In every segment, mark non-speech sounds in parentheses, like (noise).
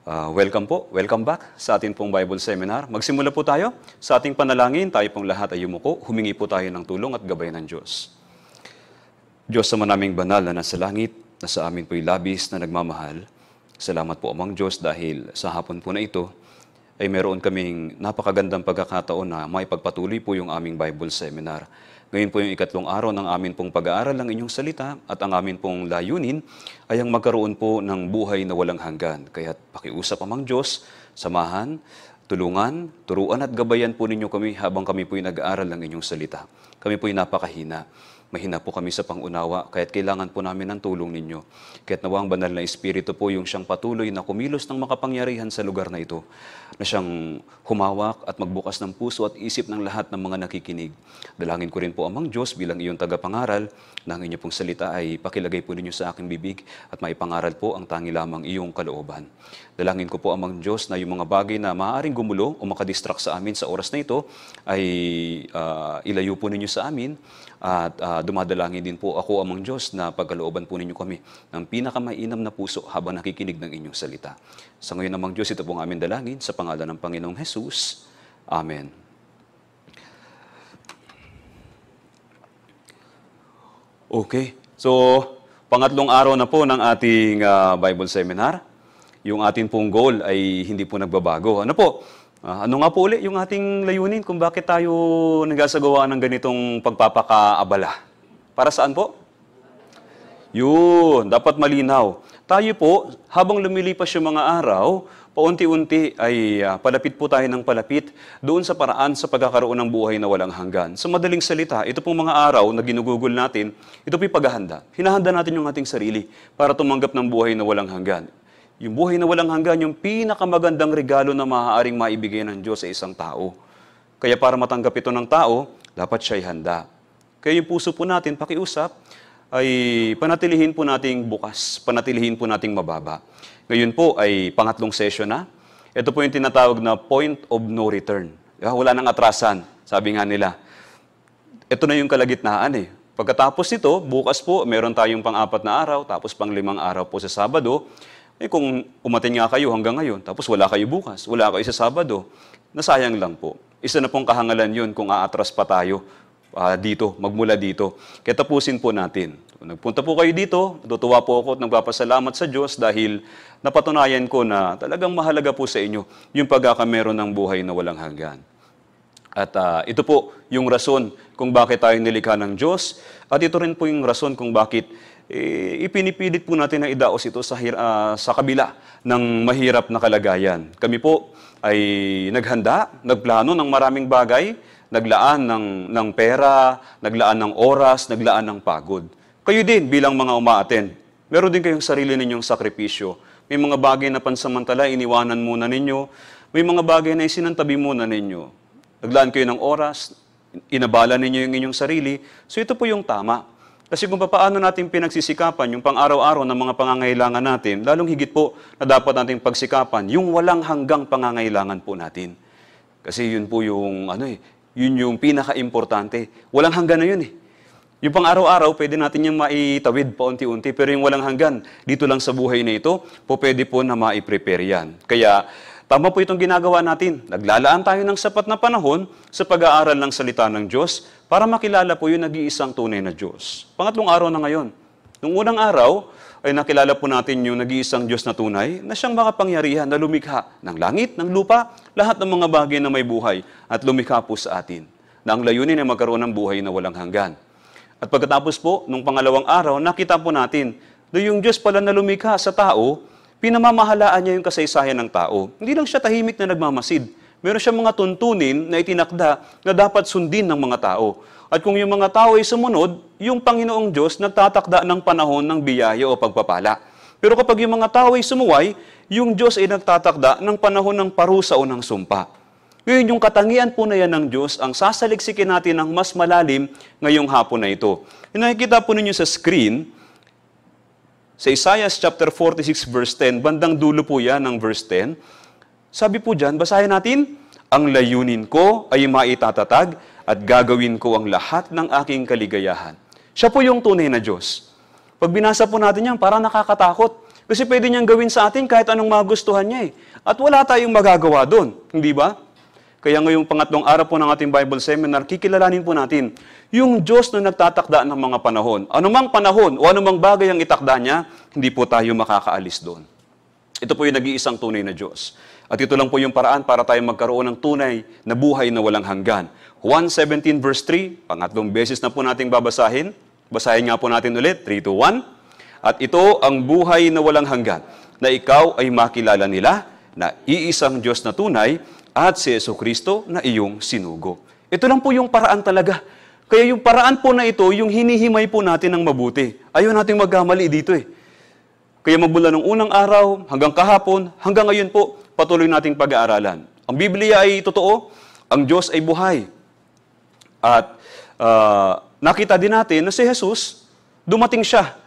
Uh, welcome po, welcome back sa ating pong Bible Seminar. Magsimula po tayo sa ating panalangin. Tayo pong lahat ay yumuko. Humingi po tayo ng tulong at gabay ng Diyos. Diyos sa manaming banal na nasa langit, na sa amin po'y labis na nagmamahal. Salamat po amang Diyos dahil sa hapon po na ito ay meron kaming napakagandang pagkakataon na maipagpatuloy po yung aming Bible Seminar. Ngayon po yung ikatlong araw ng amin pong pag-aaral ng inyong salita at ang amin pong layunin ay ang magkaroon po ng buhay na walang hanggan. Kaya't pakiusap amang Diyos, samahan, tulungan, turuan at gabayan po ninyo kami habang kami po po'y nag-aaral ng inyong salita. Kami po po'y napakahina mahina po kami sa pangunawa, kaya't kailangan po namin ng tulong ninyo. Kaya't nawa ang banal na Espiritu po yung siyang patuloy na kumilos ng makapangyarihan sa lugar na ito, na siyang humawak at magbukas ng puso at isip ng lahat ng mga nakikinig. Dalangin ko rin po amang Diyos bilang iyong tagapangaral na ang inyo pong salita ay pakilagay po ninyo sa aking bibig at maipangaral po ang tangi lamang iyong kalooban. Dalangin ko po amang Diyos na yung mga bagay na maaaring gumulo o makadistract sa amin sa oras na ito ay uh, ilayo po ninyo sa amin at uh, dumadalangin din po ako amang Diyos na pagkalooban po ninyo kami ng pinakamainam na puso habang nakikinig ng inyong salita. Sa ngayon amang Diyos, ito pong aming dalangin sa pangalan ng Panginoong Jesus. Amen. Okay. So, pangatlong araw na po ng ating uh, Bible Seminar. Yung atin pong goal ay hindi po nagbabago. Ano po? Uh, ano nga po uli yung ating layunin kung bakit tayo nagsasagawa ng ganitong pagpapakaabala? Para saan po? Yun, dapat malinaw. Tayo po, habang lumilipas yung mga araw, paunti-unti ay uh, palapit po tayo ng palapit doon sa paraan sa pagkakaroon ng buhay na walang hanggan. Sa madaling salita, ito pong mga araw na ginugugol natin, ito po'y paghahanda. Hinahanda natin yung ating sarili para tumanggap ng buhay na walang hanggan. Yung buhay na walang hanggan, yung pinakamagandang regalo na maaaring maibigay ng Diyos sa isang tao. Kaya para matanggap ito ng tao, dapat siya'y handa. Kaya yung puso po natin, pakiusap, ay panatilihin po nating bukas, panatilihin po nating mababa. Ngayon po ay pangatlong session na. Ito po yung tinatawag na point of no return. Ah, wala nang atrasan, sabi nga nila. Ito na yung kalagitnaan eh. Pagkatapos nito, bukas po, meron tayong pang-apat na araw, tapos pang-limang araw po sa Sabado. Eh kung umatin nga kayo hanggang ngayon, tapos wala kayo bukas, wala kayo sa Sabado, nasayang lang po. Isa na pong kahangalan yun kung aatras pa tayo uh, dito, magmula dito. Kaya tapusin po natin. Nagpunta po kayo dito, natutuwa po ako at nagpapasalamat sa Diyos dahil napatunayan ko na talagang mahalaga po sa inyo yung pagkakameron ng buhay na walang hanggan. At uh, ito po yung rason kung bakit tayo nilikha ng Diyos at ito rin po yung rason kung bakit eh, ipinipilit po natin na idaos ito sa, uh, sa kabila ng mahirap na kalagayan. Kami po ay naghanda, nagplano ng maraming bagay, naglaan ng, ng pera, naglaan ng oras, naglaan ng pagod. Kayo din bilang mga umaaten, meron din kayong sarili ninyong sakripisyo. May mga bagay na pansamantala, iniwanan muna ninyo. May mga bagay na isinantabi muna ninyo. Naglaan kayo ng oras, inabala ninyo yung inyong sarili. So ito po yung tama. Kasi kung paano natin pinagsisikapan yung pang-araw-araw ng mga pangangailangan natin, lalong higit po na dapat nating pagsikapan yung walang hanggang pangangailangan po natin. Kasi yun po yung ano eh, yun yung pinaka-importante. Walang hanggan na yun eh. Yung pang-araw-araw, pwede natin yung maitawid paunti-unti, pero yung walang hanggan, dito lang sa buhay na ito, po pwede po na maiprepare yan. Kaya Tama po itong ginagawa natin. Naglalaan tayo ng sapat na panahon sa pag-aaral ng salita ng Diyos para makilala po yung nag-iisang tunay na Diyos. Pangatlong araw na ngayon. Noong unang araw, ay nakilala po natin yung nag-iisang Diyos na tunay na siyang makapangyarihan na lumikha ng langit, ng lupa, lahat ng mga bagay na may buhay at lumikha po sa atin na ang layunin ay magkaroon ng buhay na walang hanggan. At pagkatapos po, nung pangalawang araw, nakita po natin na yung Diyos pala na lumikha sa tao pinamamahalaan niya yung kasaysayan ng tao. Hindi lang siya tahimik na nagmamasid. Meron siyang mga tuntunin na itinakda na dapat sundin ng mga tao. At kung yung mga tao ay sumunod, yung Panginoong Diyos nagtatakda ng panahon ng biyaya o pagpapala. Pero kapag yung mga tao ay sumuway, yung Diyos ay nagtatakda ng panahon ng parusa o ng sumpa. Ngayon, yung katangian po na yan ng Diyos ang sasaliksikin natin ng mas malalim ngayong hapon na ito. Yung nakikita po ninyo sa screen, sa Isaiah chapter 46 verse 10, bandang dulo po yan ng verse 10, sabi po diyan, basahin natin, Ang layunin ko ay maitatatag at gagawin ko ang lahat ng aking kaligayahan. Siya po yung tunay na Diyos. Pag binasa po natin yan, parang nakakatakot. Kasi pwede niyang gawin sa atin kahit anong magustuhan niya eh. At wala tayong magagawa doon. Hindi ba? Kaya ngayong pangatlong araw po ng ating Bible Seminar, kikilalanin po natin yung Diyos na nagtatakda ng mga panahon. Anumang panahon o anumang bagay ang itakda niya, hindi po tayo makakaalis doon. Ito po yung nag-iisang tunay na Diyos. At ito lang po yung paraan para tayo magkaroon ng tunay na buhay na walang hanggan. 1.17 verse 3, pangatlong beses na po nating babasahin. Basahin nga po natin ulit, 3 to 1. At ito ang buhay na walang hanggan, na ikaw ay makilala nila na iisang Diyos na tunay at si Yeso Kristo na iyong sinugo. Ito lang po yung paraan talaga. Kaya yung paraan po na ito, yung hinihimay po natin ng mabuti. Ayaw nating magkamali dito eh. Kaya magmula ng unang araw hanggang kahapon, hanggang ngayon po, patuloy nating pag-aaralan. Ang Biblia ay totoo, ang Diyos ay buhay. At uh, nakita din natin na si Jesus, dumating siya.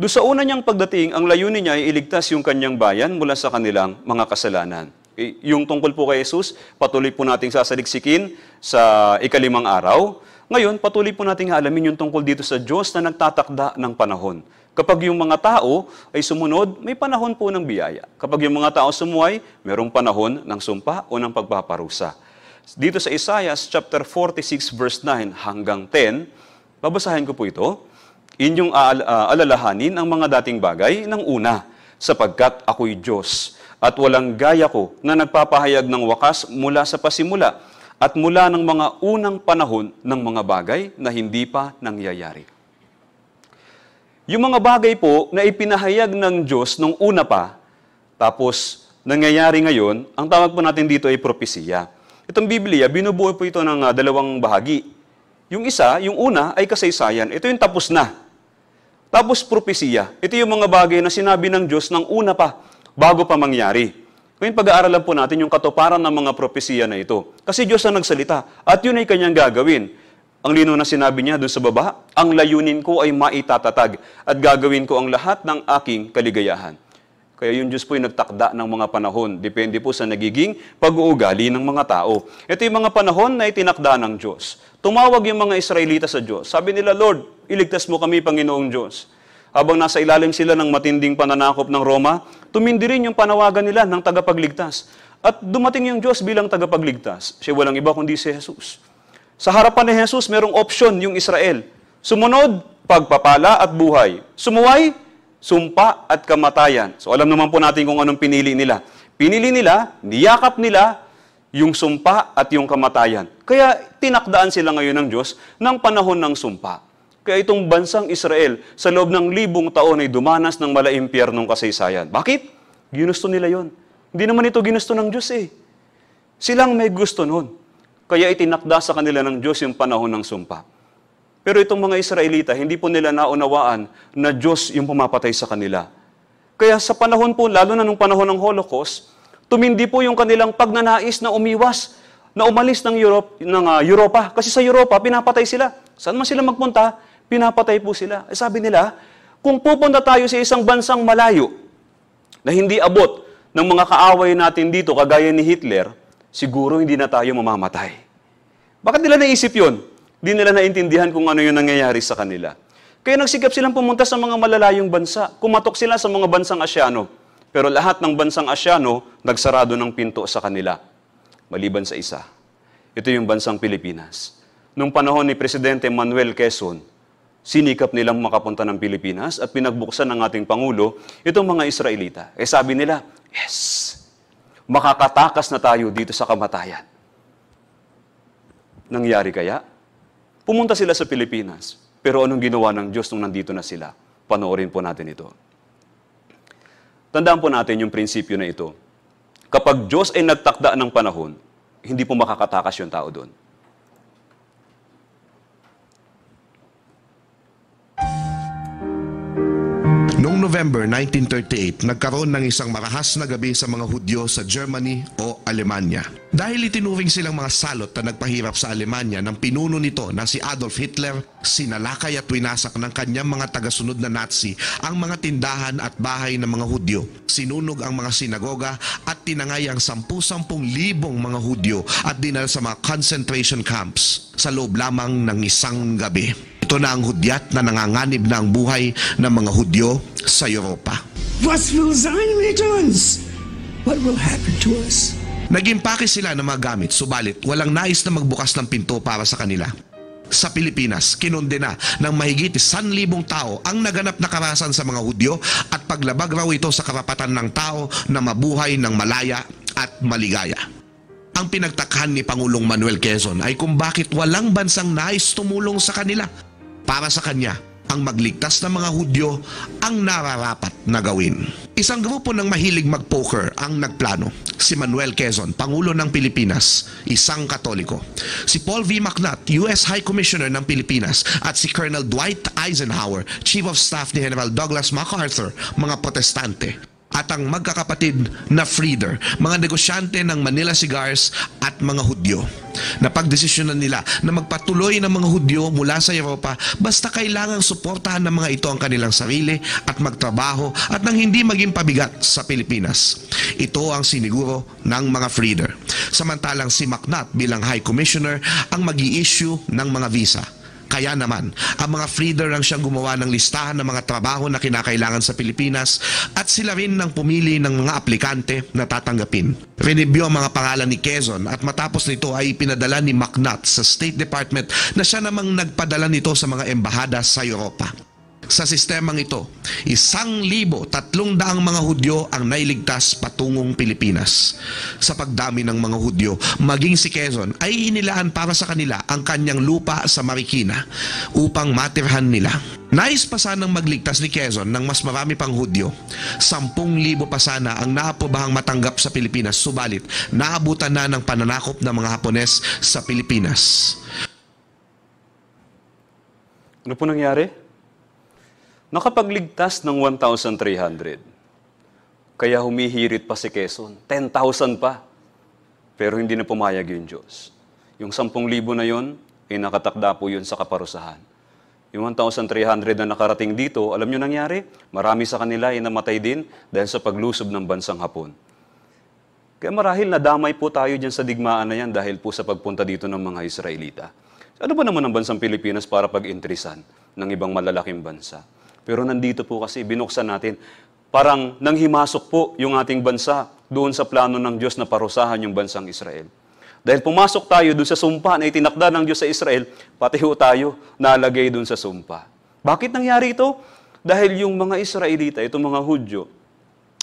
Doon sa una niyang pagdating, ang layunin niya ay iligtas yung kanyang bayan mula sa kanilang mga kasalanan. Yung tungkol po kay Jesus, patuloy po nating sasaliksikin sa ikalimang araw. Ngayon, patuloy po nating alamin yung tungkol dito sa Diyos na nagtatakda ng panahon. Kapag yung mga tao ay sumunod, may panahon po ng biyaya. Kapag yung mga tao sumuway, mayroong panahon ng sumpa o ng pagpaparusa. Dito sa Isaiah chapter 46 verse 9 hanggang 10, babasahin ko po ito. Inyong ah, alalahanin ang mga dating bagay ng una, sapagkat ako'y Diyos at walang gaya ko na nagpapahayag ng wakas mula sa pasimula at mula ng mga unang panahon ng mga bagay na hindi pa nangyayari. Yung mga bagay po na ipinahayag ng Diyos nung una pa, tapos nangyayari ngayon, ang tawag po natin dito ay propesiya. Itong Biblia, binubuo po ito ng uh, dalawang bahagi. Yung isa, yung una ay kasaysayan. Ito yung tapos na. Tapos propesiya. Ito yung mga bagay na sinabi ng Diyos nang una pa bago pa mangyari. Ngayon, pag-aaralan po natin yung katuparan ng mga propesiya na ito. Kasi Diyos ang nagsalita at yun ay kanyang gagawin. Ang lino na sinabi niya doon sa baba, ang layunin ko ay maitatatag at gagawin ko ang lahat ng aking kaligayahan. Kaya yung Diyos po ay nagtakda ng mga panahon. Depende po sa nagiging pag-uugali ng mga tao. Ito yung mga panahon na itinakda ng Diyos. Tumawag yung mga Israelita sa Diyos. Sabi nila, Lord, iligtas mo kami, Panginoong Diyos. Habang nasa ilalim sila ng matinding pananakop ng Roma, Tumindi rin yung panawagan nila ng tagapagligtas. At dumating yung Diyos bilang tagapagligtas. Siya walang iba kundi si Jesus. Sa harapan ni Jesus, merong option yung Israel. Sumunod, pagpapala at buhay. Sumuway, sumpa at kamatayan. So alam naman po natin kung anong pinili nila. Pinili nila, niyakap nila, yung sumpa at yung kamatayan. Kaya tinakdaan sila ngayon ng Diyos ng panahon ng sumpa. Kaya itong bansang Israel sa loob ng libong taon ay dumanas ng malaimpyernong kasaysayan. Bakit? Ginusto nila yon. Hindi naman ito ginusto ng Diyos eh. Silang may gusto noon. Kaya itinakda sa kanila ng Diyos yung panahon ng sumpa. Pero itong mga Israelita, hindi po nila naunawaan na Diyos yung pumapatay sa kanila. Kaya sa panahon po, lalo na nung panahon ng Holocaust, tumindi po yung kanilang pagnanais na umiwas, na umalis ng, Europe, ng uh, Europa. Kasi sa Europa, pinapatay sila. Saan man sila magpunta, pinapatay po sila. Eh, sabi nila, kung pupunta tayo sa isang bansang malayo na hindi abot ng mga kaaway natin dito, kagaya ni Hitler, siguro hindi na tayo mamamatay. Bakit nila naisip yon? Hindi nila naintindihan kung ano yung nangyayari sa kanila. Kaya nagsigap silang pumunta sa mga malalayong bansa. Kumatok sila sa mga bansang Asyano. Pero lahat ng bansang Asyano, nagsarado ng pinto sa kanila. Maliban sa isa. Ito yung bansang Pilipinas. Nung panahon ni Presidente Manuel Quezon, sinikap nilang makapunta ng Pilipinas at pinagbuksan ng ating Pangulo itong mga Israelita. Eh sabi nila, yes, makakatakas na tayo dito sa kamatayan. Nangyari kaya? Pumunta sila sa Pilipinas. Pero anong ginawa ng Diyos nung nandito na sila? Panoorin po natin ito. Tandaan po natin yung prinsipyo na ito. Kapag Diyos ay nagtakda ng panahon, hindi po makakatakas yung tao doon. Noong November 1938, nagkaroon ng isang marahas na gabi sa mga Hudyo sa Germany o Alemanya. Dahil itinuring silang mga salot na nagpahirap sa Alemanya ng pinuno nito na si Adolf Hitler, sinalakay at winasak ng kanyang mga tagasunod na Nazi ang mga tindahan at bahay ng mga Hudyo, sinunog ang mga sinagoga at tinangay ang sampu-sampung libong mga Hudyo at dinal sa mga concentration camps sa loob lamang ng isang gabi. Ito na ang hudyat na nanganganib na ang buhay ng mga Hudyo sa Europa. What will thine returns? What will happen to us? Naging pake sila ng mga gamit, subalit walang nais na magbukas ng pinto para sa kanila. Sa Pilipinas, kinunde na ng mahigit 1,000 tao ang naganap na karasan sa mga Hudyo at paglabag raw ito sa karapatan ng tao na mabuhay ng malaya at maligaya. Ang pinagtakhan ni Pangulong Manuel Quezon ay kung bakit walang bansang nais tumulong sa kanila para sa kanya ang magligtas ng mga Hudyo ang nararapat na gawin. Isang grupo ng mahilig magpoker ang nagplano. Si Manuel Quezon, Pangulo ng Pilipinas, isang Katoliko. Si Paul V. McNutt, U.S. High Commissioner ng Pilipinas. At si Colonel Dwight Eisenhower, Chief of Staff ni General Douglas MacArthur, mga protestante at ang magkakapatid na Frieder, mga negosyante ng Manila Cigars at mga Hudyo. Napagdesisyonan nila na magpatuloy ng mga Hudyo mula sa Europa basta kailangang suportahan ng mga ito ang kanilang sarili at magtrabaho at nang hindi maging pabigat sa Pilipinas. Ito ang siniguro ng mga Frieder. Samantalang si Macnat bilang High Commissioner ang mag-i-issue ng mga visa. Kaya naman, ang mga feeder ang siyang gumawa ng listahan ng mga trabaho na kinakailangan sa Pilipinas at sila rin nang pumili ng mga aplikante na tatanggapin. Rinibyo ang mga pangalan ni Quezon at matapos nito ay pinadala ni MacNutt sa State Department na siya namang nagpadala nito sa mga embahada sa Europa sa sistemang ito, isang libo tatlong daang mga Hudyo ang nailigtas patungong Pilipinas. Sa pagdami ng mga Hudyo, maging si Quezon ay inilaan para sa kanila ang kanyang lupa sa Marikina upang matirhan nila. Nais pa sanang magligtas ni Quezon ng mas marami pang Hudyo. Sampung libo pa sana ang naapobahang matanggap sa Pilipinas, subalit naabutan na ng pananakop ng mga Hapones sa Pilipinas. Ano po nangyari? nakapagligtas ng 1,300. Kaya humihirit pa si Quezon, 10,000 pa. Pero hindi na pumayag yung Diyos. Yung 10,000 na yon, ay eh, nakatakda po yun sa kaparusahan. Yung 1,300 na nakarating dito, alam nyo nangyari? Marami sa kanila ay namatay din dahil sa paglusob ng bansang hapon. Kaya marahil nadamay po tayo dyan sa digmaan na yan dahil po sa pagpunta dito ng mga Israelita. Ano ba naman ang bansang Pilipinas para pag-intrisan ng ibang malalaking bansa? Pero nandito po kasi, binuksan natin, parang nanghimasok po yung ating bansa doon sa plano ng Diyos na parusahan yung bansang Israel. Dahil pumasok tayo doon sa sumpa na itinakda ng Diyos sa Israel, pati ho tayo nalagay doon sa sumpa. Bakit nangyari ito? Dahil yung mga Israelita, itong mga Hudyo,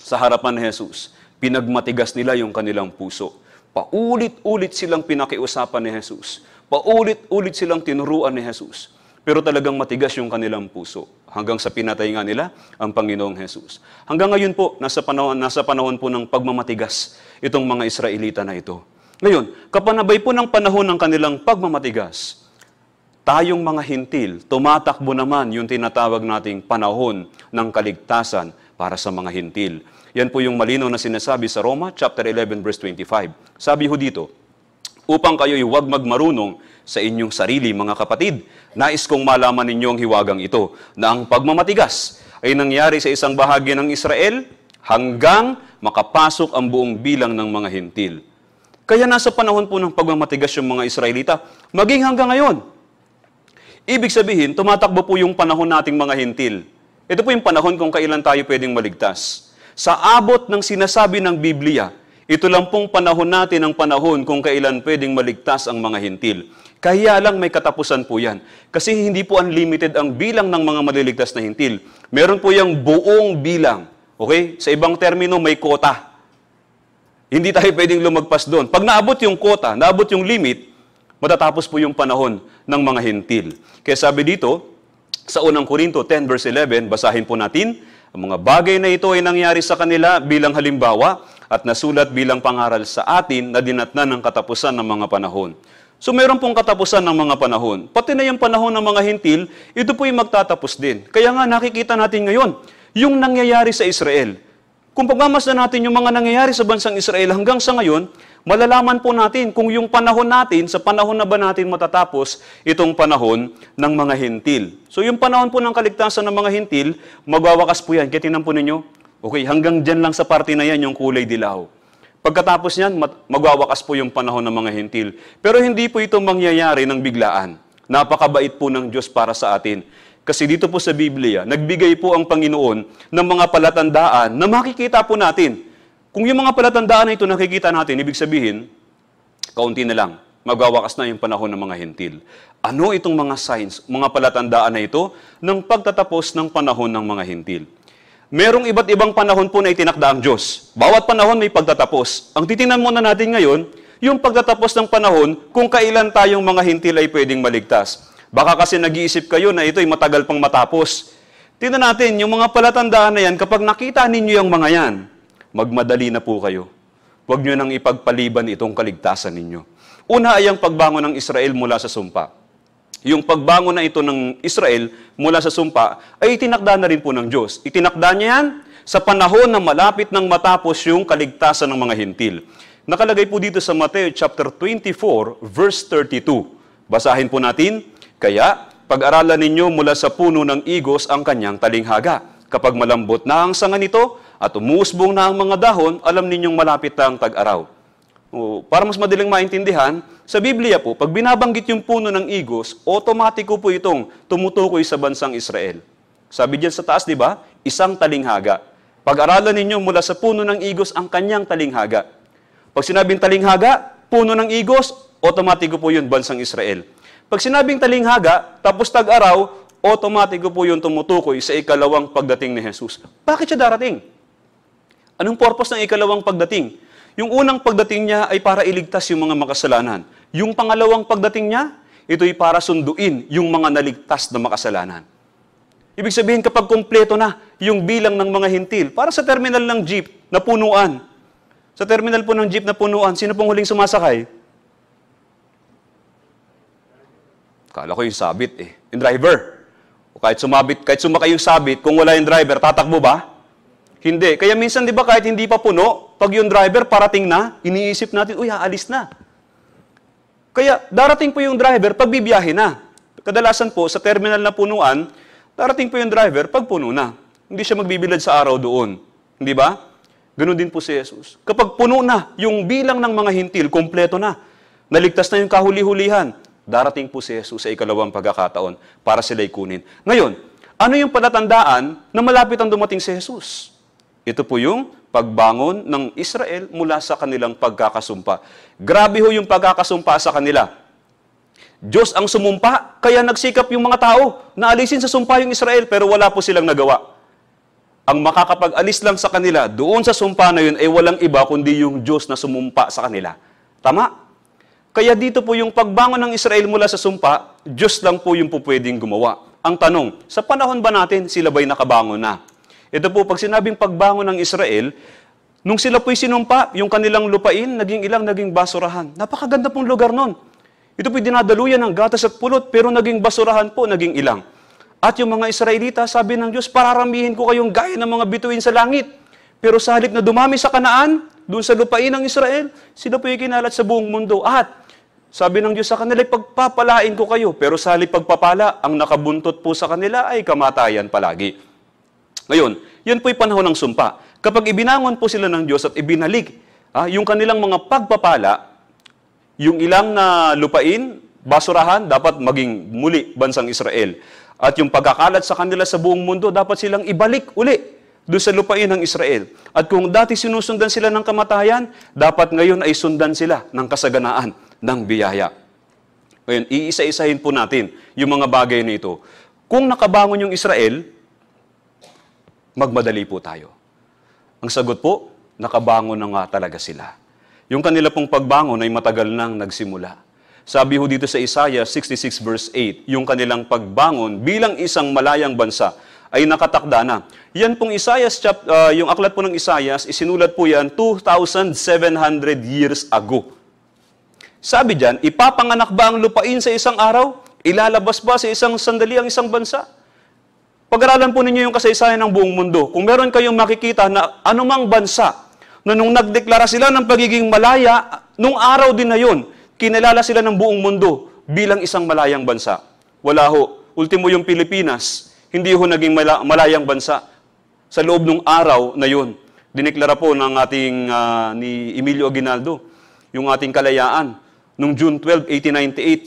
sa harapan ni Jesus, pinagmatigas nila yung kanilang puso. Paulit-ulit silang pinakiusapan ni Jesus. Paulit-ulit silang tinuruan ni Jesus pero talagang matigas yung kanilang puso hanggang sa pinatay nga nila ang Panginoong Jesus. Hanggang ngayon po, nasa panahon, nasa panahon po ng pagmamatigas itong mga Israelita na ito. Ngayon, kapanabay po ng panahon ng kanilang pagmamatigas, tayong mga hintil, tumatakbo naman yung tinatawag nating panahon ng kaligtasan para sa mga hintil. Yan po yung malino na sinasabi sa Roma chapter 11 verse 25. Sabi ho dito, upang kayo'y huwag magmarunong sa inyong sarili, mga kapatid. Nais kong malaman ninyo ang hiwagang ito, na ang pagmamatigas ay nangyari sa isang bahagi ng Israel hanggang makapasok ang buong bilang ng mga hintil. Kaya nasa panahon po ng pagmamatigas yung mga Israelita, maging hanggang ngayon. Ibig sabihin, tumatakbo po yung panahon nating mga hintil. Ito po yung panahon kung kailan tayo pwedeng maligtas. Sa abot ng sinasabi ng Biblia, ito lang pong panahon natin ang panahon kung kailan pwedeng maligtas ang mga hintil. Kaya lang may katapusan po yan. Kasi hindi po unlimited ang bilang ng mga maliligtas na hintil. Meron po yung buong bilang. Okay? Sa ibang termino, may kota. Hindi tayo pwedeng lumagpas doon. Pag naabot yung kota, naabot yung limit, matatapos po yung panahon ng mga hintil. Kaya sabi dito, sa unang Korinto 10 verse 11, basahin po natin, ang mga bagay na ito ay nangyari sa kanila bilang halimbawa at nasulat bilang pangaral sa atin na dinatnan ng katapusan ng mga panahon. So mayroon pong katapusan ng mga panahon. Pati na yung panahon ng mga hintil, ito po'y magtatapos din. Kaya nga nakikita natin ngayon, yung nangyayari sa Israel. Kung pagmamasdan natin yung mga nangyayari sa bansang Israel hanggang sa ngayon, malalaman po natin kung yung panahon natin, sa panahon na ba natin matatapos itong panahon ng mga hintil. So yung panahon po ng kaligtasan ng mga hintil, magwawakas po yan. Kaya tinan po ninyo, Okay, hanggang dyan lang sa parte na yan yung kulay dilaw. Pagkatapos niyan, magwawakas po yung panahon ng mga hentil. Pero hindi po ito mangyayari ng biglaan. Napakabait po ng Diyos para sa atin. Kasi dito po sa Biblia, nagbigay po ang Panginoon ng mga palatandaan na makikita po natin. Kung yung mga palatandaan na ito nakikita natin, ibig sabihin, kaunti na lang, magwawakas na yung panahon ng mga hentil. Ano itong mga signs, mga palatandaan na ito ng pagtatapos ng panahon ng mga hentil? merong iba't ibang panahon po na itinakda ang Diyos. Bawat panahon may pagtatapos. Ang titingnan muna natin ngayon, yung pagtatapos ng panahon kung kailan tayong mga hintil ay pwedeng maligtas. Baka kasi nag-iisip kayo na ito'y matagal pang matapos. Tingnan natin, yung mga palatandaan na yan, kapag nakita ninyo yung mga yan, magmadali na po kayo. Huwag nyo nang ipagpaliban itong kaligtasan ninyo. Una ay ang pagbangon ng Israel mula sa sumpa yung pagbangon na ito ng Israel mula sa sumpa ay itinakda na rin po ng Diyos. Itinakda niya yan sa panahon na malapit ng matapos yung kaligtasan ng mga hintil. Nakalagay po dito sa Mateo chapter 24 verse 32. Basahin po natin, kaya pag-aralan ninyo mula sa puno ng igos ang kanyang talinghaga. Kapag malambot na ang sanga nito at umusbong na ang mga dahon, alam ninyong malapit na ang tag-araw. O, para mas madaling maintindihan, sa Biblia po, pag binabanggit yung puno ng igos, otomatiko po itong tumutukoy sa bansang Israel. Sabi diyan sa taas, di ba? Isang talinghaga. Pag-aralan ninyo mula sa puno ng igos ang kanyang talinghaga. Pag sinabing talinghaga, puno ng igos, otomatiko po yun bansang Israel. Pag sinabing talinghaga, tapos tag-araw, otomatiko po yun tumutukoy sa ikalawang pagdating ni Jesus. Bakit siya darating? Anong purpose ng ikalawang pagdating? Yung unang pagdating niya ay para iligtas yung mga makasalanan. Yung pangalawang pagdating niya, ito'y para sunduin yung mga naligtas na makasalanan. Ibig sabihin kapag kumpleto na yung bilang ng mga hintil, para sa terminal ng jeep na punuan. Sa terminal po ng jeep na punuan, sino pong huling sumasakay? Kala ko yung sabit eh. Yung driver. O kahit sumabit, kahit sumakay yung sabit, kung wala yung driver, tatakbo ba? Hindi. Kaya minsan, di ba, kahit hindi pa puno, pag yung driver parating na, iniisip natin, uy, haalis na. Kaya darating po yung driver pag bibiyahe na. Kadalasan po, sa terminal na punuan, darating po yung driver pag puno na. Hindi siya magbibilad sa araw doon. Hindi ba? Ganun din po si Jesus. Kapag puno na, yung bilang ng mga hintil, kompleto na. Naligtas na yung kahuli-hulihan. Darating po si Jesus sa ikalawang pagkakataon para sila'y kunin. Ngayon, ano yung palatandaan na malapit ang dumating si Jesus? Ito po yung pagbangon ng Israel mula sa kanilang pagkakasumpa. Grabe ho yung pagkakasumpa sa kanila. Diyos ang sumumpa, kaya nagsikap yung mga tao na alisin sa sumpa yung Israel, pero wala po silang nagawa. Ang makakapag-alis lang sa kanila, doon sa sumpa na yun, ay walang iba kundi yung Diyos na sumumpa sa kanila. Tama? Kaya dito po yung pagbangon ng Israel mula sa sumpa, Diyos lang po yung pupwedeng gumawa. Ang tanong, sa panahon ba natin sila ba'y nakabangon na? Ito po, pag sinabing pagbangon ng Israel, nung sila po'y sinumpa, yung kanilang lupain, naging ilang, naging basurahan. Napakaganda pong lugar nun. Ito po'y dinadaluyan ng gatas at pulot, pero naging basurahan po, naging ilang. At yung mga Israelita, sabi ng Diyos, pararamihin ko kayong gaya ng mga bituin sa langit. Pero sa halip na dumami sa kanaan, doon sa lupain ng Israel, sila po'y kinalat sa buong mundo. At sabi ng Diyos sa kanila, pagpapalain ko kayo. Pero sa halip pagpapala, ang nakabuntot po sa kanila ay kamatayan palagi. Ngayon, yun po'y panahon ng sumpa. Kapag ibinangon po sila ng Diyos at ibinalik ah, yung kanilang mga pagpapala, yung ilang na lupain, basurahan, dapat maging muli bansang Israel. At yung pagkakalat sa kanila sa buong mundo, dapat silang ibalik uli doon sa lupain ng Israel. At kung dati sinusundan sila ng kamatayan, dapat ngayon ay sundan sila ng kasaganaan ng biyaya. Ngayon, iisa-isahin po natin yung mga bagay na ito. Kung nakabangon yung Israel, magmadali po tayo. Ang sagot po, nakabangon na nga talaga sila. Yung kanila pong pagbangon ay matagal nang nagsimula. Sabi ho dito sa Isaiah 66 verse 8, yung kanilang pagbangon bilang isang malayang bansa ay nakatakda na. Yan pong Isaiah, uh, yung aklat po ng Isaiah, isinulat po yan 2,700 years ago. Sabi diyan, ipapanganak ba ang lupain sa isang araw? Ilalabas ba sa isang sandali ang isang bansa? Pag-aralan po ninyo yung kasaysayan ng buong mundo. Kung meron kayong makikita na anumang bansa na nung nagdeklara sila ng pagiging malaya, nung araw din na yon, kinilala sila ng buong mundo bilang isang malayang bansa. Wala ho. Ultimo yung Pilipinas, hindi ho naging malayang bansa sa loob ng araw na yon. Dineklara po ng ating uh, ni Emilio Aguinaldo yung ating kalayaan nung June 12,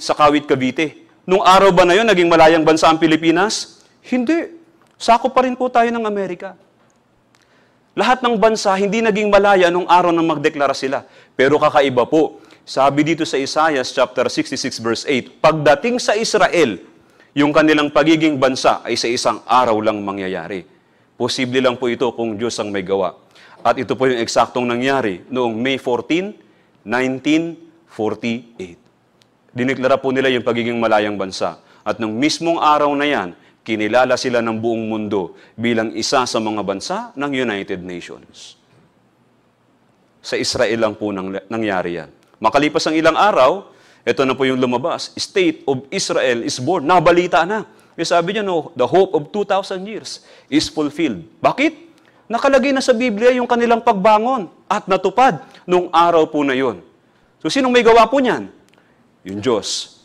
1898 sa Kawit, Cavite. Nung araw ba na yon naging malayang bansa ang Pilipinas? Hindi. Sakop pa rin po tayo ng Amerika. Lahat ng bansa hindi naging malaya nung araw nang magdeklara sila. Pero kakaiba po. Sabi dito sa Isaiah chapter 66 verse 8, pagdating sa Israel, yung kanilang pagiging bansa ay sa isang araw lang mangyayari. Posible lang po ito kung Diyos ang may gawa. At ito po yung eksaktong nangyari noong May 14, 1948. Dineklara po nila yung pagiging malayang bansa. At nung mismong araw na yan, Kinilala sila ng buong mundo bilang isa sa mga bansa ng United Nations. Sa Israel lang po nang, nangyari yan. Makalipas ang ilang araw, ito na po yung lumabas. State of Israel is born. Nabalita na. Yung sabi niya, no, the hope of 2,000 years is fulfilled. Bakit? Nakalagay na sa Biblia yung kanilang pagbangon at natupad nung araw po na yun. So, sinong may gawa po niyan? Yung Diyos.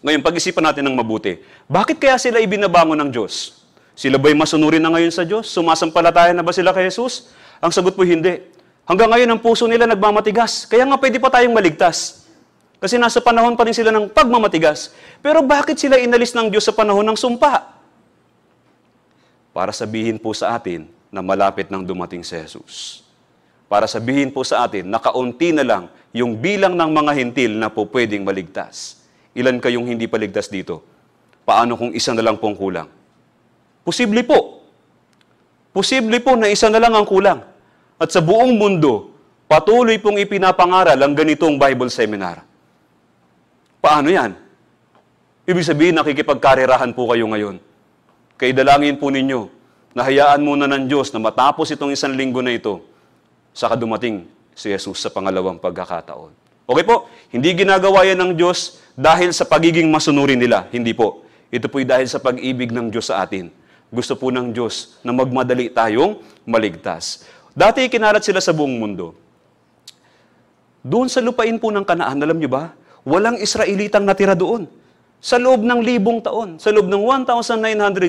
Ngayon, pag-isipan natin ng mabuti. Bakit kaya sila ibinabango ng Diyos? Sila ba'y masunurin na ngayon sa Diyos? Sumasampalataya na ba sila kay Jesus? Ang sagot po hindi. Hanggang ngayon ang puso nila nagmamatigas. Kaya nga pwede pa tayong maligtas. Kasi nasa panahon pa rin sila ng pagmamatigas. Pero bakit sila inalis ng Diyos sa panahon ng sumpa? Para sabihin po sa atin na malapit nang dumating si Jesus. Para sabihin po sa atin na kaunti na lang yung bilang ng mga hintil na po pwedeng maligtas. Ilan kayong hindi paligtas dito? Paano kung isa na lang pong kulang? Posible po. Posible po na isa na lang ang kulang. At sa buong mundo, patuloy pong ipinapangaral ang ganitong Bible seminar. Paano yan? Ibig sabihin, nakikipagkarerahan po kayo ngayon. Kaya dalangin po ninyo na hayaan muna ng Diyos na matapos itong isang linggo na ito, saka dumating si Jesus sa pangalawang pagkakataon. Okay po? Hindi ginagawa yan ng Diyos dahil sa pagiging masunurin nila. Hindi po. Ito po'y dahil sa pag-ibig ng Diyos sa atin. Gusto po ng Diyos na magmadali tayong maligtas. Dati kinarat sila sa buong mundo. Doon sa lupain po ng Kanaan, alam nyo ba? Walang Israelitang natira doon. Sa loob ng libong taon, sa loob ng 1,900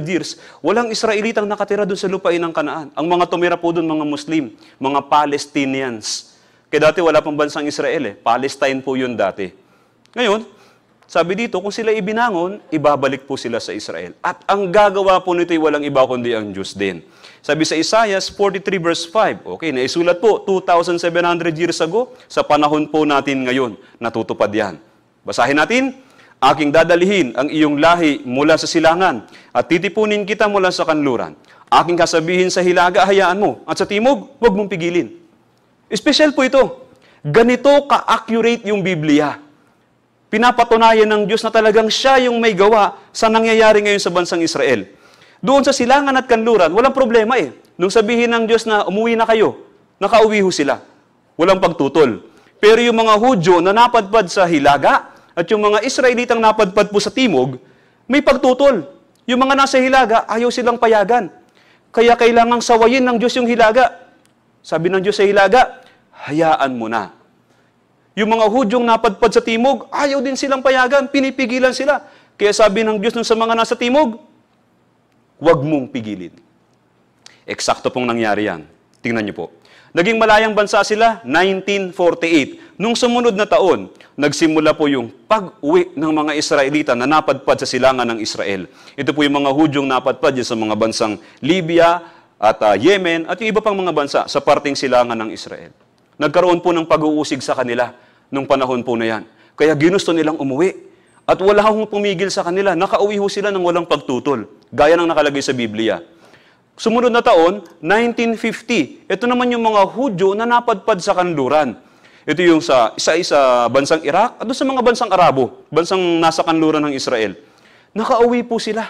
years, walang Israelitang nakatira doon sa lupain ng Kanaan. Ang mga tumira po doon, mga Muslim, mga Palestinians. Kaya dati wala pang bansang Israel eh. Palestine po yun dati. Ngayon, sabi dito, kung sila ibinangon, ibabalik po sila sa Israel. At ang gagawa po nito ay walang iba kundi ang Diyos din. Sabi sa Isaiah 43 verse 5, okay, naisulat po 2,700 years ago, sa panahon po natin ngayon, natutupad yan. Basahin natin, Aking dadalihin ang iyong lahi mula sa silangan at titipunin kita mula sa kanluran. Aking kasabihin sa hilaga, hayaan mo. At sa timog, huwag mong pigilin. Espesyal po ito. Ganito ka-accurate yung Biblia pinapatunayan ng Diyos na talagang siya yung may gawa sa nangyayari ngayon sa bansang Israel. Doon sa silangan at kanluran, walang problema eh. Nung sabihin ng Diyos na umuwi na kayo, nakauwi ho sila. Walang pagtutol. Pero yung mga Hudyo na napadpad sa Hilaga at yung mga Israelitang napadpad po sa Timog, may pagtutol. Yung mga nasa Hilaga, ayaw silang payagan. Kaya kailangang sawayin ng Diyos yung Hilaga. Sabi ng Diyos sa Hilaga, hayaan mo na. Yung mga Hudyong napadpad sa timog, ayaw din silang payagan, pinipigilan sila. Kaya sabi ng Diyos nung sa mga nasa timog, huwag mong pigilin. Eksakto pong nangyari yan. Tingnan niyo po. Naging malayang bansa sila 1948. Nung sumunod na taon, nagsimula po yung pag-uwi ng mga Israelita na napadpad sa silangan ng Israel. Ito po yung mga Hudyong napadpad sa mga bansang Libya at uh, Yemen at yung iba pang mga bansa sa parting silangan ng Israel. Nagkaroon po ng pag-uusig sa kanila nung panahon po na yan. Kaya ginusto nilang umuwi. At wala akong pumigil sa kanila. Nakauwi ho sila ng walang pagtutol. Gaya ng nakalagay sa Biblia. Sumunod na taon, 1950. Ito naman yung mga Hudyo na napadpad sa kanluran. Ito yung sa isa-isa bansang Iraq at sa mga bansang Arabo, bansang nasa kanluran ng Israel. Nakauwi po sila.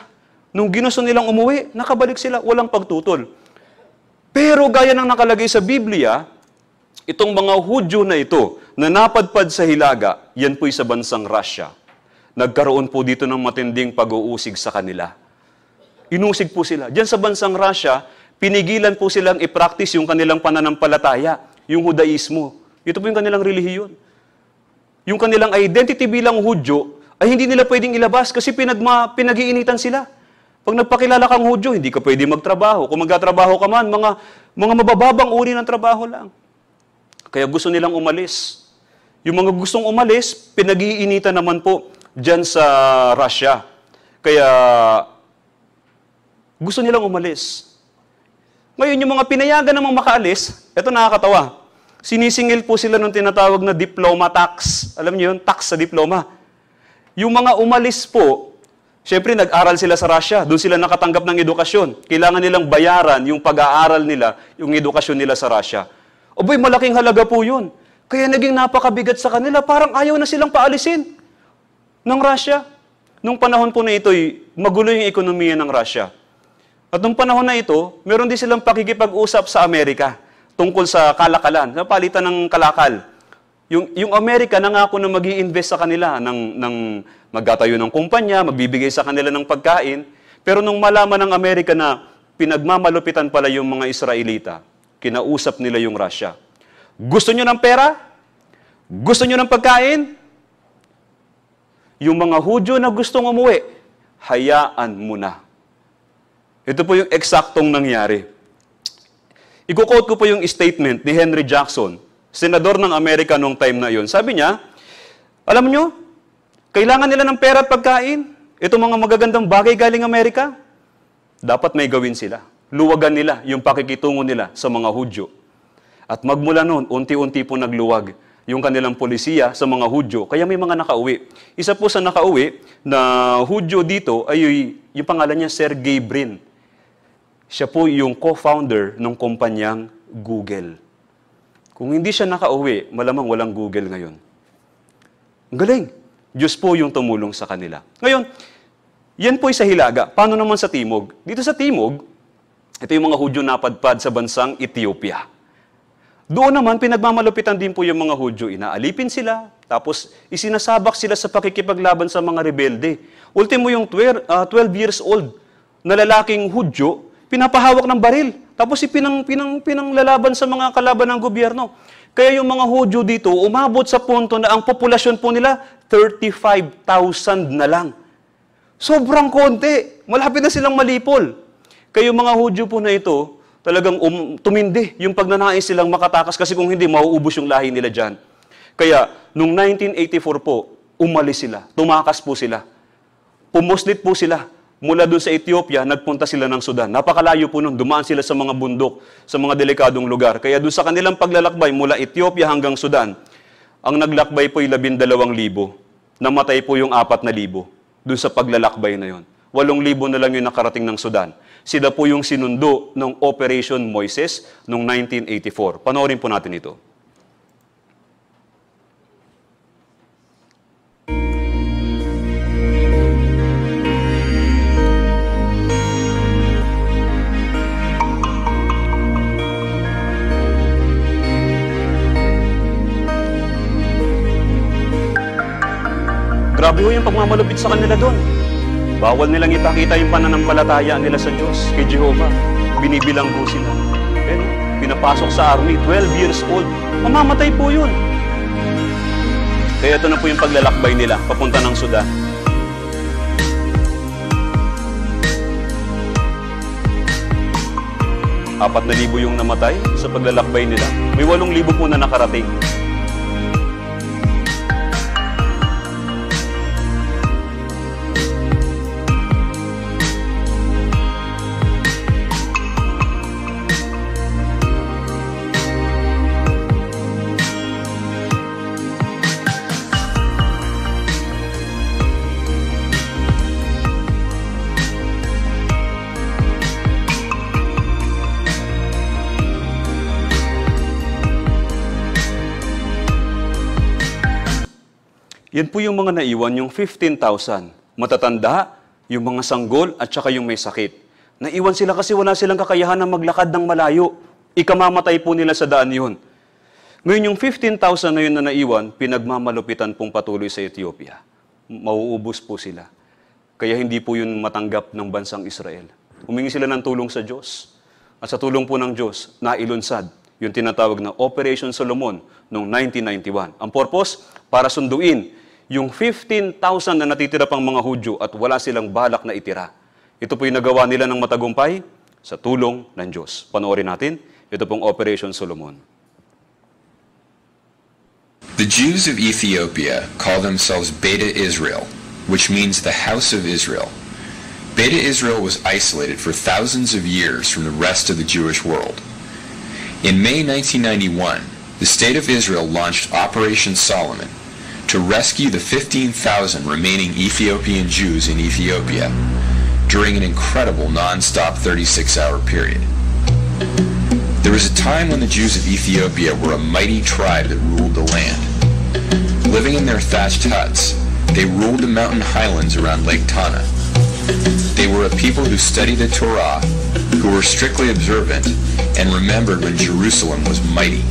Nung ginusto nilang umuwi, nakabalik sila, walang pagtutol. Pero gaya ng nakalagay sa Biblia, itong mga Hudyo na ito, na napadpad sa Hilaga, yan po'y sa bansang Russia. Nagkaroon po dito ng matinding pag-uusig sa kanila. Inusig po sila. Diyan sa bansang Russia, pinigilan po silang i-practice yung kanilang pananampalataya, yung Hudaismo. Ito po yung kanilang relihiyon. Yung kanilang identity bilang Hudyo, ay hindi nila pwedeng ilabas kasi pinagma, pinag sila. Pag nagpakilala kang Hudyo, hindi ka pwede magtrabaho. Kung magtatrabaho ka man, mga, mga mabababang uri ng trabaho lang. Kaya gusto nilang umalis. Yung mga gustong umalis, pinag-iinitan naman po dyan sa Russia. Kaya gusto nilang umalis. Ngayon, yung mga pinayagan namang makaalis, eto nakakatawa. Sinisingil po sila ng tinatawag na diploma tax. Alam niyo yun, tax sa diploma. Yung mga umalis po, syempre nag-aral sila sa Russia. Doon sila nakatanggap ng edukasyon. Kailangan nilang bayaran yung pag-aaral nila, yung edukasyon nila sa Russia. O boy, malaking halaga po yun. Kaya naging napakabigat sa kanila, parang ayaw na silang paalisin ng Russia. Nung panahon po na ito, magulo yung ekonomiya ng Russia. At nung panahon na ito, meron din silang pakikipag-usap sa Amerika tungkol sa kalakalan, sa palitan ng kalakal. Yung, yung Amerika nangako na mag invest sa kanila ng, ng magtatayo ng kumpanya, magbibigay sa kanila ng pagkain. Pero nung malaman ng Amerika na pinagmamalupitan pala yung mga Israelita, kinausap nila yung Russia. Gusto nyo ng pera? Gusto nyo ng pagkain? Yung mga Hudyo na gustong umuwi, hayaan mo na. Ito po yung eksaktong nangyari. Iko-quote ko po yung statement ni Henry Jackson, senador ng Amerika noong time na yon. Sabi niya, alam nyo, kailangan nila ng pera at pagkain. Itong mga magagandang bagay galing Amerika, dapat may gawin sila. Luwagan nila yung pakikitungo nila sa mga Hudyo. At magmula noon, unti-unti po nagluwag yung kanilang polisiya sa mga Hudyo. Kaya may mga nakauwi. Isa po sa nakauwi na Hudyo dito ay yung pangalan niya Sergey Brin. Siya po yung co-founder ng kumpanyang Google. Kung hindi siya nakauwi, malamang walang Google ngayon. Ang galing! Diyos po yung tumulong sa kanila. Ngayon, yan po sa Hilaga. Paano naman sa Timog? Dito sa Timog, ito yung mga Hudyo napadpad sa bansang Ethiopia. Doon naman, pinagmamalupitan din po yung mga Hudyo. Inaalipin sila, tapos isinasabak sila sa pakikipaglaban sa mga rebelde. Ultimo yung 12, ah, years old na lalaking Hudyo, pinapahawak ng baril. Tapos ipinang, pinang, pinang lalaban sa mga kalaban ng gobyerno. Kaya yung mga Hudyo dito, umabot sa punto na ang populasyon po nila, 35,000 na lang. Sobrang konti. Malapit na silang malipol. Kayo mga Hudyo po na ito, talagang um, tumindi yung pagnanais silang makatakas kasi kung hindi, mauubos yung lahi nila dyan. Kaya, nung 1984 po, umalis sila, tumakas po sila. Pumuslit po sila. Mula doon sa Ethiopia, nagpunta sila ng Sudan. Napakalayo po nun, dumaan sila sa mga bundok, sa mga delikadong lugar. Kaya doon sa kanilang paglalakbay mula Ethiopia hanggang Sudan, ang naglakbay po ay labindalawang libo. Namatay po yung apat na libo doon sa paglalakbay na yon. Walong libo na lang yung nakarating ng Sudan. Sila po yung sinundo ng Operation Moises noong 1984. Panoorin po natin ito. Grabe ho yung pagmamalupit sa kanila doon. Bawal nilang ipakita yung pananampalataya nila sa Diyos, kay Jehovah. Binibilanggo sila. Pero pinapasok sa army, 12 years old. Mamamatay po yun. Kaya ito na po yung paglalakbay nila, papunta ng Sudan. Apat na libo yung namatay sa paglalakbay nila. May walong libo po na nakarating. Yan po yung mga naiwan, yung 15,000. Matatanda, yung mga sanggol, at saka yung may sakit. Naiwan sila kasi wala silang kakayahan na maglakad ng malayo. Ikamamatay po nila sa daan yun. Ngayon, yung 15,000 na yun na naiwan, pinagmamalupitan pong patuloy sa Ethiopia. Mauubos po sila. Kaya hindi po yun matanggap ng bansang Israel. Humingi sila ng tulong sa Diyos. At sa tulong po ng Diyos, nailunsad yung tinatawag na Operation Solomon noong 1991. Ang purpose, para sunduin yung 15,000 na natitira pang mga Hudyo at wala silang balak na itira. Ito po yung nagawa nila ng matagumpay sa tulong ng Diyos. Panoorin natin, ito pong Operation Solomon. The Jews of Ethiopia call themselves Beta Israel, which means the house of Israel. Beta Israel was isolated for thousands of years from the rest of the Jewish world. In May 1991, the State of Israel launched Operation Solomon to rescue the 15,000 remaining Ethiopian Jews in Ethiopia during an incredible non-stop 36-hour period. There was a time when the Jews of Ethiopia were a mighty tribe that ruled the land. Living in their thatched huts, they ruled the mountain highlands around Lake Tana. They were a people who studied the Torah, who were strictly observant, and remembered when Jerusalem was mighty.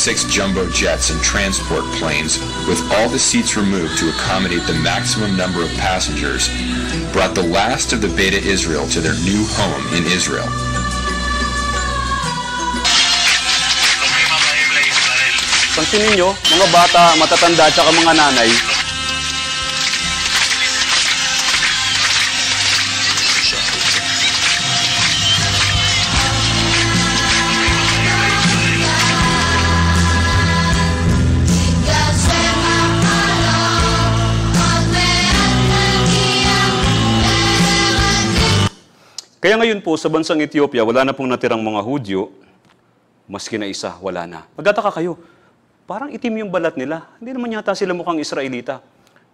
Six jumbo jets and transport planes, with all the seats removed to accommodate the maximum number of passengers, brought the last of the Beta Israel to their new home in Israel. nyo, mga bata, matatanda, mga nanay, ngayon po, sa bansang Ethiopia, wala na pong natirang mga Hudyo, maski na isa, wala na. Magtataka kayo, parang itim yung balat nila. Hindi naman yata sila mukhang Israelita.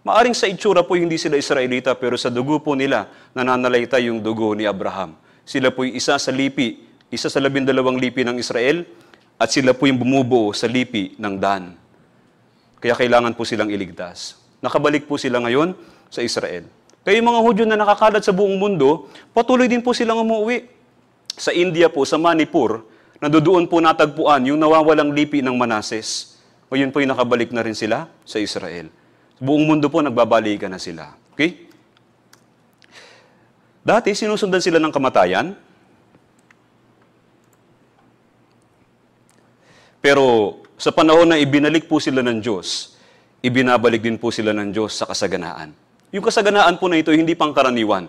Maaring sa itsura po hindi sila Israelita, pero sa dugo po nila, nananalayta yung dugo ni Abraham. Sila po yung isa sa lipi, isa sa labindalawang lipi ng Israel, at sila po yung bumubuo sa lipi ng Dan. Kaya kailangan po silang iligtas. Nakabalik po sila ngayon sa Israel. Kaya mga Hudyo na nakakalat sa buong mundo, patuloy din po silang umuwi. Sa India po, sa Manipur, nandoon po natagpuan yung nawawalang lipi ng Manases. O yun po yung nakabalik na rin sila sa Israel. Buong mundo po nagbabalikan na sila. Okay? Dati, sinusundan sila ng kamatayan. Pero sa panahon na ibinalik po sila ng Diyos, ibinabalik din po sila ng Diyos sa kasaganaan. Yung kasaganaan po na ito hindi pangkaraniwan.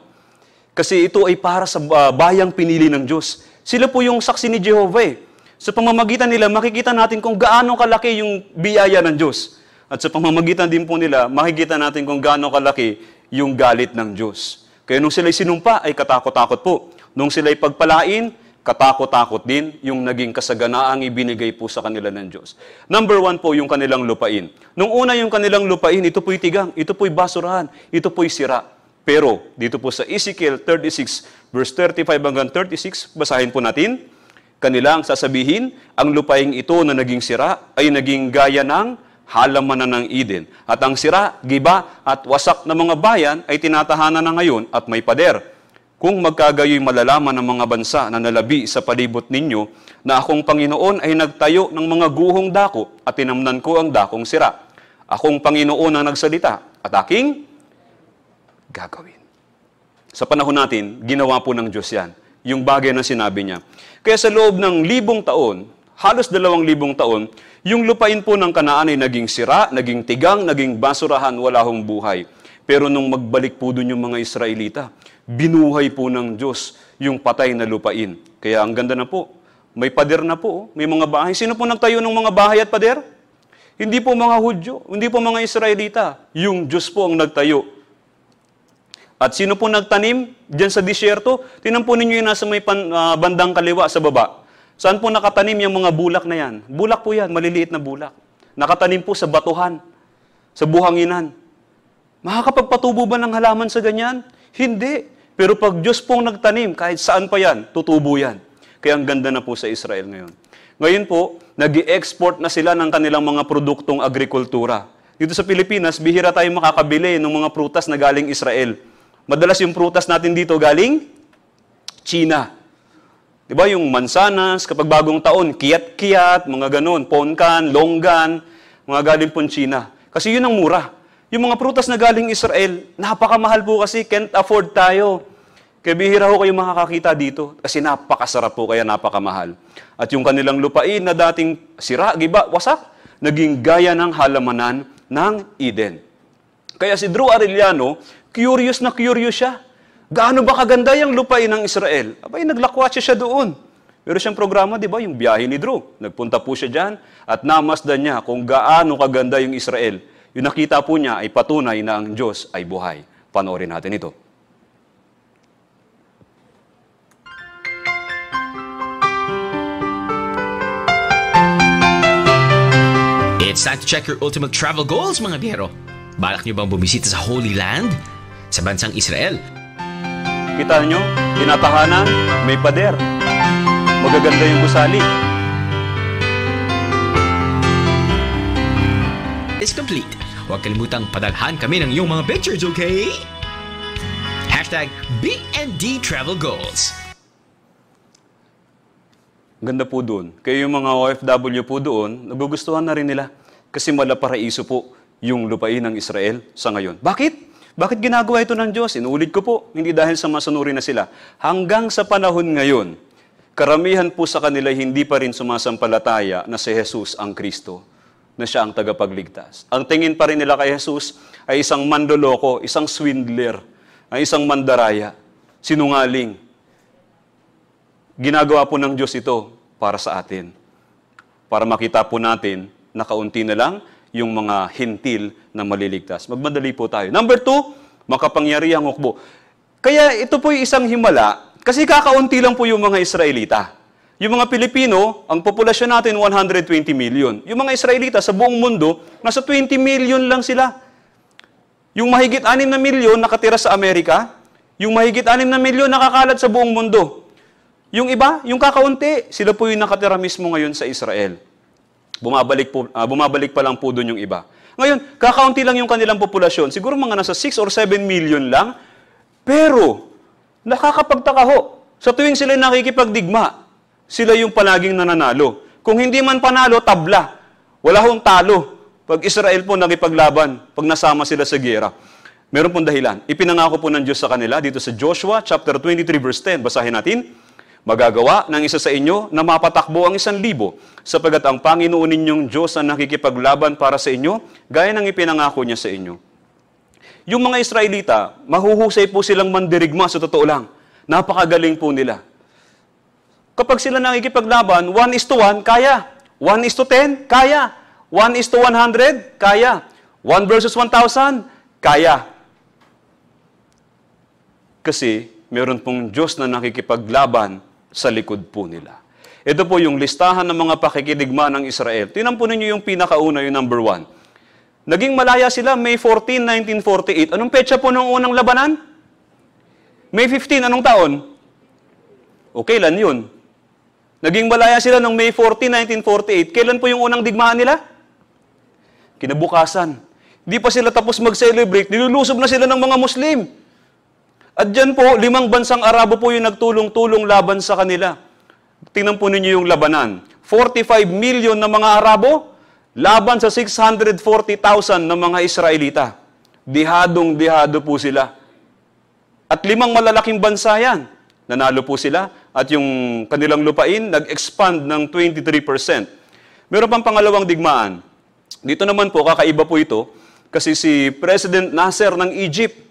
Kasi ito ay para sa ah, bayang pinili ng Diyos. Sila po yung saksi ni Jehovah eh. Sa pamamagitan nila, makikita natin kung gaano kalaki yung biyaya ng Diyos. At sa pamamagitan din po nila, makikita natin kung gaano kalaki yung galit ng Diyos. Kaya nung sila'y sinumpa, ay katakot-takot po. Nung sila'y pagpalain, katakot-takot din yung naging kasaganaang ibinigay po sa kanila ng Diyos. Number one po, yung kanilang lupain. Nung una yung kanilang lupain, ito po'y tigang, ito po'y basurahan, ito po'y sira. Pero dito po sa Ezekiel 36, verse 35 hanggang 36, basahin po natin. Kanilang sasabihin, ang lupaing ito na naging sira ay naging gaya ng halamanan ng Eden. At ang sira, giba at wasak na mga bayan ay tinatahanan na ngayon at may pader kung magkagayoy malalaman ng mga bansa na nalabi sa palibot ninyo na akong Panginoon ay nagtayo ng mga guhong dako at tinamnan ko ang dakong sira. Akong Panginoon ang nagsalita at aking gagawin. Sa panahon natin, ginawa po ng Diyos yan. Yung bagay na sinabi niya. Kaya sa loob ng libong taon, halos dalawang libong taon, yung lupain po ng kanaan ay naging sira, naging tigang, naging basurahan, wala hong buhay. Pero nung magbalik po doon yung mga Israelita, binuhay po ng Diyos yung patay na lupain. Kaya ang ganda na po, may pader na po, may mga bahay. Sino po nagtayo ng mga bahay at pader? Hindi po mga Hudyo, hindi po mga Israelita. Yung Diyos po ang nagtayo. At sino po nagtanim diyan sa disyerto? Tinan po ninyo yung nasa may pan, uh, bandang kaliwa sa baba. Saan po nakatanim yung mga bulak na yan? Bulak po yan, maliliit na bulak. Nakatanim po sa batuhan, sa buhanginan. Makakapagpatubo ba ng halaman sa ganyan? Hindi. Pero pag Diyos pong nagtanim, kahit saan pa yan, tutubo yan. Kaya ang ganda na po sa Israel ngayon. Ngayon po, nag export na sila ng kanilang mga produktong agrikultura. Dito sa Pilipinas, bihira tayong makakabili ng mga prutas na galing Israel. Madalas yung prutas natin dito galing China. Di ba yung mansanas, kapag bagong taon, kiyat-kiyat, mga ganun, ponkan, longgan, mga galing pong China. Kasi yun ang mura. Yung mga prutas na galing Israel, napakamahal po kasi, can't afford tayo. Kaya bihira ho kayo makakakita dito kasi napakasarap po kaya napakamahal. At yung kanilang lupain na dating sira, giba, wasak, naging gaya ng halamanan ng Eden. Kaya si Drew Arellano, curious na curious siya. Gaano ba kaganda yung lupain ng Israel? Abay, naglakwatsa siya doon. Pero siyang programa, di ba, yung biyahe ni Drew. Nagpunta po siya dyan at namasdan niya kung gaano kaganda yung Israel. Yung nakita po niya ay patunay na ang Diyos ay buhay. Panoorin natin ito. It's time to check your ultimate travel goals, mga biyero. Balak niyo bang bumisita sa Holy Land? Sa bansang Israel? Kita niyo, tinatahanan, may pader. Magaganda yung gusali. It's complete. Huwag kalimutang padalhan kami ng iyong mga pictures, okay? Hashtag BND Travel Goals. Ganda po doon. Kayo yung mga OFW po doon, nagugustuhan na rin nila. Kasi malaparaiso po yung lupain ng Israel sa ngayon. Bakit? Bakit ginagawa ito ng Diyos? Inulit ko po, hindi dahil sa masunuri na sila. Hanggang sa panahon ngayon, karamihan po sa kanila hindi pa rin sumasampalataya na si Jesus ang Kristo, na siya ang tagapagligtas. Ang tingin pa rin nila kay Jesus ay isang mandoloko, isang swindler, ay isang mandaraya, sinungaling. Ginagawa po ng Diyos ito para sa atin. Para makita po natin nakaunti na lang yung mga hintil na maliligtas. Magmadali po tayo. Number two, makapangyarihang hukbo. Kaya ito po isang himala kasi kakaunti lang po yung mga Israelita. Yung mga Pilipino, ang populasyon natin 120 million. Yung mga Israelita sa buong mundo, nasa 20 million lang sila. Yung mahigit 6 na milyon nakatira sa Amerika, yung mahigit 6 na milyon nakakalat sa buong mundo. Yung iba, yung kakaunti, sila po yung nakatira mismo ngayon sa Israel. Bumabalik, po, uh, bumabalik pa lang po doon yung iba. Ngayon, kakaunti lang yung kanilang populasyon. Siguro mga nasa 6 or 7 million lang. Pero, nakakapagtaka ho. Sa tuwing sila nakikipagdigma, sila yung palaging nananalo. Kung hindi man panalo, tabla. Wala hong talo. Pag Israel po nakipaglaban, pag nasama sila sa gera. Meron pong dahilan. Ipinangako po ng Diyos sa kanila dito sa Joshua chapter 23 verse 10. Basahin natin. Magagawa ng isa sa inyo na mapatakbo ang isang libo, sapagat ang Panginoon ninyong Diyos ang nakikipaglaban para sa inyo, gaya ng ipinangako niya sa inyo. Yung mga Israelita, mahuhusay po silang mandirigma sa totoo lang. Napakagaling po nila. Kapag sila nakikipaglaban, 1 is to 1, kaya. 1 is to 10, kaya. 1 is to 100, kaya. 1 versus 1,000, kaya. Kasi meron pong Diyos na nakikipaglaban sa likod po nila. Ito po yung listahan ng mga pakikidigma ng Israel. Tinan po ninyo yung pinakauna, yung number one. Naging malaya sila May 14, 1948. Anong petsa po ng unang labanan? May 15, anong taon? Okay lang yun? Naging malaya sila noong May 14, 1948. Kailan po yung unang digmaan nila? Kinabukasan. Hindi pa sila tapos mag-celebrate, nilulusob na sila ng mga Muslim. At dyan po, limang bansang Arabo po yung nagtulong-tulong laban sa kanila. Tingnan po ninyo yung labanan. 45 million na mga Arabo laban sa 640,000 na mga Israelita. Dihadong-dihado po sila. At limang malalaking bansa yan. Nanalo po sila at yung kanilang lupain nag-expand ng 23%. Meron pang pangalawang digmaan. Dito naman po, kakaiba po ito, kasi si President Nasser ng Egypt,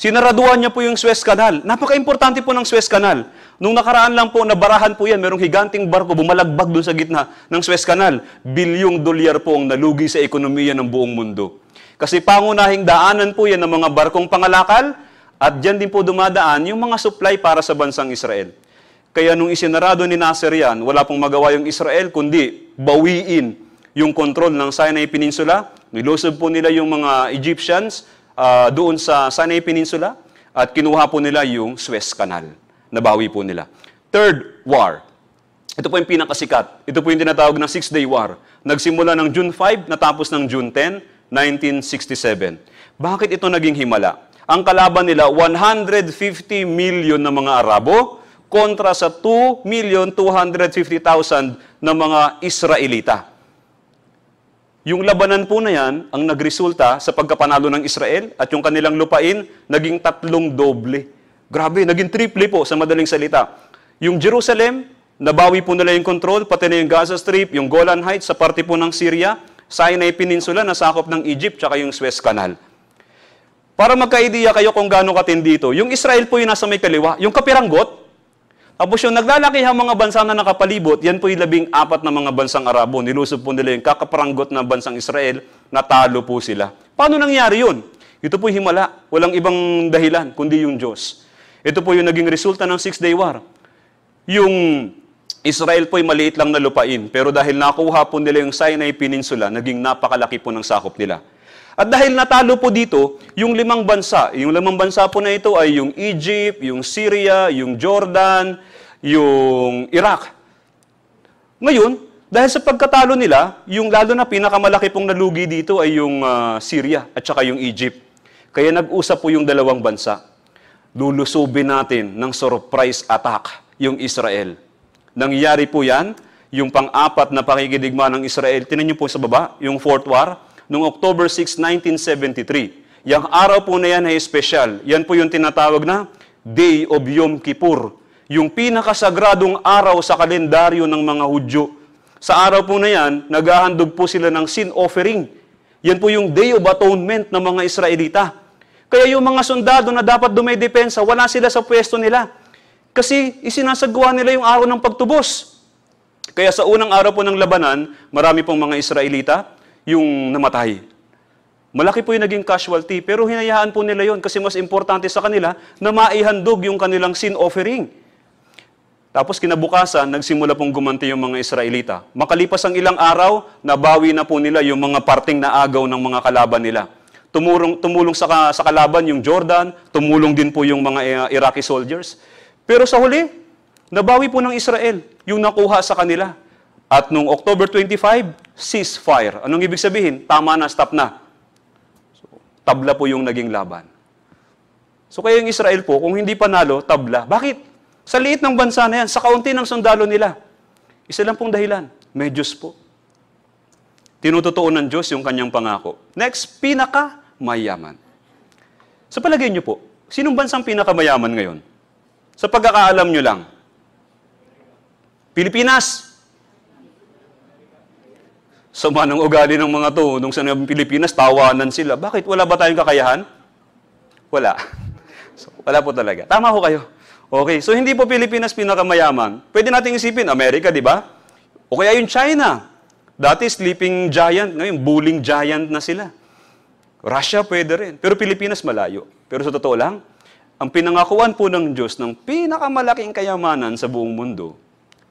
Sinaraduan niya po yung Suez Canal. Napaka-importante po ng Suez Canal. Nung nakaraan lang po, nabarahan po yan, merong higanting barko bumalagbag doon sa gitna ng Suez Canal. Bilyong dolyar po ang nalugi sa ekonomiya ng buong mundo. Kasi pangunahing daanan po yan ng mga barkong pangalakal at dyan din po dumadaan yung mga supply para sa bansang Israel. Kaya nung isinarado ni Nasser yan, wala pong magawa yung Israel kundi bawiin yung kontrol ng Sinai Peninsula. Nilusob po nila yung mga Egyptians uh, doon sa Sinai Peninsula at kinuha po nila yung Suez Canal. Nabawi po nila. Third war. Ito po yung pinakasikat. Ito po yung tinatawag na Six-Day War. Nagsimula ng June 5, natapos ng June 10, 1967. Bakit ito naging himala? Ang kalaban nila, 150 million na mga Arabo kontra sa 2,250,000 na mga Israelita. Yung labanan po na yan ang nagresulta sa pagkapanalo ng Israel at yung kanilang lupain naging tatlong doble. Grabe, naging triple po sa madaling salita. Yung Jerusalem, nabawi po nila yung control, pati na yung Gaza Strip, yung Golan Heights sa parte po ng Syria, Sinai Peninsula, na sakop ng Egypt, tsaka yung Suez Canal. Para magka-idea kayo kung gaano katindi ito, yung Israel po yung nasa may kaliwa, yung kapiranggot, tapos yung naglalaki ang mga bansa na nakapalibot, yan po yung labing apat na mga bansang Arabo. Nilusob po nila yung kakaparanggot na bansang Israel, natalo po sila. Paano nangyari yun? Ito po yung himala. Walang ibang dahilan, kundi yung Diyos. Ito po yung naging resulta ng Six-Day War. Yung Israel po ay maliit lang na lupain, pero dahil nakuha po nila yung Sinai Peninsula, naging napakalaki po ng sakop nila. At dahil natalo po dito, yung limang bansa, yung limang bansa po na ito ay yung Egypt, yung Syria, yung Jordan, yung Iraq. Ngayon, dahil sa pagkatalo nila, yung lalo na pinakamalaki pong nalugi dito ay yung uh, Syria at saka yung Egypt. Kaya nag-usap po yung dalawang bansa. Lulusubin natin ng surprise attack yung Israel. Nangyari po yan, yung pang-apat na pakikidigma ng Israel. Tinan niyo po sa baba, yung Fourth War, noong October 6, 1973. Yang araw po na yan ay special. Yan po yung tinatawag na Day of Yom Kippur yung pinakasagradong araw sa kalendaryo ng mga Hudyo. Sa araw po na yan, naghahandog po sila ng sin offering. Yan po yung Day of Atonement ng mga Israelita. Kaya yung mga sundado na dapat dumedepensa, wala sila sa pwesto nila. Kasi isinasagawa nila yung araw ng pagtubos. Kaya sa unang araw po ng labanan, marami pong mga Israelita yung namatay. Malaki po yung naging casualty, pero hinayaan po nila yon kasi mas importante sa kanila na maihandog yung kanilang sin offering. Tapos kinabukasan, nagsimula pong gumanti yung mga Israelita. Makalipas ang ilang araw, nabawi na po nila yung mga parting na agaw ng mga kalaban nila. Tumulong, tumulong sa, sa kalaban yung Jordan, tumulong din po yung mga uh, Iraqi soldiers. Pero sa huli, nabawi po ng Israel yung nakuha sa kanila. At noong October 25, ceasefire. Anong ibig sabihin? Tama na, stop na. So, tabla po yung naging laban. So kaya yung Israel po, kung hindi panalo, tabla. Bakit? Sa liit ng bansa na yan, sa kaunti ng sundalo nila. Isa lang pong dahilan, may Diyos po. Tinututuon ng Diyos yung kanyang pangako. Next, pinakamayaman. Sa palagay niyo po, sinong bansang pinakamayaman ngayon? Sa pagkakaalam niyo lang. Pilipinas. Sama ng ugali ng mga to. Nung sa Pilipinas, tawanan sila. Bakit? Wala ba tayong kakayahan? Wala. (laughs) So, wala po talaga. Tama ho kayo. Okay, so hindi po Pilipinas pinakamayaman. Pwede nating isipin, Amerika, di ba? O kaya yung China. Dati sleeping giant, ngayon bullying giant na sila. Russia pwede rin. Pero Pilipinas malayo. Pero sa totoo lang, ang pinangakuan po ng Diyos ng pinakamalaking kayamanan sa buong mundo,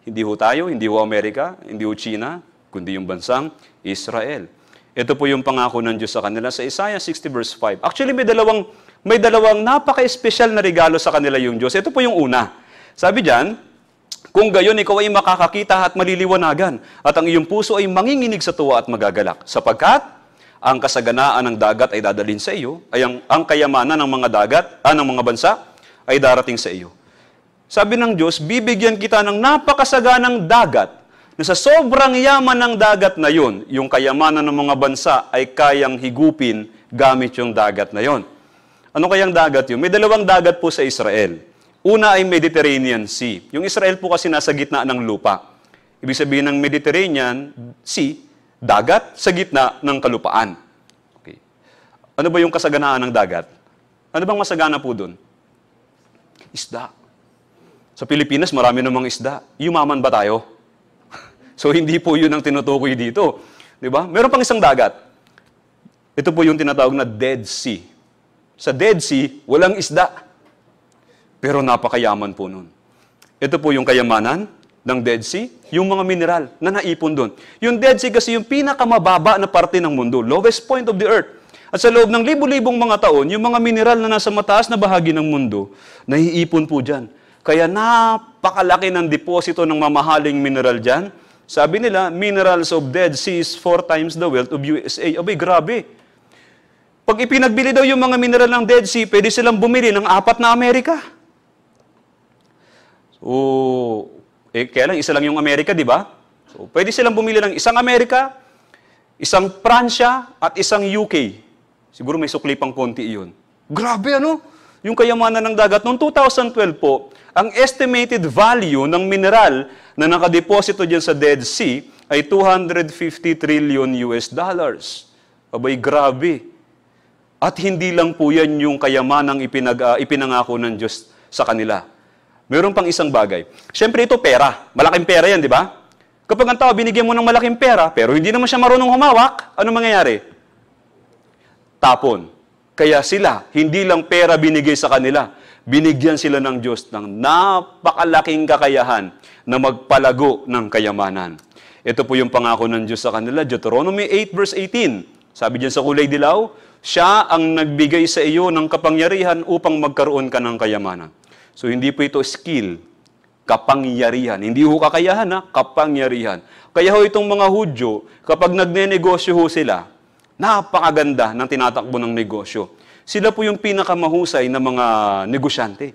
hindi ho tayo, hindi ho Amerika, hindi ho China, kundi yung bansang Israel. Ito po yung pangako ng Diyos sa kanila sa Isaiah 60 verse 5. Actually, may dalawang may dalawang napaka-espesyal na regalo sa kanila yung Diyos. Ito po yung una. Sabi diyan, kung gayon, ikaw ay makakakita at maliliwanagan, at ang iyong puso ay manginginig sa tuwa at magagalak, sapagkat ang kasaganaan ng dagat ay dadalhin sa iyo, ay ang, ang kayamanan ng mga dagat, ah, ng mga bansa, ay darating sa iyo. Sabi ng Diyos, bibigyan kita ng napakasaganang dagat, na sa sobrang yaman ng dagat na yon, yung kayamanan ng mga bansa ay kayang higupin gamit yung dagat na yon. Ano kayang dagat yun? May dalawang dagat po sa Israel. Una ay Mediterranean Sea. Yung Israel po kasi nasa gitna ng lupa. Ibig sabihin ng Mediterranean Sea, dagat sa gitna ng kalupaan. Okay. Ano ba yung kasaganaan ng dagat? Ano bang masagana po doon? Isda. Sa Pilipinas, marami namang isda. Yumaman ba tayo? (laughs) so, hindi po yun ang tinutukoy dito. Di ba? Meron pang isang dagat. Ito po yung tinatawag na Dead Sea sa Dead Sea, walang isda. Pero napakayaman po nun. Ito po yung kayamanan ng Dead Sea, yung mga mineral na naipon doon. Yung Dead Sea kasi yung pinakamababa na parte ng mundo, lowest point of the earth. At sa loob ng libu-libong mga taon, yung mga mineral na nasa mataas na bahagi ng mundo, naiipon po dyan. Kaya napakalaki ng deposito ng mamahaling mineral dyan. Sabi nila, minerals of Dead Sea is four times the wealth of USA. Abay, grabe. Pag ipinagbili daw yung mga mineral ng Dead Sea, pwede silang bumili ng apat na Amerika. So, eh, kaya lang isa lang yung Amerika, di ba? So, pwede silang bumili ng isang Amerika, isang Pransya, at isang UK. Siguro may sukli pang konti iyon. Grabe ano? Yung kayamanan ng dagat. Noong 2012 po, ang estimated value ng mineral na nakadeposito dyan sa Dead Sea ay 250 trillion US dollars. Abay, grabe. At hindi lang po yan yung kayamanang ipinag, uh, ipinangako ng Diyos sa kanila. Meron pang isang bagay. Siyempre ito pera. Malaking pera yan, di ba? Kapag ang tao binigyan mo ng malaking pera, pero hindi naman siya marunong humawak, ano mangyayari? Tapon. Kaya sila, hindi lang pera binigay sa kanila. Binigyan sila ng Diyos ng napakalaking kakayahan na magpalago ng kayamanan. Ito po yung pangako ng Diyos sa kanila. Deuteronomy 8 verse 18. Sabi diyan sa kulay dilaw, siya ang nagbigay sa iyo ng kapangyarihan upang magkaroon ka ng kayamanan. So hindi po ito skill, kapangyarihan. Hindi ho kakayahan, ha? kapangyarihan. Kaya ho itong mga Hudyo, kapag nagnenegosyo ho sila, napakaganda ng tinatakbo ng negosyo. Sila po yung pinakamahusay na mga negosyante.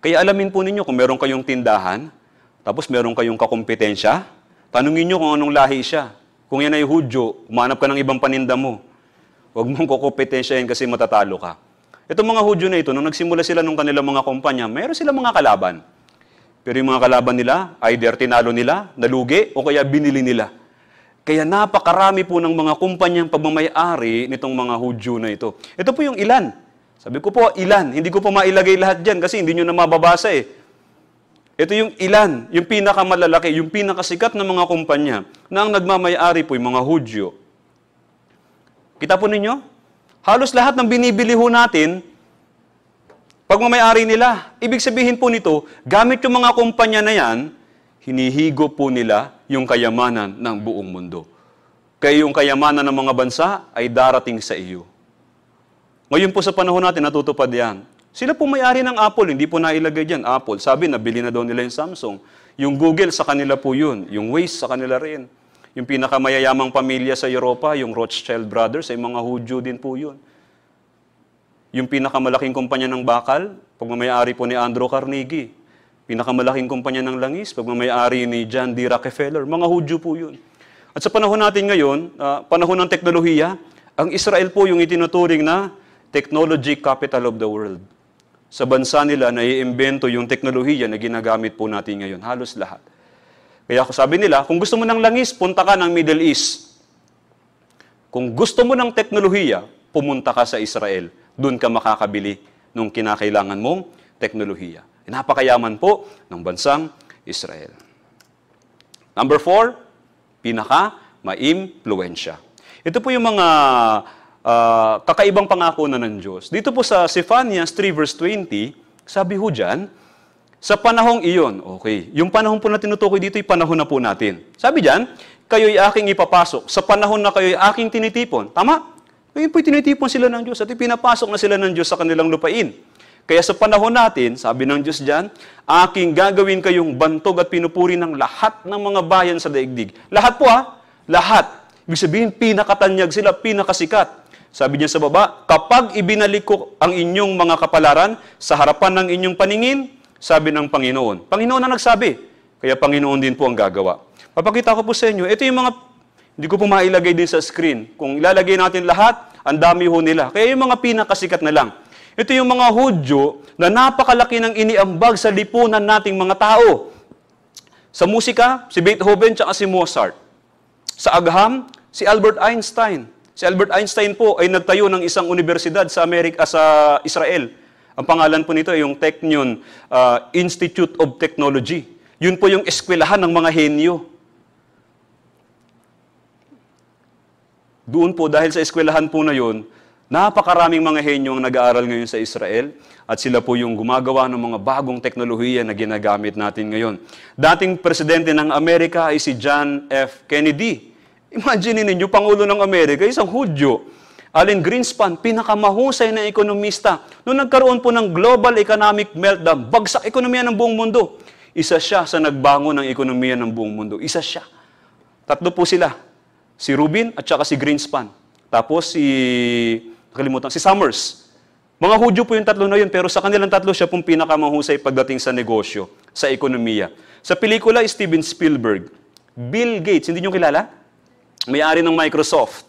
Kaya alamin po ninyo kung meron kayong tindahan, tapos meron kayong kakumpetensya, tanungin nyo kung anong lahi siya. Kung yan ay Hudyo, umanap ka ng ibang paninda mo. Huwag mong kukupetensyahin kasi matatalo ka. Itong mga Hudyo na ito, nung nagsimula sila ng kanilang mga kumpanya, mayroon silang mga kalaban. Pero yung mga kalaban nila, either tinalo nila, nalugi, o kaya binili nila. Kaya napakarami po ng mga kumpanyang pagmamayari nitong mga Hudyo na ito. Ito po yung ilan. Sabi ko po, ilan. Hindi ko po mailagay lahat dyan kasi hindi nyo na mababasa eh. Ito yung ilan, yung pinakamalalaki, yung pinakasikat na mga kumpanya na ang nagmamayari po yung mga Hudyo. Kita po ninyo? Halos lahat ng binibili ho natin, pagmamayari nila. Ibig sabihin po nito, gamit yung mga kumpanya na yan, hinihigo po nila yung kayamanan ng buong mundo. Kaya yung kayamanan ng mga bansa ay darating sa iyo. Ngayon po sa panahon natin, natutupad yan. Sila po may-ari ng Apple, hindi po nailagay dyan. Apple, sabi, nabili na daw nila yung Samsung. Yung Google, sa kanila po yun. Yung Waze, sa kanila rin. Yung pinakamayayamang pamilya sa Europa, yung Rothschild Brothers, ay eh, mga Hudyo din po yun. Yung pinakamalaking kumpanya ng bakal, pagmamayari po ni Andrew Carnegie. Pinakamalaking kumpanya ng langis, pagmamayari ni John D. Rockefeller. Mga Hudyo po yun. At sa panahon natin ngayon, uh, panahon ng teknolohiya, ang Israel po yung itinuturing na technology capital of the world. Sa bansa nila, na naiimbento yung teknolohiya na ginagamit po natin ngayon. Halos lahat. Kaya sabi nila, kung gusto mo ng langis, punta ka ng Middle East. Kung gusto mo ng teknolohiya, pumunta ka sa Israel. Doon ka makakabili ng kinakailangan mong teknolohiya. Napakayaman po ng bansang Israel. Number four, pinaka maimpluensya. Ito po yung mga uh, kakaibang pangako na ng Diyos. Dito po sa Sephanias 3 verse 20, sabi ho dyan, sa panahong iyon, okay, yung panahon po na tinutukoy dito, yung panahon na po natin. Sabi diyan, kayo'y aking ipapasok. Sa panahon na kayo'y aking tinitipon. Tama? Ngayon po'y tinitipon sila ng Diyos at ipinapasok na sila ng Diyos sa kanilang lupain. Kaya sa panahon natin, sabi ng Diyos diyan, aking gagawin kayong bantog at pinupuri ng lahat ng mga bayan sa daigdig. Lahat po ha? Ah. Lahat. Ibig sabihin, pinakatanyag sila, pinakasikat. Sabi niya sa baba, kapag ibinalik ko ang inyong mga kapalaran sa harapan ng inyong paningin, sabi ng Panginoon. Panginoon na nagsabi, kaya Panginoon din po ang gagawa. Papakita ko po sa inyo, ito yung mga, hindi ko po mailagay din sa screen. Kung ilalagay natin lahat, ang dami ho nila. Kaya yung mga pinakasikat na lang. Ito yung mga Hudyo na napakalaki ng iniambag sa lipunan nating mga tao. Sa musika, si Beethoven at si Mozart. Sa agham, si Albert Einstein. Si Albert Einstein po ay nagtayo ng isang universidad sa Amerika sa Israel ang pangalan po nito ay yung Technion uh, Institute of Technology. Yun po yung eskwelahan ng mga henyo. Doon po, dahil sa eskwelahan po na yun, napakaraming mga henyo ang nag-aaral ngayon sa Israel at sila po yung gumagawa ng mga bagong teknolohiya na ginagamit natin ngayon. Dating presidente ng Amerika ay si John F. Kennedy. Imagine ninyo, Pangulo ng Amerika, isang Hudyo. Alan Greenspan, pinakamahusay na ekonomista. Noong nagkaroon po ng global economic meltdown, bagsak ekonomiya ng buong mundo. Isa siya sa nagbangon ng ekonomiya ng buong mundo. Isa siya. Tatlo po sila. Si Rubin at saka si Greenspan. Tapos si, nakalimutan, si Summers. Mga Hudyo po yung tatlo na yun, pero sa kanilang tatlo siya pong pinakamahusay pagdating sa negosyo, sa ekonomiya. Sa pelikula, Steven Spielberg. Bill Gates, hindi niyo kilala? May-ari ng Microsoft.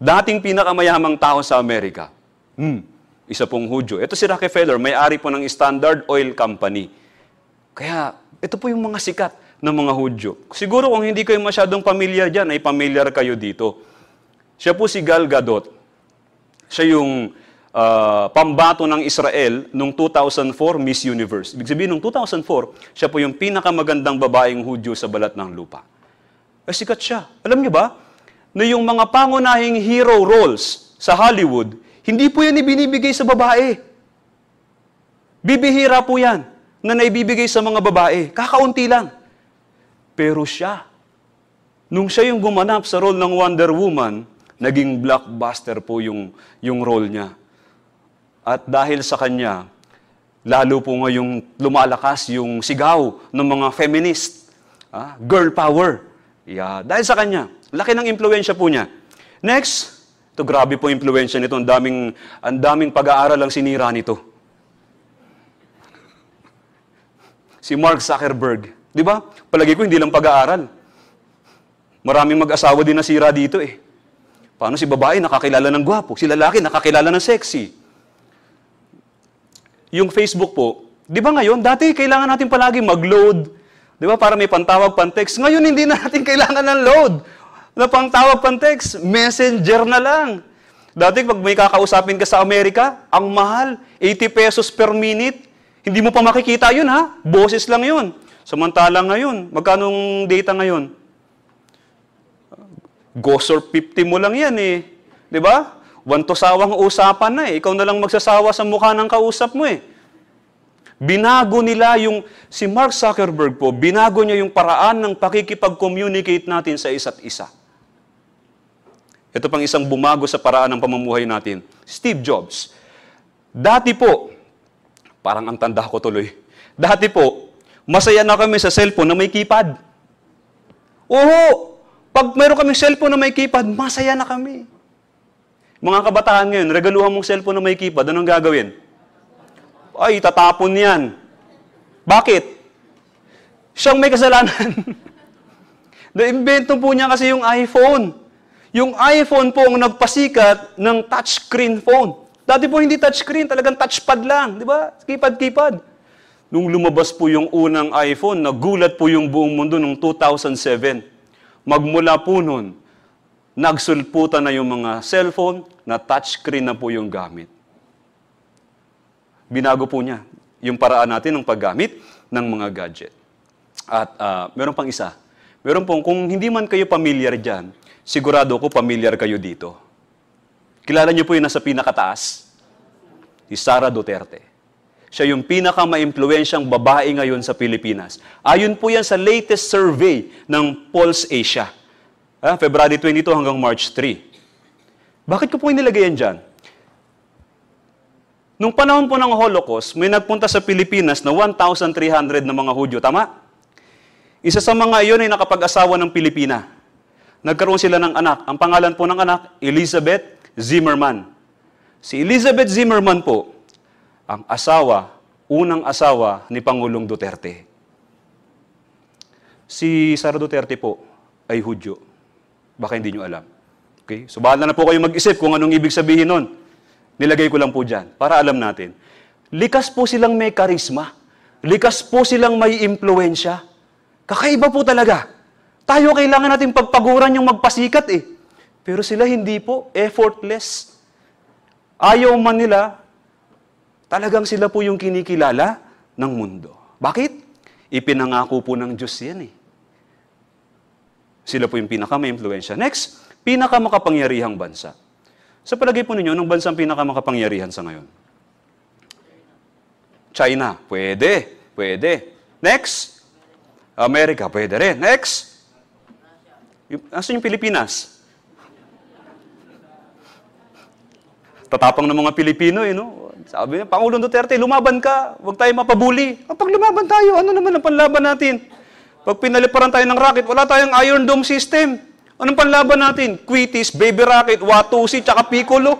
Dating pinakamayamang tao sa Amerika. Hmm, isa pong Hudyo. Ito si Rockefeller, may-ari po ng Standard Oil Company. Kaya, ito po yung mga sikat ng mga Hudyo. Siguro kung hindi kayo masyadong pamilyar dyan, ay pamilyar kayo dito. Siya po si Gal Gadot. Siya yung uh, pambato ng Israel nung 2004 Miss Universe. Ibig sabihin, nung 2004, siya po yung pinakamagandang babaeng Hudyo sa balat ng lupa. Eh, sikat siya. Alam niyo ba, na yung mga pangunahing hero roles sa Hollywood, hindi po yan ibinibigay sa babae. Bibihira po yan na naibibigay sa mga babae. Kakaunti lang. Pero siya, nung siya yung gumanap sa role ng Wonder Woman, naging blockbuster po yung, yung role niya. At dahil sa kanya, lalo po ngayong lumalakas yung sigaw ng mga feminist. Ah, girl power. Yeah, dahil sa kanya. Laki ng impluensya po niya. Next, to grabe po impluensya nito. Ang daming, ang daming pag-aaral ang sinira nito. Si Mark Zuckerberg. Di ba? Palagi ko hindi lang pag-aaral. Maraming mag-asawa din nasira dito eh. Paano si babae nakakilala ng gwapo? Si lalaki nakakilala ng sexy? Yung Facebook po, di ba ngayon, dati kailangan natin palagi mag-load. Di ba? Para may pantawag, pantext. Ngayon, hindi na natin kailangan ng load. Ano pang tawag pang text? Messenger na lang. Dati pag may kakausapin ka sa Amerika, ang mahal, 80 pesos per minute. Hindi mo pa makikita yun ha, boses lang yun. Samantala ngayon, magkano magkanong data ngayon? Ghost or 50 mo lang yan eh. ba? Diba? Wantosawang usapan na eh. Ikaw na lang magsasawa sa mukha ng kausap mo eh. Binago nila yung, si Mark Zuckerberg po, binago niya yung paraan ng pakikipag-communicate natin sa isa't isa. Ito pang isang bumago sa paraan ng pamumuhay natin. Steve Jobs. Dati po, parang ang tanda ko tuloy. Dati po, masaya na kami sa cellphone na may keypad. Oo! Pag mayroon kami cellphone na may keypad, masaya na kami. Mga kabataan ngayon, regaluhan mong cellphone na may keypad, anong gagawin? Ay, tatapon yan. Bakit? Siyang may kasalanan. (laughs) Naimbento po niya kasi yung iPhone. Yung iPhone po ang nagpasikat ng touchscreen phone. Dati po hindi touchscreen, talagang touchpad lang, di ba? Kipad-kipad. Nung lumabas po yung unang iPhone, nagulat po yung buong mundo noong 2007. Magmula po noon, nagsulputan na yung mga cellphone, na touchscreen na po yung gamit. Binago po niya yung paraan natin ng paggamit ng mga gadget. At uh, meron pang isa. Meron pong, kung hindi man kayo pamilyar dyan, Sigurado ko, pamilyar kayo dito. Kilala niyo po yung nasa pinakataas? Si Sara Duterte. Siya yung pinakama-impluensyang babae ngayon sa Pilipinas. Ayon po yan sa latest survey ng Pulse Asia. Ah, February 22 hanggang March 3. Bakit ko po inilagay yan dyan? Nung panahon po ng Holocaust, may nagpunta sa Pilipinas na 1,300 na mga Hudyo. Tama? Isa sa mga iyon ay nakapag-asawa ng Pilipina nagkaroon sila ng anak. Ang pangalan po ng anak, Elizabeth Zimmerman. Si Elizabeth Zimmerman po, ang asawa, unang asawa ni Pangulong Duterte. Si Sara Duterte po ay Hudyo. Baka hindi nyo alam. Okay? So bahala na po kayo mag-isip kung anong ibig sabihin nun. Nilagay ko lang po dyan para alam natin. Likas po silang may karisma. Likas po silang may impluensya. Kakaiba po talaga. Tayo kailangan nating pagpaguran yung magpasikat eh. Pero sila hindi po, effortless. Ayaw man nila, talagang sila po yung kinikilala ng mundo. Bakit? Ipinangako po ng Diyos yan eh. Sila po yung pinaka-may-influensya. Next, pinakamakapangyarihang bansa. Sa palagay po ninyo, anong bansang pinakamakapangyarihan sa ngayon? China. Pwede. Pwede. Next. Amerika. Pwede rin. Next. Asan yung Pilipinas? Tatapang ng mga Pilipino, eh, no? Sabi niya, Pangulong Duterte, lumaban ka, huwag tayo mapabuli. Ah, pag lumaban tayo, ano naman ang panlaban natin? Pag pinaliparan tayo ng rocket, wala tayong iron dome system. Anong panlaban natin? Quitis, baby rocket, watusi, tsaka piccolo.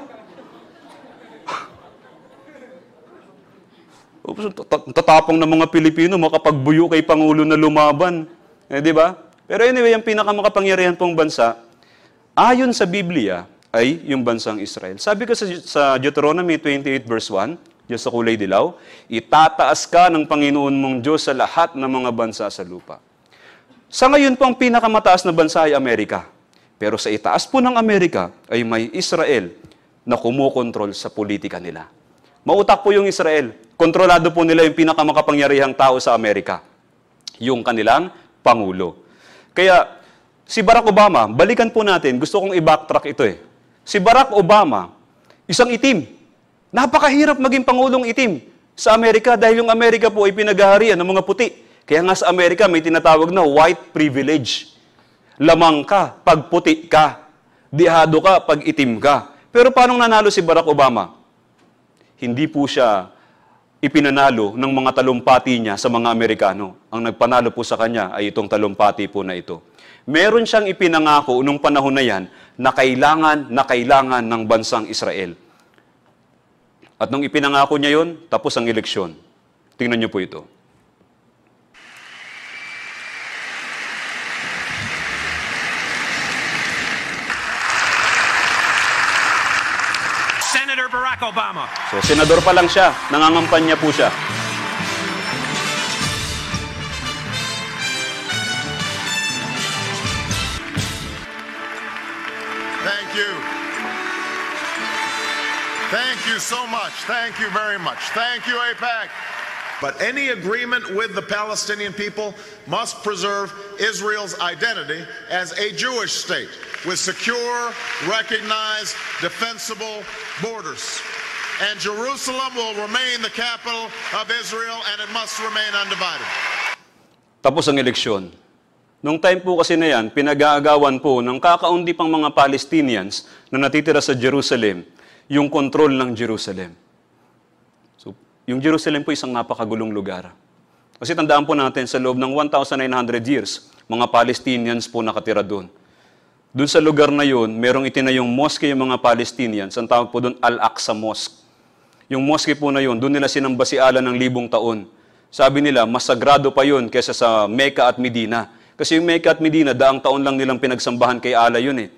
Oops, (laughs) tatapang ng mga Pilipino makapagbuyo kay Pangulo na lumaban. Eh, di ba? Pero anyway, ang pinakamakapangyarihan pong bansa, ayon sa Biblia, ay yung bansang Israel. Sabi ko sa, sa Deuteronomy 28 verse 1, Diyos sa kulay dilaw, itataas ka ng Panginoon mong Diyos sa lahat ng mga bansa sa lupa. Sa ngayon po, ang pinakamataas na bansa ay Amerika. Pero sa itaas po ng Amerika ay may Israel na kumukontrol sa politika nila. Mautak po yung Israel. Kontrolado po nila yung pinakamakapangyarihang tao sa Amerika. Yung kanilang Pangulo. Kaya si Barack Obama, balikan po natin, gusto kong i-backtrack ito eh. Si Barack Obama, isang itim. Napakahirap maging pangulong itim sa Amerika dahil yung Amerika po ay pinaghaharian ng mga puti. Kaya nga sa Amerika may tinatawag na white privilege. Lamang ka pag puti ka. Dihado ka pag itim ka. Pero paano nanalo si Barack Obama? Hindi po siya ipinanalo ng mga talumpati niya sa mga Amerikano. Ang nagpanalo po sa kanya ay itong talumpati po na ito. Meron siyang ipinangako noong panahon na yan na kailangan na kailangan ng bansang Israel. At nung ipinangako niya yon, tapos ang eleksyon. Tingnan niyo po ito. Barack Obama. So, senador pa lang siya. Nangangampanya po siya. Thank you. Thank you so much. Thank you very much. Thank you, APAC. But any agreement with the Palestinian people must preserve Israel's identity as a Jewish state with secure, recognized, defensible borders. and Jerusalem will remain the capital of Israel and it must remain undivided. Tapos ang eleksyon. Nung time po kasi na yan, pinag-aagawan po ng kakaundi pang mga Palestinians na natitira sa Jerusalem, yung control ng Jerusalem. So, yung Jerusalem po isang napakagulong lugar. Kasi tandaan po natin, sa loob ng 1,900 years, mga Palestinians po nakatira doon. Doon sa lugar na yun, merong itinayong mosque yung mga Palestinians. Ang tawag po doon, Al-Aqsa Mosque. Yung mosque po na yun, doon nila sinamba si Alan ng libong taon. Sabi nila, mas sagrado pa yun kesa sa Mecca at Medina. Kasi yung Mecca at Medina, daang taon lang nilang pinagsambahan kay Ala yun eh.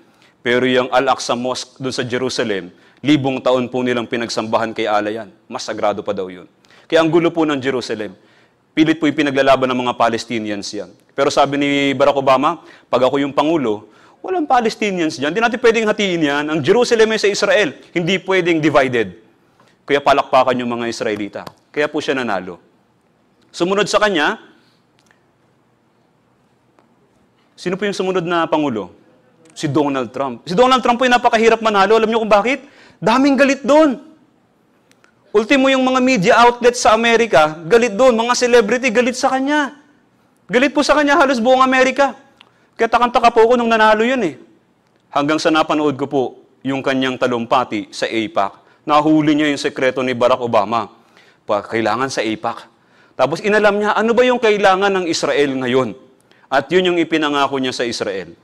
Pero yung Al-Aqsa Mosque doon sa Jerusalem, libong taon po nilang pinagsambahan kay Ala yan. Mas sagrado pa daw yun. Kaya ang gulo po ng Jerusalem. Pilit po ipinaglalaban ng mga Palestinians yan. Pero sabi ni Barack Obama, pag ako yung Pangulo, walang Palestinians dyan. Hindi natin pwedeng hatiin yan. Ang Jerusalem ay sa Israel. Hindi pwedeng divided. Kaya palakpakan yung mga Israelita. Kaya po siya nanalo. Sumunod sa kanya, sino po yung sumunod na Pangulo? Si Donald Trump. Si Donald Trump po yung napakahirap manalo. Alam niyo kung bakit? Daming galit doon. Ultimo yung mga media outlets sa Amerika, galit doon. Mga celebrity, galit sa kanya. Galit po sa kanya halos buong Amerika. Kaya takantaka po ako nung nanalo yun eh. Hanggang sa napanood ko po yung kanyang talumpati sa APAC Nahuli niya yung sekreto ni Barack Obama. Pa, kailangan sa APAC. Tapos inalam niya, ano ba yung kailangan ng Israel ngayon? At yun yung ipinangako niya sa Israel.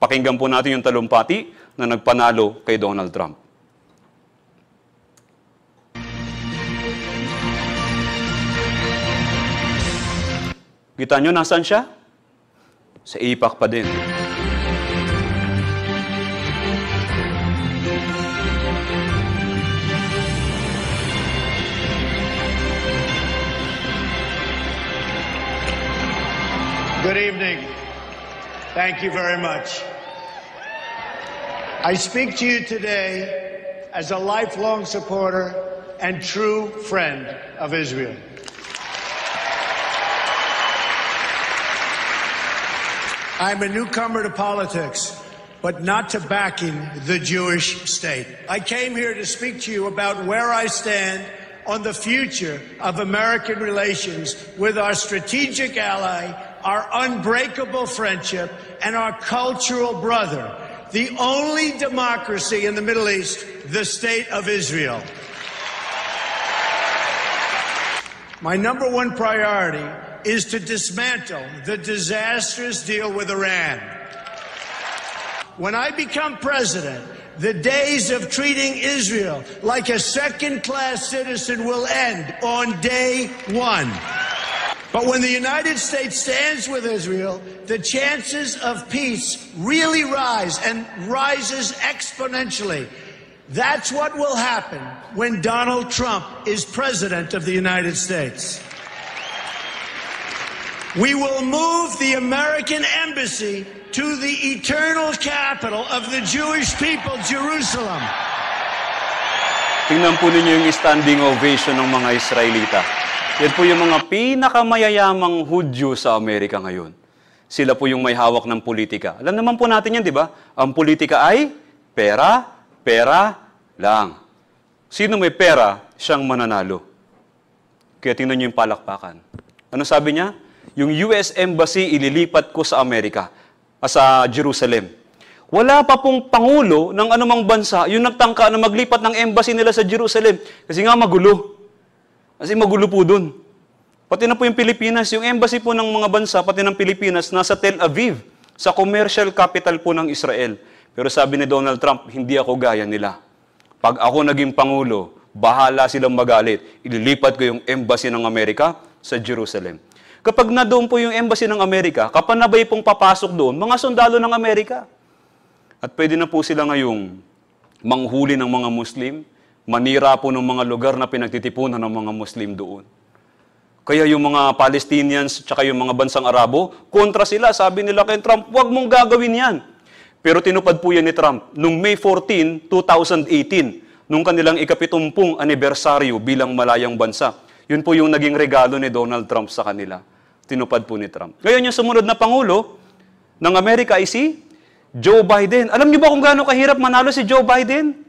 Pakinggan po natin yung talumpati na nagpanalo kay Donald Trump. Kita nyo, nasan siya? Sa APAC pa din. Good evening. Thank you very much. I speak to you today as a lifelong supporter and true friend of Israel. I'm a newcomer to politics, but not to backing the Jewish state. I came here to speak to you about where I stand on the future of American relations with our strategic ally our unbreakable friendship, and our cultural brother, the only democracy in the Middle East, the State of Israel. My number one priority is to dismantle the disastrous deal with Iran. When I become president, the days of treating Israel like a second class citizen will end on day one. But when the United States stands with Israel, the chances of peace really rise and rises exponentially. That's what will happen when Donald Trump is president of the United States. We will move the American embassy to the eternal capital of the Jewish people, Jerusalem. Tingnan po ninyo yung standing ovation ng mga Israelita. Yan po yung mga pinakamayayamang Hudyo sa Amerika ngayon. Sila po yung may hawak ng politika. Alam naman po natin yan, di ba? Ang politika ay pera, pera lang. Sino may pera, siyang mananalo. Kaya tingnan niyo yung palakpakan. Ano sabi niya? Yung US Embassy ililipat ko sa Amerika, ah, sa Jerusalem. Wala pa pong pangulo ng anumang bansa yung nagtangka na maglipat ng embassy nila sa Jerusalem kasi nga magulo. Kasi magulo po doon. Pati na po yung Pilipinas, yung embassy po ng mga bansa, pati ng Pilipinas, nasa Tel Aviv, sa commercial capital po ng Israel. Pero sabi ni Donald Trump, hindi ako gaya nila. Pag ako naging Pangulo, bahala silang magalit. Ililipat ko yung embassy ng Amerika sa Jerusalem. Kapag na doon po yung embassy ng Amerika, kapanabay pong papasok doon, mga sundalo ng Amerika. At pwede na po sila ngayong manghuli ng mga Muslim, manira po ng mga lugar na pinagtitipunan ng mga Muslim doon. Kaya yung mga Palestinians at yung mga bansang Arabo, kontra sila. Sabi nila kay Trump, huwag mong gagawin yan. Pero tinupad po yan ni Trump noong May 14, 2018, nung kanilang ikapitumpung anibersaryo bilang malayang bansa. Yun po yung naging regalo ni Donald Trump sa kanila. Tinupad po ni Trump. Ngayon yung sumunod na Pangulo ng Amerika ay si Joe Biden. Alam niyo ba kung gaano kahirap manalo si Joe Biden?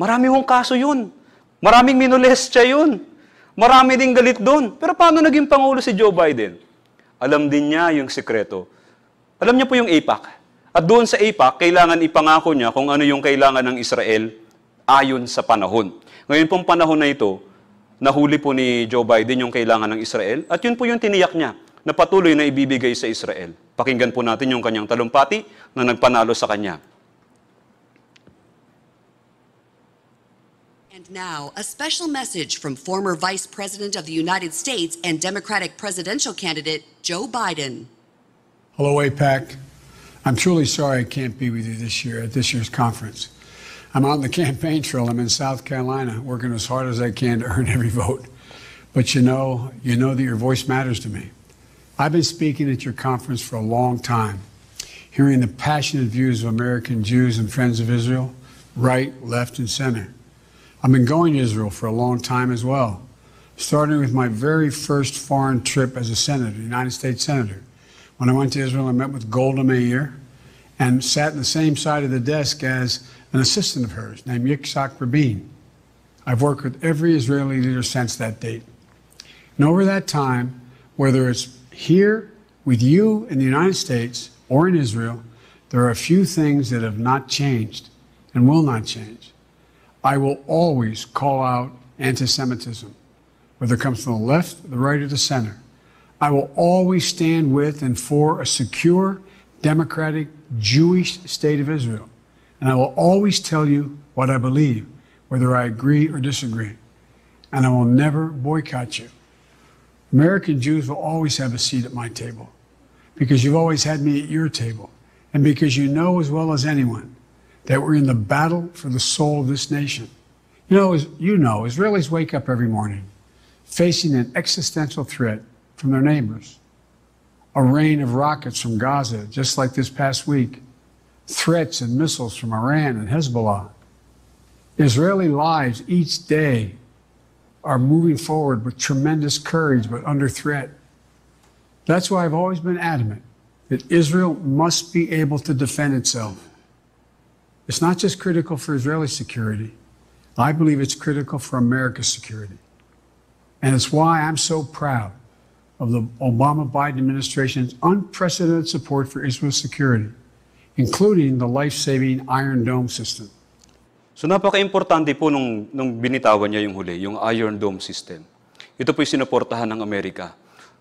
Marami hong kaso yun. Maraming minolestya yun. Marami ding galit doon. Pero paano naging Pangulo si Joe Biden? Alam din niya yung sikreto. Alam niya po yung APAC. At doon sa APAC, kailangan ipangako niya kung ano yung kailangan ng Israel ayon sa panahon. Ngayon pong panahon na ito, nahuli po ni Joe Biden yung kailangan ng Israel at yun po yung tiniyak niya na patuloy na ibibigay sa Israel. Pakinggan po natin yung kanyang talumpati na nagpanalo sa kanya. Now, a special message from former Vice President of the United States and Democratic presidential candidate Joe Biden. Hello, APAC. I'm truly sorry I can't be with you this year at this year's conference. I'm on the campaign trail. I'm in South Carolina working as hard as I can to earn every vote. But you know, you know that your voice matters to me. I've been speaking at your conference for a long time, hearing the passionate views of American Jews and friends of Israel, right, left, and center. I've been going to Israel for a long time as well, starting with my very first foreign trip as a senator, United States senator. When I went to Israel, I met with Golda Meir and sat in the same side of the desk as an assistant of hers named Yitzhak Rabin. I've worked with every Israeli leader since that date. And over that time, whether it's here with you in the United States or in Israel, there are a few things that have not changed and will not change. I will always call out anti Semitism, whether it comes from the left, the right, or the center. I will always stand with and for a secure, democratic, Jewish state of Israel. And I will always tell you what I believe, whether I agree or disagree. And I will never boycott you. American Jews will always have a seat at my table because you've always had me at your table and because you know as well as anyone that we're in the battle for the soul of this nation. You know, as you know, Israelis wake up every morning facing an existential threat from their neighbors. A rain of rockets from Gaza, just like this past week, threats and missiles from Iran and Hezbollah. Israeli lives each day are moving forward with tremendous courage, but under threat. That's why I've always been adamant that Israel must be able to defend itself. It's not just critical for Israeli security. I believe it's critical for America's security. And it's why I'm so proud of the Obama Biden administration's unprecedented support for Israel's security, including the life saving Iron Dome system. So napaka-importante po nung, nung binitawan niya yung huli, yung Iron Dome system. Ito po yung sinuportahan ng Amerika.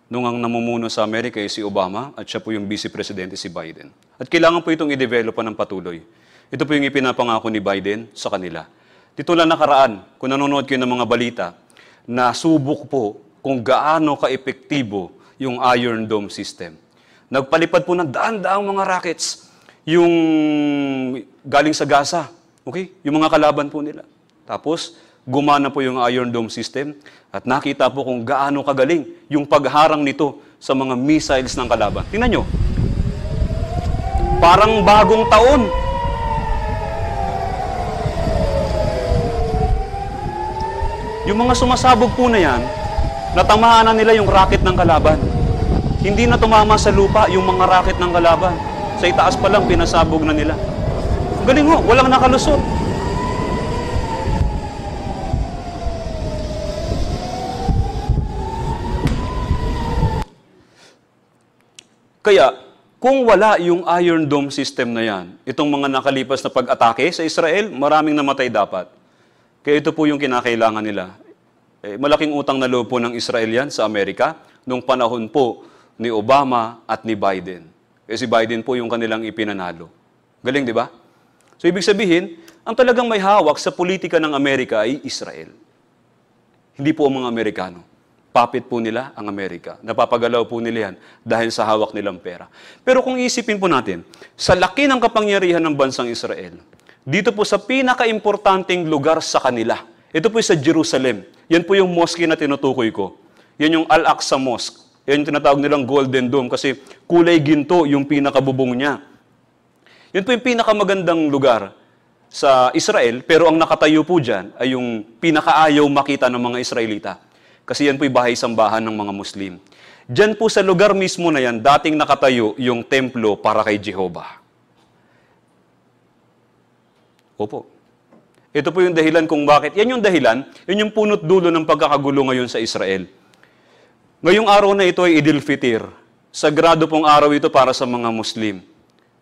Nung ang namumuno sa Amerika ay si Obama at siya po yung vice presidente si Biden. At kailangan po itong i-developan ng patuloy. Ito po yung ipinapangako ni Biden sa kanila. Dito lang nakaraan, kung nanonood kayo ng mga balita, nasubok po kung gaano kaepektibo yung Iron Dome system. Nagpalipad po ng daan-daang mga rockets yung galing sa Gaza. Okay? Yung mga kalaban po nila. Tapos, gumana po yung Iron Dome system at nakita po kung gaano kagaling yung pagharang nito sa mga missiles ng kalaban. Tingnan nyo. Parang bagong taon Yung mga sumasabog po na yan, natamaan na nila yung racket ng kalaban. Hindi na tumama sa lupa yung mga racket ng kalaban. Sa itaas pa lang, pinasabog na nila. Galing ho, walang nakalusot. Kaya, kung wala yung Iron Dome system na yan, itong mga nakalipas na pag-atake sa Israel, maraming namatay dapat. Kaya ito po yung kinakailangan nila. Eh, malaking utang na loob po ng Israel yan sa Amerika nung panahon po ni Obama at ni Biden. Kasi eh, si Biden po yung kanilang ipinanalo. Galing, di ba? So, ibig sabihin, ang talagang may hawak sa politika ng Amerika ay Israel. Hindi po ang mga Amerikano. Papit po nila ang Amerika. Napapagalaw po nila yan dahil sa hawak nilang pera. Pero kung isipin po natin, sa laki ng kapangyarihan ng bansang Israel, dito po sa pinakaimportanteng lugar sa kanila. Ito po sa Jerusalem. Yan po yung mosque na tinutukoy ko. Yan yung Al-Aqsa Mosque. Yan yung tinatawag nilang Golden Dome kasi kulay ginto yung pinakabubong niya. Yan po yung pinakamagandang lugar sa Israel, pero ang nakatayo po dyan ay yung pinakaayaw makita ng mga Israelita. Kasi yan po yung bahay sambahan ng mga Muslim. Diyan po sa lugar mismo na yan, dating nakatayo yung templo para kay Jehovah. Opo. Ito po yung dahilan kung bakit. Yan yung dahilan, yan yung punot dulo ng pagkakagulo ngayon sa Israel. Ngayong araw na ito ay Idil Fitir. Sagrado pong araw ito para sa mga Muslim.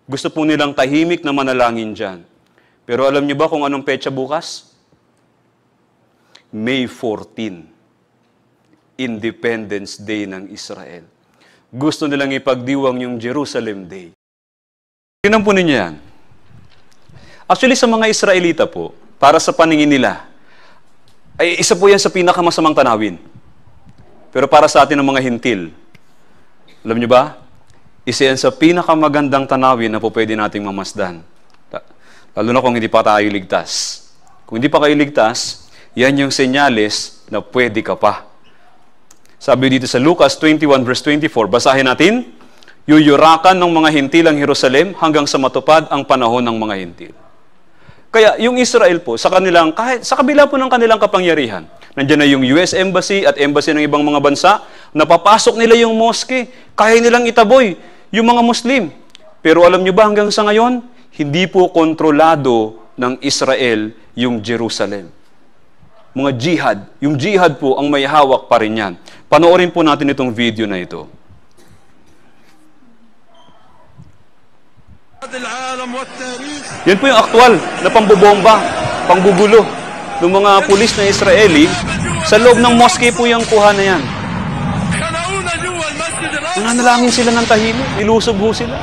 Gusto po nilang tahimik na manalangin dyan. Pero alam niyo ba kung anong petsa bukas? May 14. Independence Day ng Israel. Gusto nilang ipagdiwang yung Jerusalem Day. Tinampunin niya yan. Actually, sa mga Israelita po, para sa paningin nila, ay isa po yan sa pinakamasamang tanawin. Pero para sa atin ng mga hintil, alam nyo ba? Isa yan sa pinakamagandang tanawin na po pwede nating mamasdan. Lalo na kung hindi pa tayo ligtas. Kung hindi pa kayo ligtas, yan yung senyales na pwede ka pa. Sabi dito sa Lucas 21 verse 24, basahin natin, Yuyurakan ng mga hintil ang Jerusalem hanggang sa matupad ang panahon ng mga hintil. Kaya yung Israel po, sa kanilang, kahit sa kabila po ng kanilang kapangyarihan, nandiyan na yung US Embassy at Embassy ng ibang mga bansa, napapasok nila yung mosque, kaya nilang itaboy yung mga Muslim. Pero alam nyo ba hanggang sa ngayon, hindi po kontrolado ng Israel yung Jerusalem. Mga jihad, yung jihad po ang may hawak pa rin yan. Panoorin po natin itong video na ito. Yan po yung aktwal na pambobomba, panggugulo ng mga pulis na Israeli. Sa loob ng mosque po yung kuha na yan. Nananalangin sila ng tahimik, ilusob ho sila.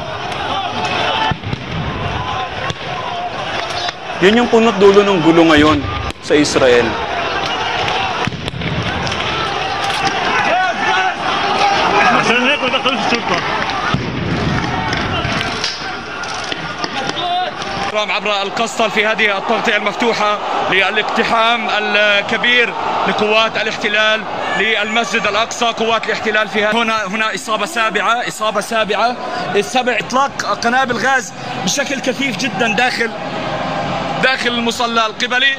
Yan yung punot dulo ng gulo ngayon sa Israel. الكرام عبر القسطل في هذه التغطيه المفتوحه للاقتحام الكبير لقوات الاحتلال للمسجد الاقصى قوات الاحتلال في هنا هنا اصابه سابعه اصابه سابعه السبع اطلاق قنابل غاز بشكل كثيف جدا داخل داخل المصلى القبلي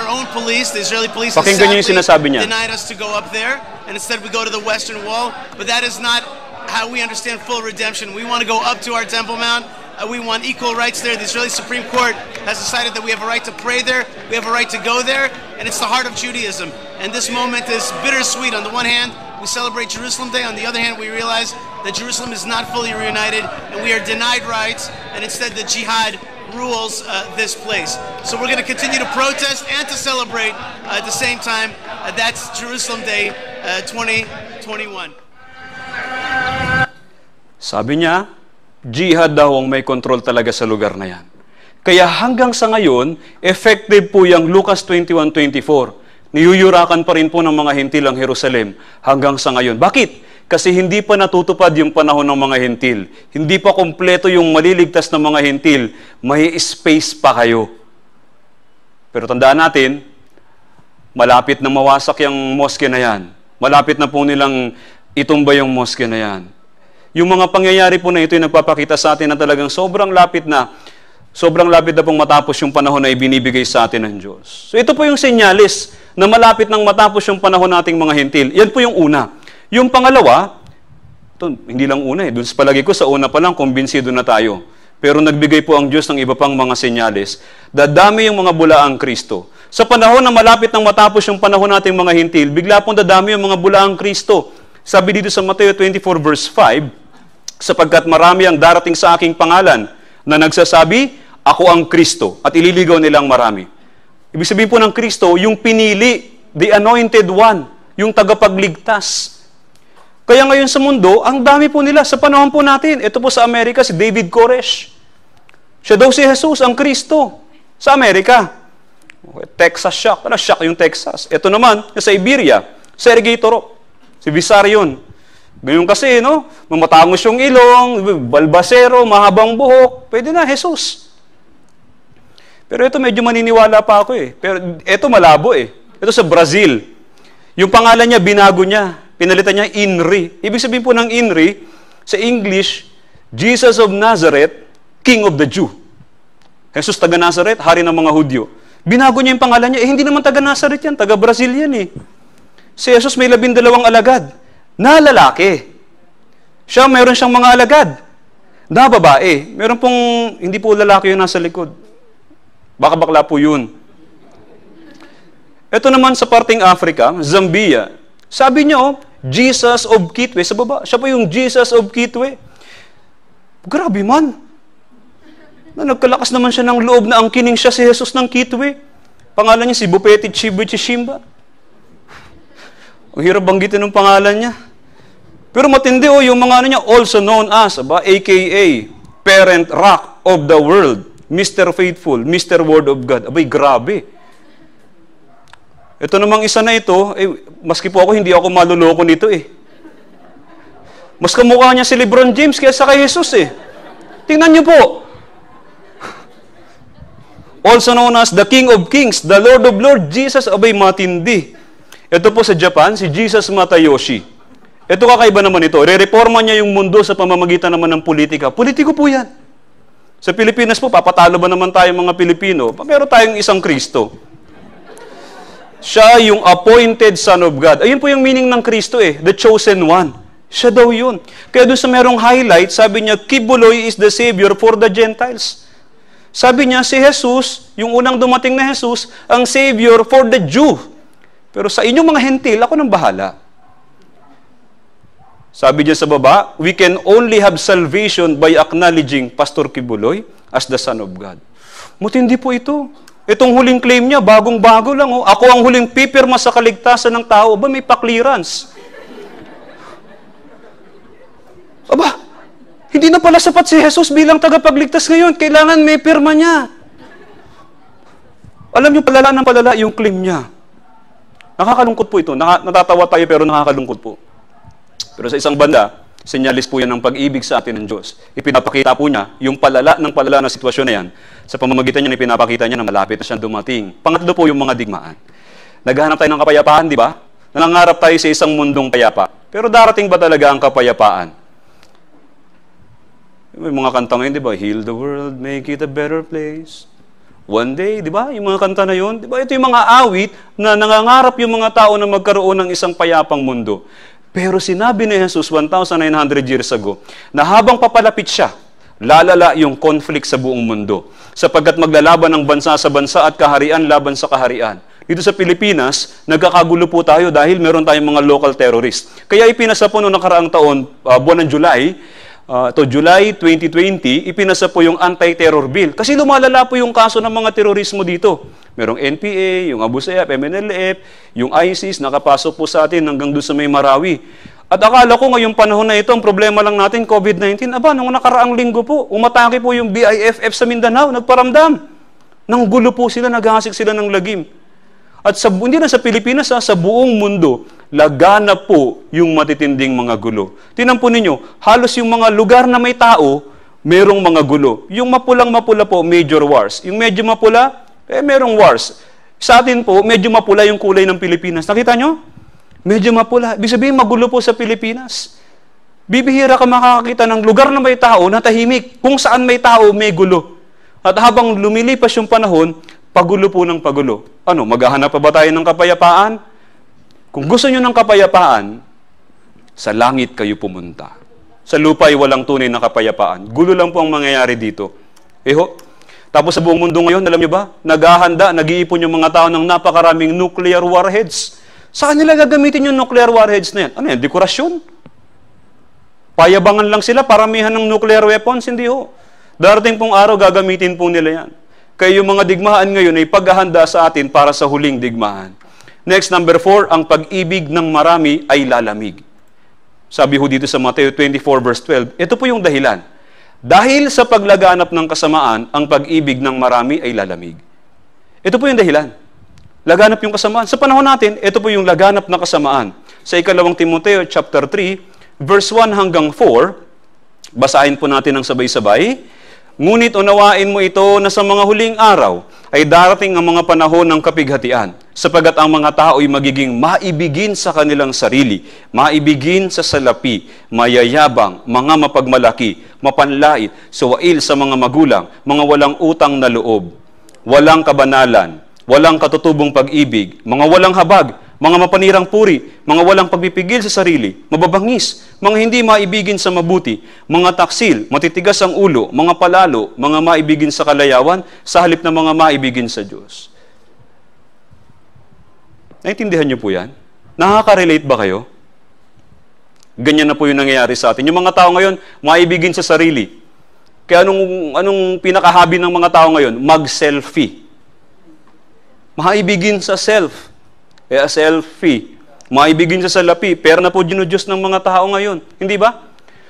Our own police, the Israeli police, sadly denied us to go up there, and instead we go to the Western Wall. But that is not how we understand full redemption. We want to go up to our Temple Mount. Uh, we want equal rights there. The Israeli Supreme Court has decided that we have a right to pray there, we have a right to go there, and it's the heart of Judaism. And this moment is bittersweet. On the one hand, we celebrate Jerusalem Day. On the other hand, we realize that Jerusalem is not fully reunited, and we are denied rights, and instead the jihad rules uh, this place. So we're going to continue to protest and to celebrate uh, at the same time. Uh, that's Jerusalem Day uh, 2021. Sabinya, jihad daw ang may control talaga sa lugar na yan. Kaya hanggang sa ngayon, effective po yung Lucas 21.24. Niyuyurakan pa rin po ng mga hintil ang Jerusalem hanggang sa ngayon. Bakit? Kasi hindi pa natutupad yung panahon ng mga hintil. Hindi pa kompleto yung maliligtas ng mga hintil. May space pa kayo. Pero tandaan natin, malapit na mawasak yung mosque na yan. Malapit na po nilang itumba yung mosque na yan. Yung mga pangyayari po na ito ay nagpapakita sa atin na talagang sobrang lapit na, sobrang lapit na pong matapos yung panahon na ibinibigay sa atin ng Diyos. So ito po yung senyalis na malapit nang matapos yung panahon nating mga hintil. Yan po yung una. Yung pangalawa, ito, hindi lang una eh. Doon sa palagi ko, sa una pa lang, kumbinsido na tayo. Pero nagbigay po ang Diyos ng iba pang mga senyales. Dadami yung mga bulaang Kristo. Sa panahon na malapit nang matapos yung panahon nating mga hintil, bigla pong dadami yung mga bulaang Kristo. Sabi dito sa Mateo 24 verse 5, sapagkat marami ang darating sa aking pangalan na nagsasabi, ako ang Kristo, at ililigaw nilang marami. Ibig sabihin po ng Kristo, yung pinili, the anointed one, yung tagapagligtas. Kaya ngayon sa mundo, ang dami po nila sa panahon po natin. Ito po sa Amerika, si David Koresh. Siya daw si Jesus, ang Kristo, sa Amerika. Texas shock. Ano shock yung Texas? Ito naman, sa Iberia, Sergey Torok, si Visarion, Ganyan kasi, no? Mamatangos yung ilong, balbasero, mahabang buhok, pwede na, Jesus. Pero ito medyo maniniwala pa ako eh. Pero ito malabo eh. Ito sa Brazil. Yung pangalan niya, binago niya. Pinalitan niya Inri. Ibig sabihin po ng Inri, sa English, Jesus of Nazareth, King of the Jew. Jesus taga Nazareth, hari ng mga Hudyo. Binago niya yung pangalan niya. Eh, hindi naman taga Nazareth yan. Taga Brazil yan eh. Si Jesus may labindalawang alagad na lalaki. Siya, mayroon siyang mga alagad na babae. Meron pong, hindi po lalaki yung nasa likod. Baka bakla po yun. Ito naman sa parting Africa, Zambia. Sabi niyo, oh, Jesus of Kitwe. Sa baba, siya po yung Jesus of Kitwe. Grabe man. Na nagkalakas naman siya ng loob na ang kining siya si Jesus ng Kitwe. Pangalan niya si Bupeti Chibwe Chishimba. Ang hirap banggitin ng pangalan niya. Pero matindi o oh, yung mga ano niya, also known as, ba, aka, parent rock of the world, Mr. Faithful, Mr. Word of God. Abay, grabe. Ito namang isa na ito, eh, maski po ako, hindi ako maluloko nito eh. Mas kamukha niya si Lebron James kaysa kay Jesus eh. Tingnan niyo po. Also known as the King of Kings, the Lord of Lords, Jesus, abay matindi. Ito po sa Japan, si Jesus Matayoshi. Ito kakaiba naman ito. Re-reforma niya yung mundo sa pamamagitan naman ng politika. Politiko po yan. Sa Pilipinas po, papatalo ba naman tayo mga Pilipino? Pero tayong isang Kristo. Siya yung appointed Son of God. Ayun po yung meaning ng Kristo eh, the chosen one. Siya daw yun. Kaya doon sa merong highlight, sabi niya, Kibuloy is the Savior for the Gentiles. Sabi niya, si Jesus, yung unang dumating na Jesus, ang Savior for the Jew. Pero sa inyong mga hentil, ako nang bahala. Sabi diyan sa baba, we can only have salvation by acknowledging Pastor Kibuloy as the Son of God. Mutindi po ito. Itong huling claim niya, bagong-bago lang. Oh. Ako ang huling pipirma sa kaligtasan ng tao. Ba, may pa-clearance. Aba, hindi na pala sapat si Jesus bilang tagapagligtas ngayon. Kailangan may pirma niya. Alam niyo, palala ng palala yung claim niya. Nakakalungkot po ito. Naka, natatawa tayo pero nakakalungkot po. Pero sa isang banda, Senyalis po yan ng pag-ibig sa atin ng Diyos. Ipinapakita po niya yung palala ng palala ng sitwasyon na yan. Sa pamamagitan niya, ipinapakita niya na malapit na siyang dumating. Pangatlo po yung mga digmaan. Naghahanap tayo ng kapayapaan, di ba? Nangangarap tayo sa isang mundong payapa. Pero darating ba talaga ang kapayapaan? May mga kanta ngayon, di ba? Heal the world, make it a better place. One day, di ba? Yung mga kanta na yun, di ba? Ito yung mga awit na nangangarap yung mga tao na magkaroon ng isang payapang mundo. Pero sinabi ni Jesus 1,900 years ago na habang papalapit siya, lalala yung conflict sa buong mundo sapagkat maglalaban ang bansa sa bansa at kaharian laban sa kaharian. Dito sa Pilipinas, nagkakagulo po tayo dahil meron tayong mga local terrorist. Kaya ipinasa po noong nakaraang taon, uh, buwan ng July, uh, to July 2020, ipinasa po yung anti-terror bill. Kasi lumalala po yung kaso ng mga terorismo dito. Merong NPA, yung Abu Sayyaf, MNLF, yung ISIS, nakapasok po sa atin hanggang doon sa may Marawi. At akala ko ngayong panahon na ito, ang problema lang natin, COVID-19. Aba, nung nakaraang linggo po, umatake po yung BIFF sa Mindanao, nagparamdam. Nang gulo po sila, naghasik sila ng lagim. At sa, hindi na sa Pilipinas, ha, ah, sa buong mundo, lagana po yung matitinding mga gulo. Tinan po ninyo, halos yung mga lugar na may tao, merong mga gulo. Yung mapulang-mapula po, major wars. Yung medyo mapula, eh merong wars. Sa atin po, medyo mapula yung kulay ng Pilipinas. Nakita nyo? Medyo mapula. Ibig sabihin, magulo po sa Pilipinas. Bibihira ka makakakita ng lugar na may tao na tahimik. Kung saan may tao, may gulo. At habang lumilipas yung panahon, Pagulo po ng pagulo. Ano, maghahanap pa ba tayo ng kapayapaan? Kung gusto nyo ng kapayapaan, sa langit kayo pumunta. Sa lupa ay walang tunay na kapayapaan. Gulo lang po ang mangyayari dito. Eho, eh tapos sa buong mundo ngayon, alam nyo ba, naghahanda, nag-iipon yung mga tao ng napakaraming nuclear warheads. Saan nila gagamitin yung nuclear warheads na yan? Ano yan, dekorasyon? Payabangan lang sila, paramihan ng nuclear weapons, hindi ho. Darating pong araw, gagamitin po nila yan. Kaya yung mga digmaan ngayon ay paghahanda sa atin para sa huling digmaan. Next, number four, ang pag-ibig ng marami ay lalamig. Sabi ho dito sa Mateo 24 verse 12, ito po yung dahilan. Dahil sa paglaganap ng kasamaan, ang pag-ibig ng marami ay lalamig. Ito po yung dahilan. Laganap yung kasamaan. Sa panahon natin, ito po yung laganap na kasamaan. Sa ikalawang Timoteo chapter 3, verse 1 hanggang 4, basahin po natin ng sabay-sabay. Ngunit unawain mo ito na sa mga huling araw ay darating ang mga panahon ng kapighatian, sapagat ang mga tao ay magiging maibigin sa kanilang sarili, maibigin sa salapi, mayayabang, mga mapagmalaki, mapanlait, suwail sa mga magulang, mga walang utang na loob, walang kabanalan, walang katutubong pag-ibig, mga walang habag, mga mapanirang puri, mga walang pagpipigil sa sarili, mababangis, mga hindi maibigin sa mabuti, mga taksil, matitigas ang ulo, mga palalo, mga maibigin sa kalayawan, sa halip na mga maibigin sa Diyos. Naintindihan niyo po yan? Nakaka-relate ba kayo? Ganyan na po yung nangyayari sa atin. Yung mga tao ngayon, maibigin sa sarili. Kaya anong, anong pinakahabi ng mga tao ngayon? Mag-selfie. Maibigin sa self e a selfie. Maibigin sa salapi. Pera na po ginudyos ng mga tao ngayon. Hindi ba?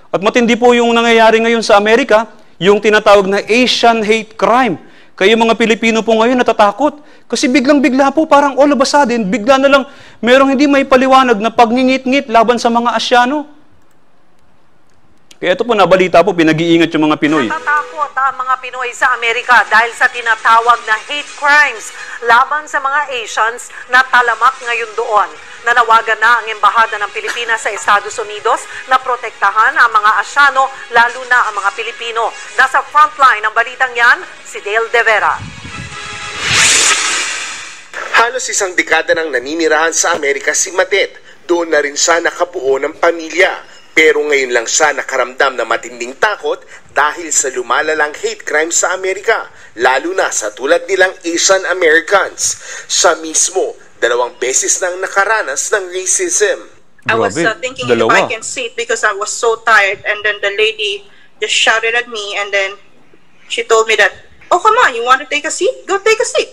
At matindi po yung nangyayari ngayon sa Amerika, yung tinatawag na Asian hate crime. Kayo mga Pilipino po ngayon natatakot. Kasi biglang-bigla po, parang all of a sudden, bigla na lang merong hindi may paliwanag na pagngingit-ngit laban sa mga Asyano. Kaya eh, ito po, nabalita po, pinag-iingat yung mga Pinoy. Natatakot ang mga Pinoy sa Amerika dahil sa tinatawag na hate crimes laban sa mga Asians na talamak ngayon doon. Nanawagan na ang Embahada ng Pilipinas sa Estados Unidos na protektahan ang mga Asyano, lalo na ang mga Pilipino. Nasa frontline ng balitang yan, si Dale De Vera. Halos isang dekada nang naninirahan sa Amerika si Matet. Doon na rin sana nakabuo ng pamilya. Pero ngayon lang siya nakaramdam na matinding takot dahil sa lumalalang hate crime sa Amerika, lalo na sa tulad nilang Asian Americans. Siya mismo, dalawang beses nang nakaranas ng racism. I was uh, thinking Dalawa. if I can sit because I was so tired and then the lady just shouted at me and then she told me that, oh come on, you want to take a seat? Go take a seat.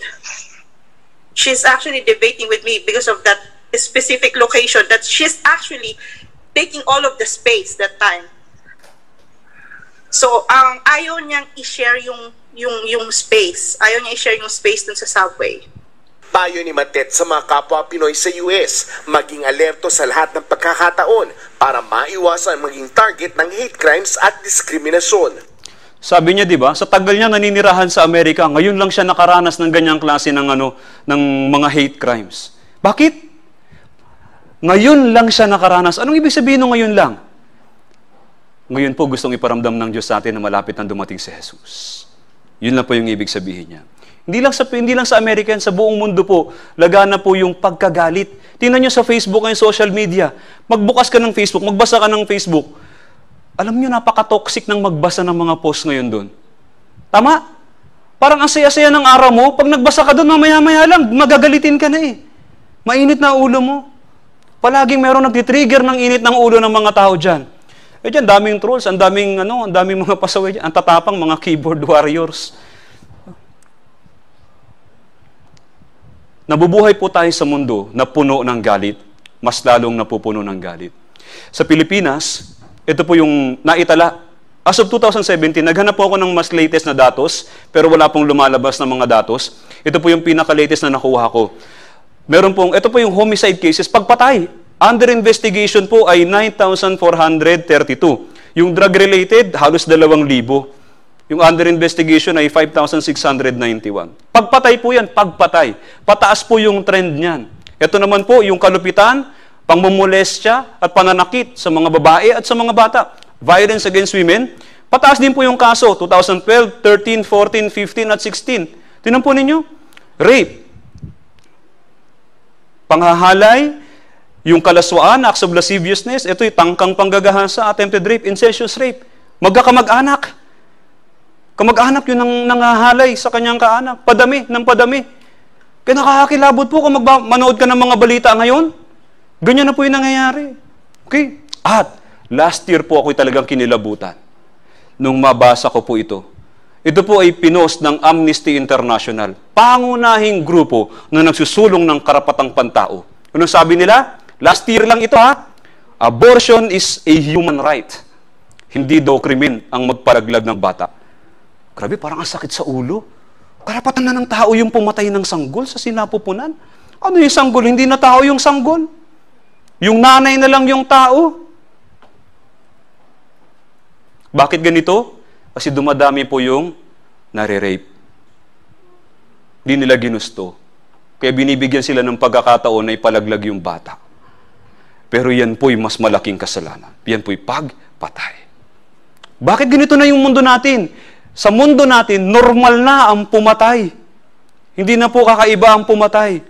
She's actually debating with me because of that specific location that she's actually taking all of the space that time. So, ang um, ayaw niyang i-share yung, yung, yung space. Ayaw niya i-share yung space dun sa subway. Payo ni Matet sa mga kapwa Pinoy sa US, maging alerto sa lahat ng pagkakataon para maiwasan maging target ng hate crimes at diskriminasyon. Sabi niya, 'di ba? Sa tagal niya naninirahan sa Amerika, ngayon lang siya nakaranas ng ganyang klase ng ano, ng mga hate crimes. Bakit? Ngayon lang siya nakaranas. Anong ibig sabihin ng ngayon lang? Ngayon po gustong iparamdam ng Diyos sa atin na malapit na dumating si Jesus. Yun lang po yung ibig sabihin niya. Hindi lang sa hindi lang sa American, sa buong mundo po, lagana po yung pagkagalit. Tingnan niyo sa Facebook ngayon, social media. Magbukas ka ng Facebook, magbasa ka ng Facebook. Alam niyo napaka-toxic ng magbasa ng mga post ngayon doon. Tama? Parang ang asaya saya ng araw mo, pag nagbasa ka doon, mamaya-maya lang, magagalitin ka na eh. Mainit na ulo mo. Palaging meron nagtitrigger ng init ng ulo ng mga tao dyan. Eh dyan, daming trolls, ang daming, ano, ang daming mga (laughs) pasaway dyan, ang tatapang mga keyboard warriors. Nabubuhay po tayo sa mundo na puno ng galit, mas lalong napupuno ng galit. Sa Pilipinas, ito po yung naitala. As of 2017, naghanap po ako ng mas latest na datos, pero wala pong lumalabas na mga datos. Ito po yung pinaka-latest na nakuha ko. Meron pong, ito po yung homicide cases, pagpatay. Under investigation po ay 9,432. Yung drug-related, halos 2,000. Yung under investigation ay 5,691. Pagpatay po yan, pagpatay. Pataas po yung trend niyan. Ito naman po, yung kalupitan, pangmumolestya at pananakit sa mga babae at sa mga bata. Violence against women. Pataas din po yung kaso, 2012, 13, 14, 15, at 16. Tinan po ninyo, rape, panghahalay, yung kalaswaan, acts of lasciviousness, ito'y tangkang panggagahasa, attempted rape, incestuous rape. Magkakamag-anak. Kamag-anak yun ang nangahalay sa kanyang kaanak. Padami ng padami. Kaya nakakakilabot po kung magba- manood ka ng mga balita ngayon. Ganyan na po yung nangyayari. Okay? At last year po ako'y talagang kinilabutan nung mabasa ko po ito. Ito po ay pinos ng Amnesty International, pangunahing grupo na nagsusulong ng karapatang pantao. Ano sabi nila? Last year lang ito ha. Abortion is a human right. Hindi daw krimen ang magpalaglag ng bata. Grabe, parang ang sakit sa ulo. Karapatan na ng tao yung pumatay ng sanggol sa sinapupunan. Ano yung sanggol? Hindi na tao yung sanggol. Yung nanay na lang yung tao. Bakit ganito? Kasi dumadami po yung nare-rape. Di nila ginusto. Kaya binibigyan sila ng pagkakataon na ipalaglag yung bata. Pero yan po'y mas malaking kasalanan. Yan po'y pagpatay. Bakit ganito na yung mundo natin? Sa mundo natin, normal na ang pumatay. Hindi na po kakaiba ang pumatay.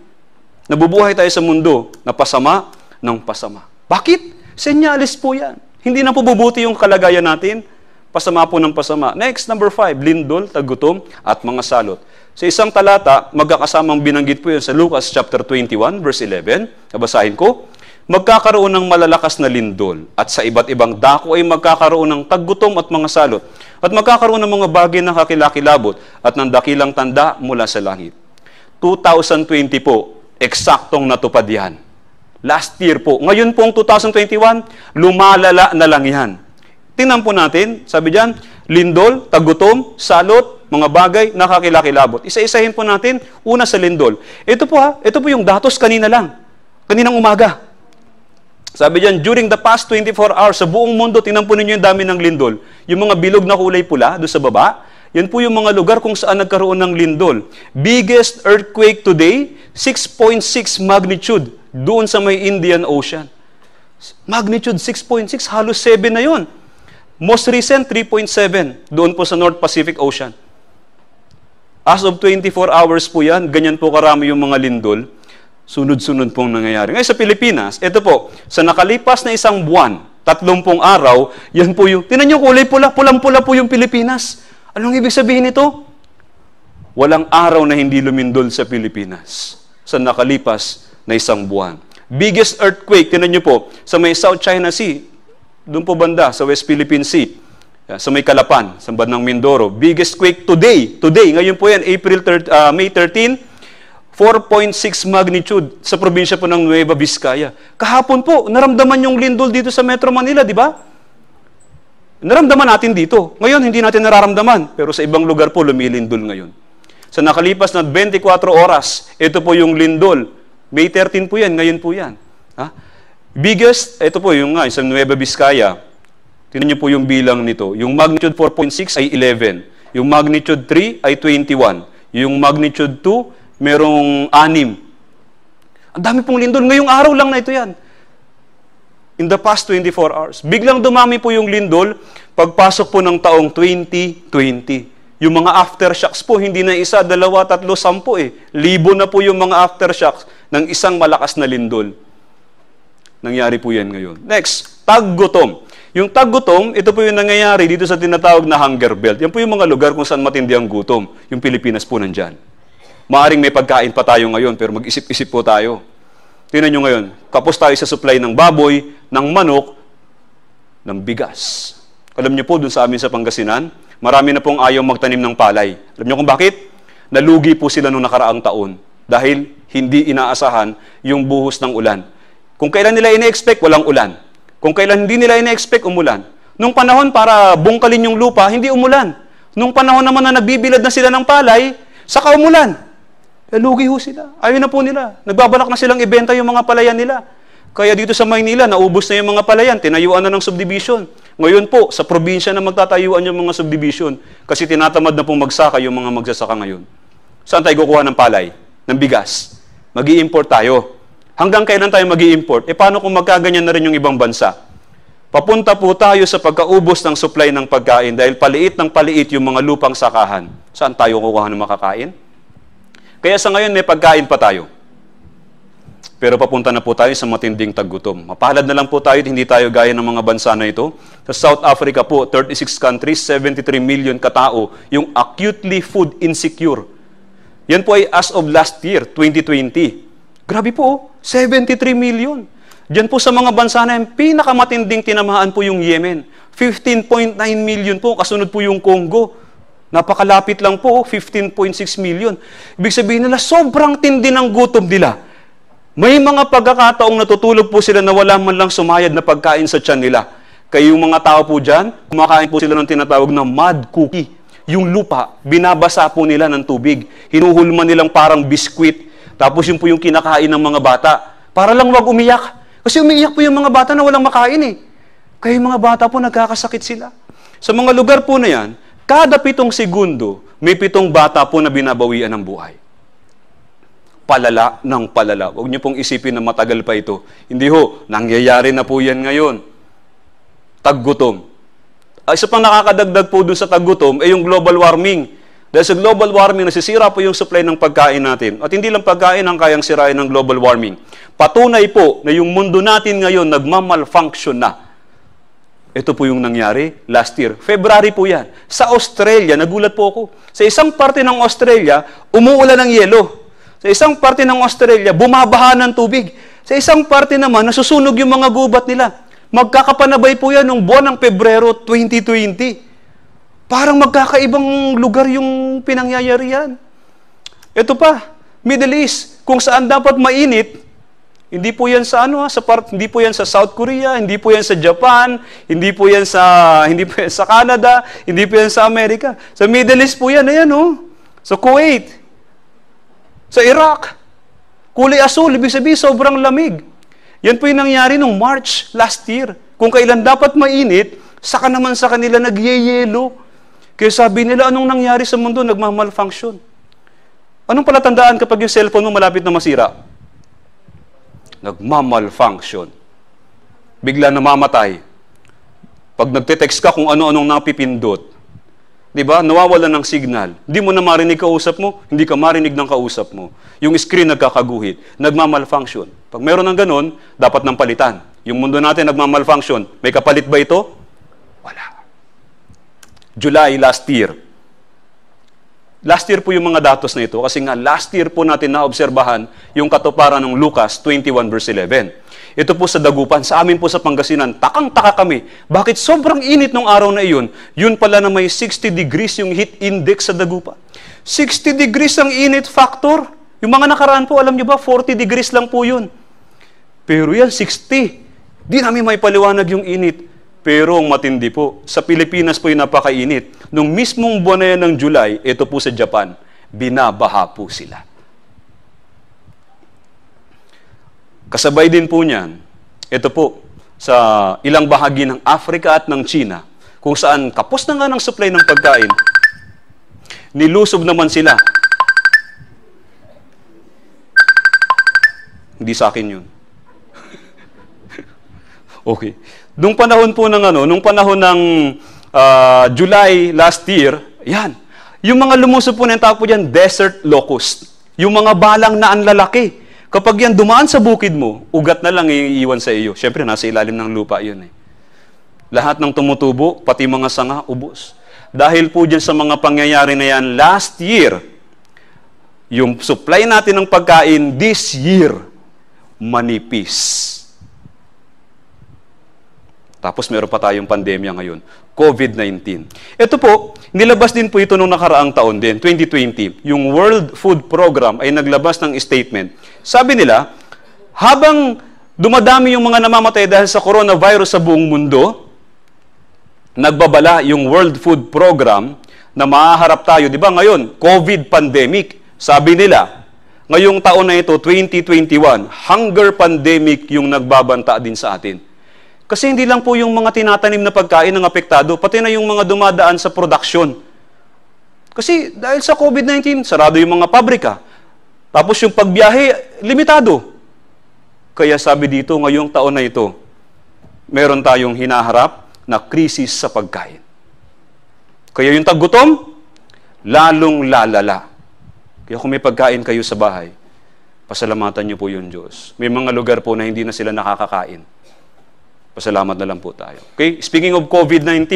Nabubuhay tayo sa mundo na pasama ng pasama. Bakit? Senyalis po yan. Hindi na po bubuti yung kalagayan natin Pasama po ng pasama. Next, number five, lindol, tagutom, at mga salot. Sa isang talata, magkakasamang binanggit po yun sa Lucas chapter 21, verse 11. Nabasahin ko, Magkakaroon ng malalakas na lindol at sa iba't ibang dako ay magkakaroon ng taggutom at mga salot at magkakaroon ng mga bagay na kakilakilabot at ng dakilang tanda mula sa langit. 2020 po, eksaktong natupad yan. Last year po. Ngayon pong 2021, lumalala na lang yan. Tingnan po natin, sabi diyan, lindol, tagutom, salot, mga bagay nakakilakilabot. Isa-isahin po natin, una sa lindol. Ito po ha, ito po yung datos kanina lang, kaninang umaga. Sabi diyan, during the past 24 hours, sa buong mundo, tingnan po ninyo yung dami ng lindol. Yung mga bilog na kulay pula, do sa baba, yan po yung mga lugar kung saan nagkaroon ng lindol. Biggest earthquake today, 6.6 magnitude doon sa may Indian Ocean. Magnitude 6.6, halos 7 na yon. Most recent, 3.7, doon po sa North Pacific Ocean. As of 24 hours po yan, ganyan po karami yung mga lindol. Sunod-sunod pong nangyayari. Ngayon sa Pilipinas, ito po, sa nakalipas na isang buwan, tatlumpong araw, yan po yung, tinan nyo kulay pula, pulang-pula po yung Pilipinas. Anong ibig sabihin nito? Walang araw na hindi lumindol sa Pilipinas sa nakalipas na isang buwan. Biggest earthquake, tinan nyo po, sa may South China Sea, doon po banda sa West Philippine Sea, ah, sa may Kalapan, sa bandang Mindoro. Biggest quake today, today, ngayon po yan, April 30, uh, ah, May 13, 4.6 magnitude sa probinsya po ng Nueva Vizcaya. Kahapon po, naramdaman yung lindol dito sa Metro Manila, di ba? Naramdaman natin dito. Ngayon, hindi natin nararamdaman. Pero sa ibang lugar po, lumilindol ngayon. Sa nakalipas na 24 oras, ito po yung lindol. May 13 po yan, ngayon po yan. Ha? Biggest, ito po yung nga, isang Nueva Vizcaya. Tingnan niyo po yung bilang nito. Yung magnitude 4.6 ay 11. Yung magnitude 3 ay 21. Yung magnitude 2, merong 6. Ang dami pong lindol. Ngayong araw lang na ito yan. In the past 24 hours. Biglang dumami po yung lindol pagpasok po ng taong 2020. Yung mga aftershocks po, hindi na isa, dalawa, tatlo, sampu eh. Libo na po yung mga aftershocks ng isang malakas na lindol. Nangyari po yan ngayon. Next, taggutom. Yung taggutom, ito po yung nangyayari dito sa tinatawag na hunger belt. Yan po yung mga lugar kung saan matindi ang gutom. Yung Pilipinas po nandyan. Maaring may pagkain pa tayo ngayon, pero mag-isip-isip po tayo. Tingnan nyo ngayon, kapos tayo sa supply ng baboy, ng manok, ng bigas. Alam nyo po, dun sa amin sa Pangasinan, marami na pong ayaw magtanim ng palay. Alam nyo kung bakit? Nalugi po sila noong nakaraang taon dahil hindi inaasahan yung buhos ng ulan. Kung kailan nila ine-expect, walang ulan. Kung kailan hindi nila ine-expect, umulan. Nung panahon para bungkalin yung lupa, hindi umulan. Nung panahon naman na nagbibilad na sila ng palay, saka umulan. Eh, lugi ho sila. Ayaw na po nila. Nagbabalak na silang ibenta yung mga palayan nila. Kaya dito sa Maynila, naubos na yung mga palayan, tinayuan na ng subdivision. Ngayon po, sa probinsya na magtatayuan yung mga subdivision kasi tinatamad na pong magsaka yung mga magsasaka ngayon. Saan tayo kukuha ng palay? Ng bigas. mag import tayo. Hanggang kailan tayo mag import E eh, paano kung magkaganyan na rin yung ibang bansa? Papunta po tayo sa pagkaubos ng supply ng pagkain dahil paliit ng paliit yung mga lupang sakahan. Saan tayo kukuha ng makakain? Kaya sa ngayon may pagkain pa tayo. Pero papunta na po tayo sa matinding taggutom. Mapahalad na lang po tayo hindi tayo gaya ng mga bansa na ito. Sa South Africa po, 36 countries, 73 million katao, yung acutely food insecure. Yan po ay as of last year, 2020. Grabe po, 73 million. Diyan po sa mga bansa na yung pinakamatinding tinamaan po yung Yemen. 15.9 million po, kasunod po yung Congo. Napakalapit lang po, 15.6 million. Ibig sabihin nila, sobrang tindi ng gutom nila. May mga pagkakataong natutulog po sila na wala man lang sumayad na pagkain sa tiyan nila. Kaya yung mga tao po dyan, kumakain po sila ng tinatawag na mud cookie. Yung lupa, binabasa po nila ng tubig. Hinuhulman nilang parang biskwit tapos yun po yung kinakain ng mga bata. Para lang wag umiyak. Kasi umiiyak po yung mga bata na walang makain eh. Kaya yung mga bata po nagkakasakit sila. Sa mga lugar po na yan, kada pitong segundo, may pitong bata po na binabawian ng buhay. Palala ng palala. Huwag niyo pong isipin na matagal pa ito. Hindi ho, nangyayari na po yan ngayon. Taggutom. Ah, isa pang nakakadagdag po dun sa taggutom ay yung global warming. Dahil sa global warming, nasisira po yung supply ng pagkain natin. At hindi lang pagkain ang kayang sirain ng global warming. Patunay po na yung mundo natin ngayon nagmamalfunction na. Ito po yung nangyari last year. February po yan. Sa Australia, nagulat po ako. Sa isang parte ng Australia, umuulan ng yelo. Sa isang parte ng Australia, bumabaha ng tubig. Sa isang parte naman, nasusunog yung mga gubat nila. Magkakapanabay po yan noong buwan ng Pebrero 2020. Parang magkakaibang lugar yung pinangyayarihan. Ito pa, Middle East, kung saan dapat mainit, hindi po 'yan sa ano ha, sa part, hindi po 'yan sa South Korea, hindi po 'yan sa Japan, hindi po 'yan sa (laughs) hindi po 'yan sa Canada, hindi po 'yan sa Amerika. Sa Middle East po 'yan, ayan oh. Sa Kuwait. Sa Iraq. Kulay asul, ibig sabihin sobrang lamig. Yan po yung nangyari nung March last year. Kung kailan dapat mainit, saka naman sa kanila nagyeyelo. Kaya sabi nila, anong nangyari sa mundo? Nagmamalfunction. Anong palatandaan kapag yung cellphone mo malapit na masira? Nagmamalfunction. Bigla namamatay. Pag nagte-text ka kung ano-anong napipindot, di ba? Nawawala ng signal. Hindi mo na marinig kausap mo, hindi ka marinig ng kausap mo. Yung screen nagkakaguhit, nagmamalfunction. Pag meron ng ganun, dapat nang palitan. Yung mundo natin nagmamalfunction. May kapalit ba ito? July last year. Last year po yung mga datos na ito kasi nga last year po natin naobserbahan yung katuparan ng Lucas 21 verse 11. Ito po sa Dagupan, sa amin po sa Pangasinan, takang-taka kami. Bakit sobrang init nung araw na iyon? Yun pala na may 60 degrees yung heat index sa Dagupan. 60 degrees ang init factor. Yung mga nakaraan po, alam nyo ba, 40 degrees lang po yun. Pero yan, 60. Di namin may paliwanag yung init. Pero ang matindi po, sa Pilipinas po yung napakainit. Nung mismong buwan na yan ng July, ito po sa Japan, binabaha po sila. Kasabay din po niyan, ito po, sa ilang bahagi ng Africa at ng China, kung saan kapos na nga ng supply ng pagkain, nilusob naman sila. Hindi sa akin yun. (laughs) okay. Nung panahon po ng ano, nung panahon ng uh, July last year, yan. Yung mga lumusob po ng tao po dyan, desert locust. Yung mga balang na anlalaki. Kapag yan dumaan sa bukid mo, ugat na lang iiwan sa iyo. Siyempre, nasa ilalim ng lupa yun eh. Lahat ng tumutubo, pati mga sanga, ubos. Dahil po dyan sa mga pangyayari na yan, last year, yung supply natin ng pagkain this year, manipis. Tapos meron pa tayong pandemya ngayon, COVID-19. Ito po, nilabas din po ito nung nakaraang taon din, 2020. Yung World Food Program ay naglabas ng statement. Sabi nila, habang dumadami yung mga namamatay dahil sa coronavirus sa buong mundo, nagbabala yung World Food Program na mahaharap tayo, di ba ngayon, COVID pandemic. Sabi nila, ngayong taon na ito, 2021, hunger pandemic yung nagbabanta din sa atin. Kasi hindi lang po yung mga tinatanim na pagkain ang apektado, pati na yung mga dumadaan sa production. Kasi dahil sa COVID-19, sarado yung mga pabrika. Tapos yung pagbiyahe, limitado. Kaya sabi dito, ngayong taon na ito, meron tayong hinaharap na krisis sa pagkain. Kaya yung taggutom, lalong lalala. Kaya kung may pagkain kayo sa bahay, pasalamatan niyo po yung Diyos. May mga lugar po na hindi na sila nakakakain. Pasalamat na lang po tayo. Okay? Speaking of COVID-19,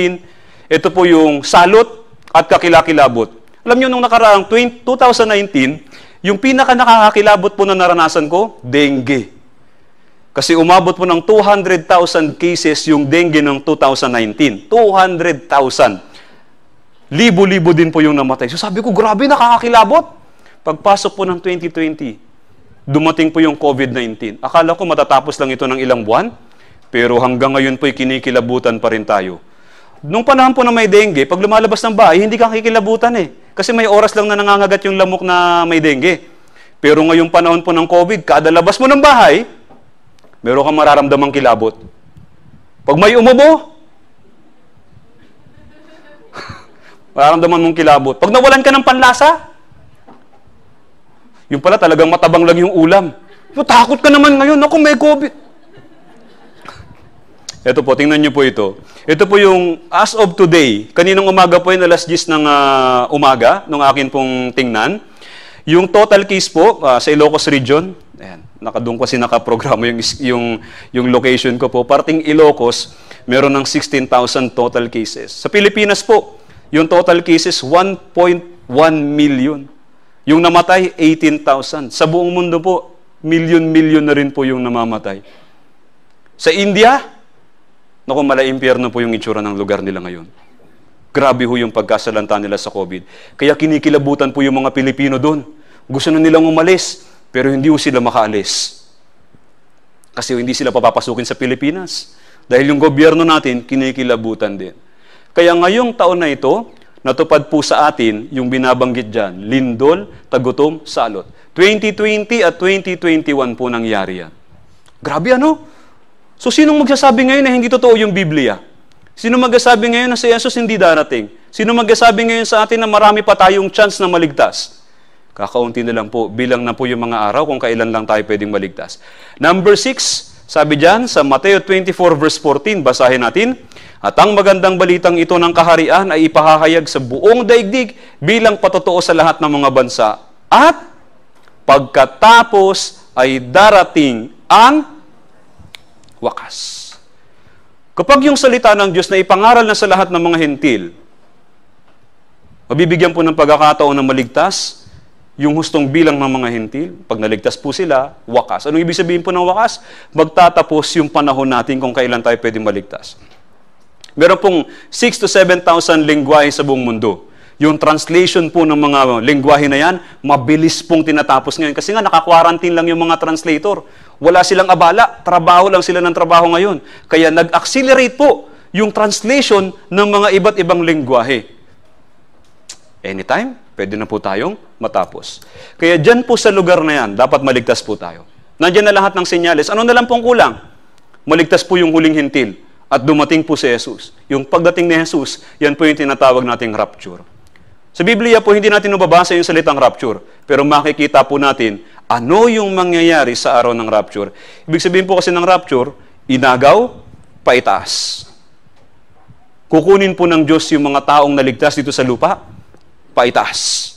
ito po yung salot at kakilakilabot. Alam niyo nung nakaraang 2019, yung pinaka nakakakilabot po na naranasan ko, dengue. Kasi umabot po ng 200,000 cases yung dengue ng 2019. 200,000. Libo-libo din po yung namatay. So sabi ko, grabe, nakakakilabot. Pagpasok po ng 2020, dumating po yung COVID-19. Akala ko matatapos lang ito ng ilang buwan. Pero hanggang ngayon po'y kinikilabutan pa rin tayo. Nung panahon po na may dengue, pag lumalabas ng bahay, hindi ka kikilabutan eh. Kasi may oras lang na nangangagat yung lamok na may dengue. Pero ngayong panahon po ng COVID, kada labas mo ng bahay, meron kang mararamdamang kilabot. Pag may umubo, (laughs) mararamdaman mong kilabot. Pag nawalan ka ng panlasa, yung pala talagang matabang lang yung ulam. Matakot ka naman ngayon, ako may COVID. Ito po, tingnan niyo po ito. Ito po yung as of today, kaninong umaga po yun, alas 10 ng uh, umaga, nung akin pong tingnan. Yung total case po uh, sa Ilocos Region, ayan, nakadung kasi nakaprograma yung, yung, yung location ko po. Parting Ilocos, meron ng 16,000 total cases. Sa Pilipinas po, yung total cases 1.1 million. Yung namatay, 18,000. Sa buong mundo po, million-million na rin po yung namamatay. Sa India, Naku, mala-impyerno po yung itsura ng lugar nila ngayon. Grabe ho yung pagkasalanta nila sa COVID. Kaya kinikilabutan po yung mga Pilipino doon. Gusto na nilang umalis, pero hindi ho sila makaalis. Kasi hindi sila papapasukin sa Pilipinas. Dahil yung gobyerno natin, kinikilabutan din. Kaya ngayong taon na ito, natupad po sa atin yung binabanggit dyan, lindol, tagutom, salot. 2020 at 2021 po nangyari yan. Grabe ano? So, sinong magsasabi ngayon na hindi totoo yung Biblia? Sino magsasabi ngayon na si Jesus hindi darating? Sino magsasabi ngayon sa atin na marami pa tayong chance na maligtas? Kakaunti na lang po, bilang na po yung mga araw kung kailan lang tayo pwedeng maligtas. Number 6, sabi dyan sa Mateo 24 verse 14, basahin natin, At ang magandang balitang ito ng kaharian ay ipahahayag sa buong daigdig bilang patotoo sa lahat ng mga bansa. At pagkatapos ay darating ang wakas. Kapag yung salita ng Diyos na ipangaral na sa lahat ng mga hentil, mabibigyan po ng pagkakataon na maligtas yung hustong bilang ng mga hentil. Pag naligtas po sila, wakas. Anong ibig sabihin po ng wakas? Magtatapos yung panahon natin kung kailan tayo pwede maligtas. Meron pong 6 to 7,000 lingwahe sa buong mundo. Yung translation po ng mga lingwahe na yan, mabilis pong tinatapos ngayon. Kasi nga, naka-quarantine lang yung mga translator. Wala silang abala, trabaho lang sila ng trabaho ngayon. Kaya nag-accelerate po yung translation ng mga iba't ibang lingwahe. Anytime, pwede na po tayong matapos. Kaya dyan po sa lugar na yan, dapat maligtas po tayo. Nandiyan na lahat ng senyales. Ano na lang pong kulang? Maligtas po yung huling hintil at dumating po si Jesus. Yung pagdating ni Jesus, yan po yung tinatawag nating rapture. Sa Biblia po, hindi natin nababasa yung salitang rapture. Pero makikita po natin ano yung mangyayari sa araw ng rapture. Ibig sabihin po kasi ng rapture, inagaw, paitaas. Kukunin po ng Diyos yung mga taong naligtas dito sa lupa, paitaas.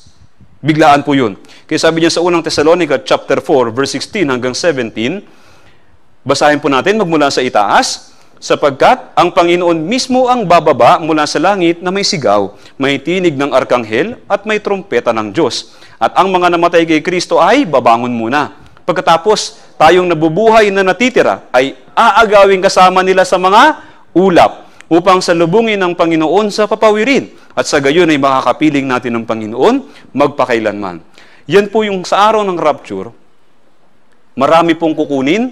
Biglaan po yun. Kaya sabi niya sa unang Thessalonica chapter 4, verse 16 hanggang 17, basahin po natin magmula sa itaas, sapagkat ang Panginoon mismo ang bababa mula sa langit na may sigaw, may tinig ng arkanghel at may trumpeta ng Diyos. At ang mga namatay kay Kristo ay babangon muna. Pagkatapos, tayong nabubuhay na natitira ay aagawing kasama nila sa mga ulap upang salubungin ng Panginoon sa papawirin at sa gayon ay makakapiling natin ng Panginoon magpakailanman. Yan po yung sa araw ng rapture, marami pong kukunin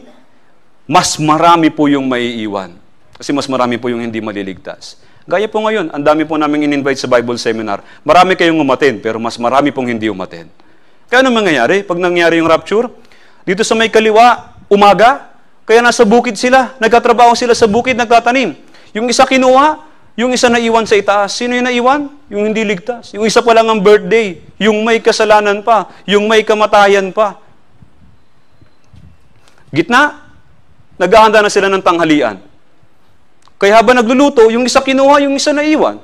mas marami po yung maiiwan. Kasi mas marami po yung hindi maliligtas. Gaya po ngayon, ang dami po namin in-invite sa Bible seminar. Marami kayong umaten, pero mas marami pong hindi umaten. Kaya ano mangyayari? Pag nangyari yung rapture, dito sa may kaliwa, umaga, kaya nasa bukid sila, nagkatrabaho sila sa bukid, nagtatanim. Yung isa kinuha, yung isa naiwan sa itaas. Sino yung naiwan? Yung hindi ligtas. Yung isa pa lang ang birthday. Yung may kasalanan pa. Yung may kamatayan pa. Gitna, Naghahanda na sila ng tanghalian. Kaya habang nagluluto, yung isa kinuha, yung isa naiwan.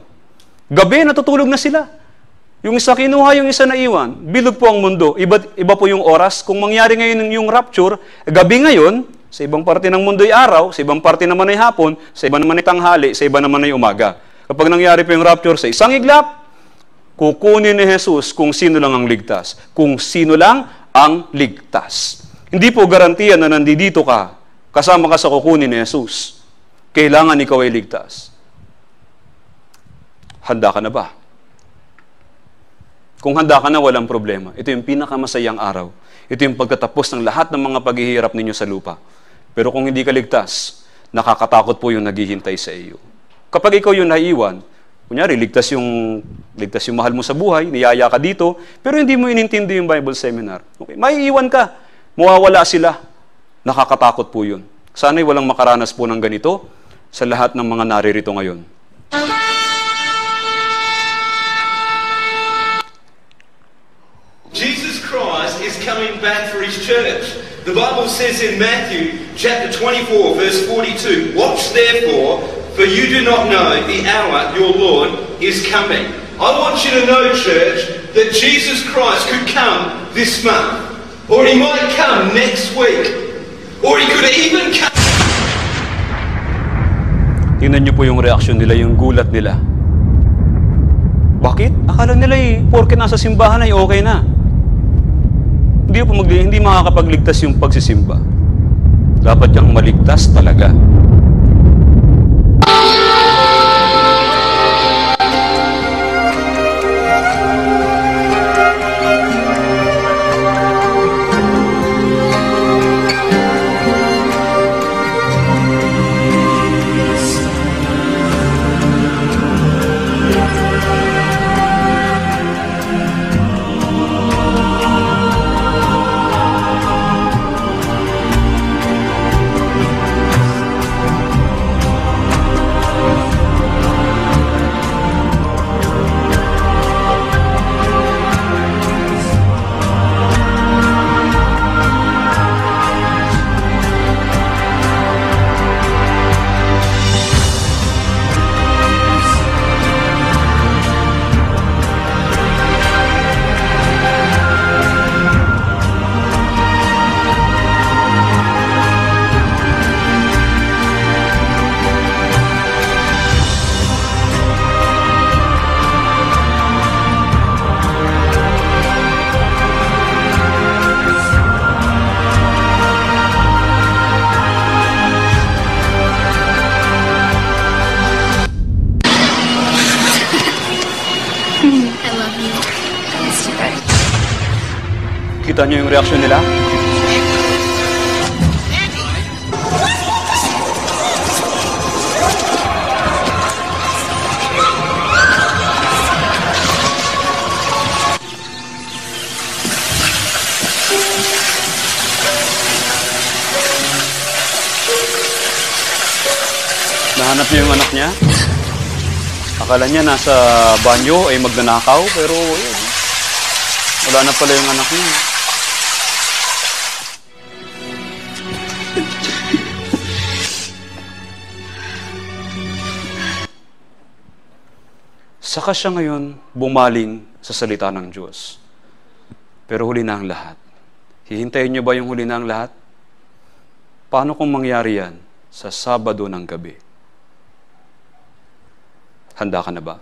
Gabi, natutulog na sila. Yung isa kinuha, yung isa naiwan. Bilog po ang mundo. Iba, iba po yung oras. Kung mangyari ngayon yung rapture, gabi ngayon, sa ibang parte ng mundo ay araw, sa ibang parte naman ay hapon, sa iba naman ay tanghali, sa iba naman ay umaga. Kapag nangyari po yung rapture sa isang iglap, kukunin ni Jesus kung sino lang ang ligtas. Kung sino lang ang ligtas. Hindi po garantiya na nandito ka kasama ka sa kukunin ni Jesus. Kailangan ikaw ay ligtas. Handa ka na ba? Kung handa ka na, walang problema. Ito yung pinakamasayang araw. Ito yung pagtatapos ng lahat ng mga paghihirap ninyo sa lupa. Pero kung hindi ka ligtas, nakakatakot po yung naghihintay sa iyo. Kapag ikaw yung naiwan, kunyari, ligtas yung, ligtas yung mahal mo sa buhay, niyaya ka dito, pero hindi mo inintindi yung Bible seminar. Okay, maiiwan ka. Mawawala sila. Nakakatakot po yun. Sana'y walang makaranas po ng ganito sa lahat ng mga naririto ngayon. Jesus Christ is coming back for his church. The Bible says in Matthew chapter 24 verse 42, Watch therefore, for you do not know the hour your Lord is coming. I want you to know, church, that Jesus Christ could come this month, or he might come next week, Or he could even... Tingnan niyo po yung reaksyon nila, yung gulat nila. Bakit? Akala nila eh, porke nasa simbahan ay okay na. Hindi po magli hindi makakapagligtas yung pagsisimba. Dapat yung maligtas talaga. Nakita niyo yung reaksyon nila? Nahanap niya yung anak niya. Akala niya nasa banyo ay magnanakaw pero yun. Eh, wala na pala yung anak niya. Saka siya ngayon bumaling sa salita ng Diyos. Pero huli na ang lahat. Hihintayin niyo ba yung huli na ang lahat? Paano kung mangyari yan sa Sabado ng gabi? Handa ka na ba?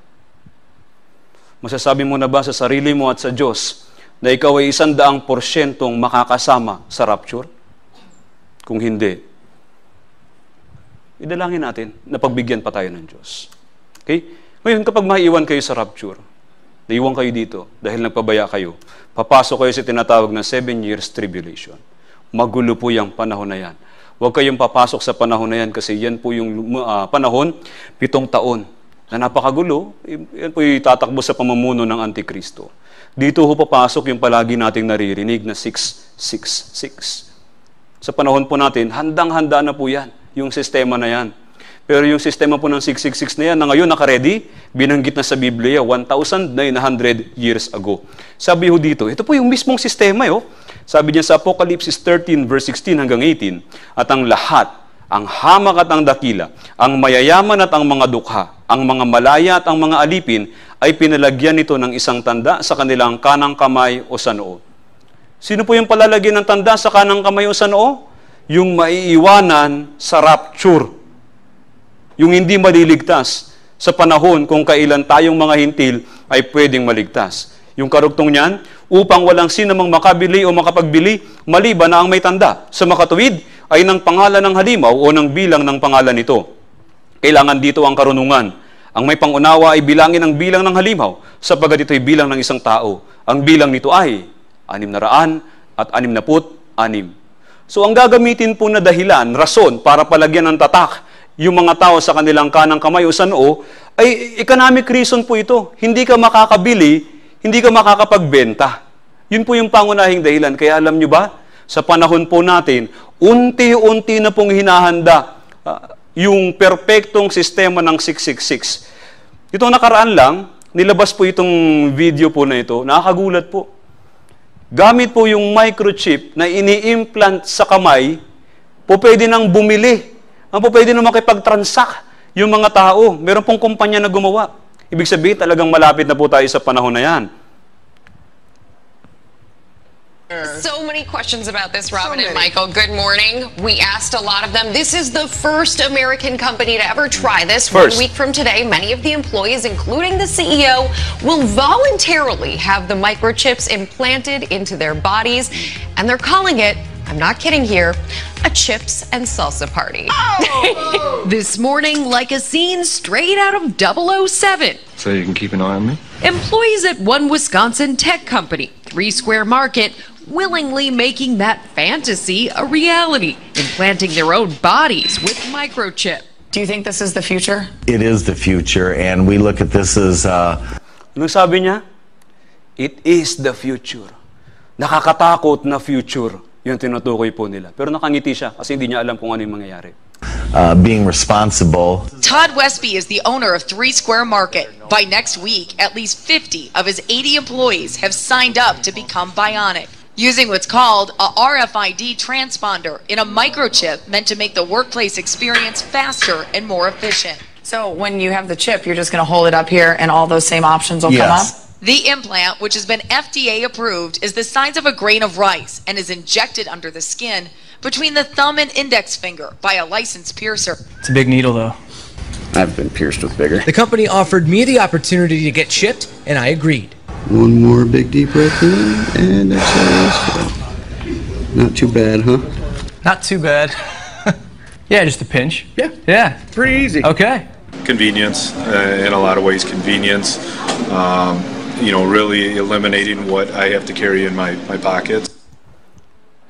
Masasabi mo na ba sa sarili mo at sa Diyos na ikaw ay isandaang porsyentong makakasama sa rapture? Kung hindi, idalangin natin na pagbigyan pa tayo ng Diyos. Okay? Ngayon, kapag maiwan kayo sa rapture, naiwan kayo dito dahil nagpabaya kayo, papasok kayo sa tinatawag na seven years tribulation. Magulo po yung panahon na yan. Huwag kayong papasok sa panahon na yan kasi yan po yung uh, panahon, pitong taon na napakagulo, yan po tatakbo sa pamumuno ng Antikristo. Dito po papasok yung palagi nating naririnig na 666. Sa panahon po natin, handang-handa na po yan, yung sistema na yan. Pero yung sistema po ng 666 na yan, na ngayon nakaredy, binanggit na sa Biblia 1,900 years ago. Sabi ho dito, ito po yung mismong sistema yo. Eh, oh. Sabi niya sa Apocalypse 13 verse 16 hanggang 18, At ang lahat, ang hamak at ang dakila, ang mayayaman at ang mga dukha, ang mga malaya at ang mga alipin, ay pinalagyan nito ng isang tanda sa kanilang kanang kamay o sa noo. Sino po yung palalagyan ng tanda sa kanang kamay o sa noo? Yung maiiwanan sa rapture yung hindi maliligtas sa panahon kung kailan tayong mga hintil ay pwedeng maligtas. Yung karugtong niyan, upang walang sinamang makabili o makapagbili, maliban na ang may tanda sa makatuwid ay ng pangalan ng halimaw o ng bilang ng pangalan nito. Kailangan dito ang karunungan. Ang may pangunawa ay bilangin ang bilang ng halimaw, sapagat ay bilang ng isang tao. Ang bilang nito ay anim na raan at anim na put, anim. So ang gagamitin po na dahilan, rason, para palagyan ng tatak yung mga tao sa kanilang kanang kamay o sanoo, ay economic reason po ito. Hindi ka makakabili, hindi ka makakapagbenta. Yun po yung pangunahing dahilan. Kaya alam nyo ba, sa panahon po natin, unti-unti na pong hinahanda uh, yung perpektong sistema ng 666. Itong nakaraan lang, nilabas po itong video po na ito, nakakagulat po. Gamit po yung microchip na ini-implant sa kamay, po pwede nang bumili ano po pwede na makipag-transact yung mga tao? Meron pong kumpanya na gumawa. Ibig sabihin, talagang malapit na po tayo sa panahon na yan. So many questions about this, Robin so and Michael. Good morning. We asked a lot of them. This is the first American company to ever try this. First. One week from today, many of the employees, including the CEO, will voluntarily have the microchips implanted into their bodies, and they're calling it I'm not kidding here, a chips and salsa party. Oh! (laughs) this morning, like a scene straight out of 007. So you can keep an eye on me? Employees at one Wisconsin tech company, Three Square Market, willingly making that fantasy a reality, implanting their own bodies with microchip. Do you think this is the future? It is the future, and we look at this as. Uh... sabi niya? It is the future. Nakakatakot na future tinutukoy po nila. Pero nakangiti siya kasi hindi niya alam kung ano yung mangyayari. Uh, being responsible. Todd Westby is the owner of Three Square Market. By next week, at least 50 of his 80 employees have signed up to become bionic using what's called a RFID transponder in a microchip meant to make the workplace experience faster and more efficient. So when you have the chip, you're just going to hold it up here and all those same options will yes. come up? The implant, which has been FDA approved, is the size of a grain of rice and is injected under the skin between the thumb and index finger by a licensed piercer. It's a big needle, though. I've been pierced with bigger. The company offered me the opportunity to get chipped, and I agreed. One more big deep breath in, and exhale. Not too bad, huh? Not too bad. (laughs) yeah, just a pinch. Yeah. Yeah. Pretty easy. Okay. Convenience, uh, in a lot of ways, convenience. Um, you know, really eliminating what I have to carry in my, my pockets.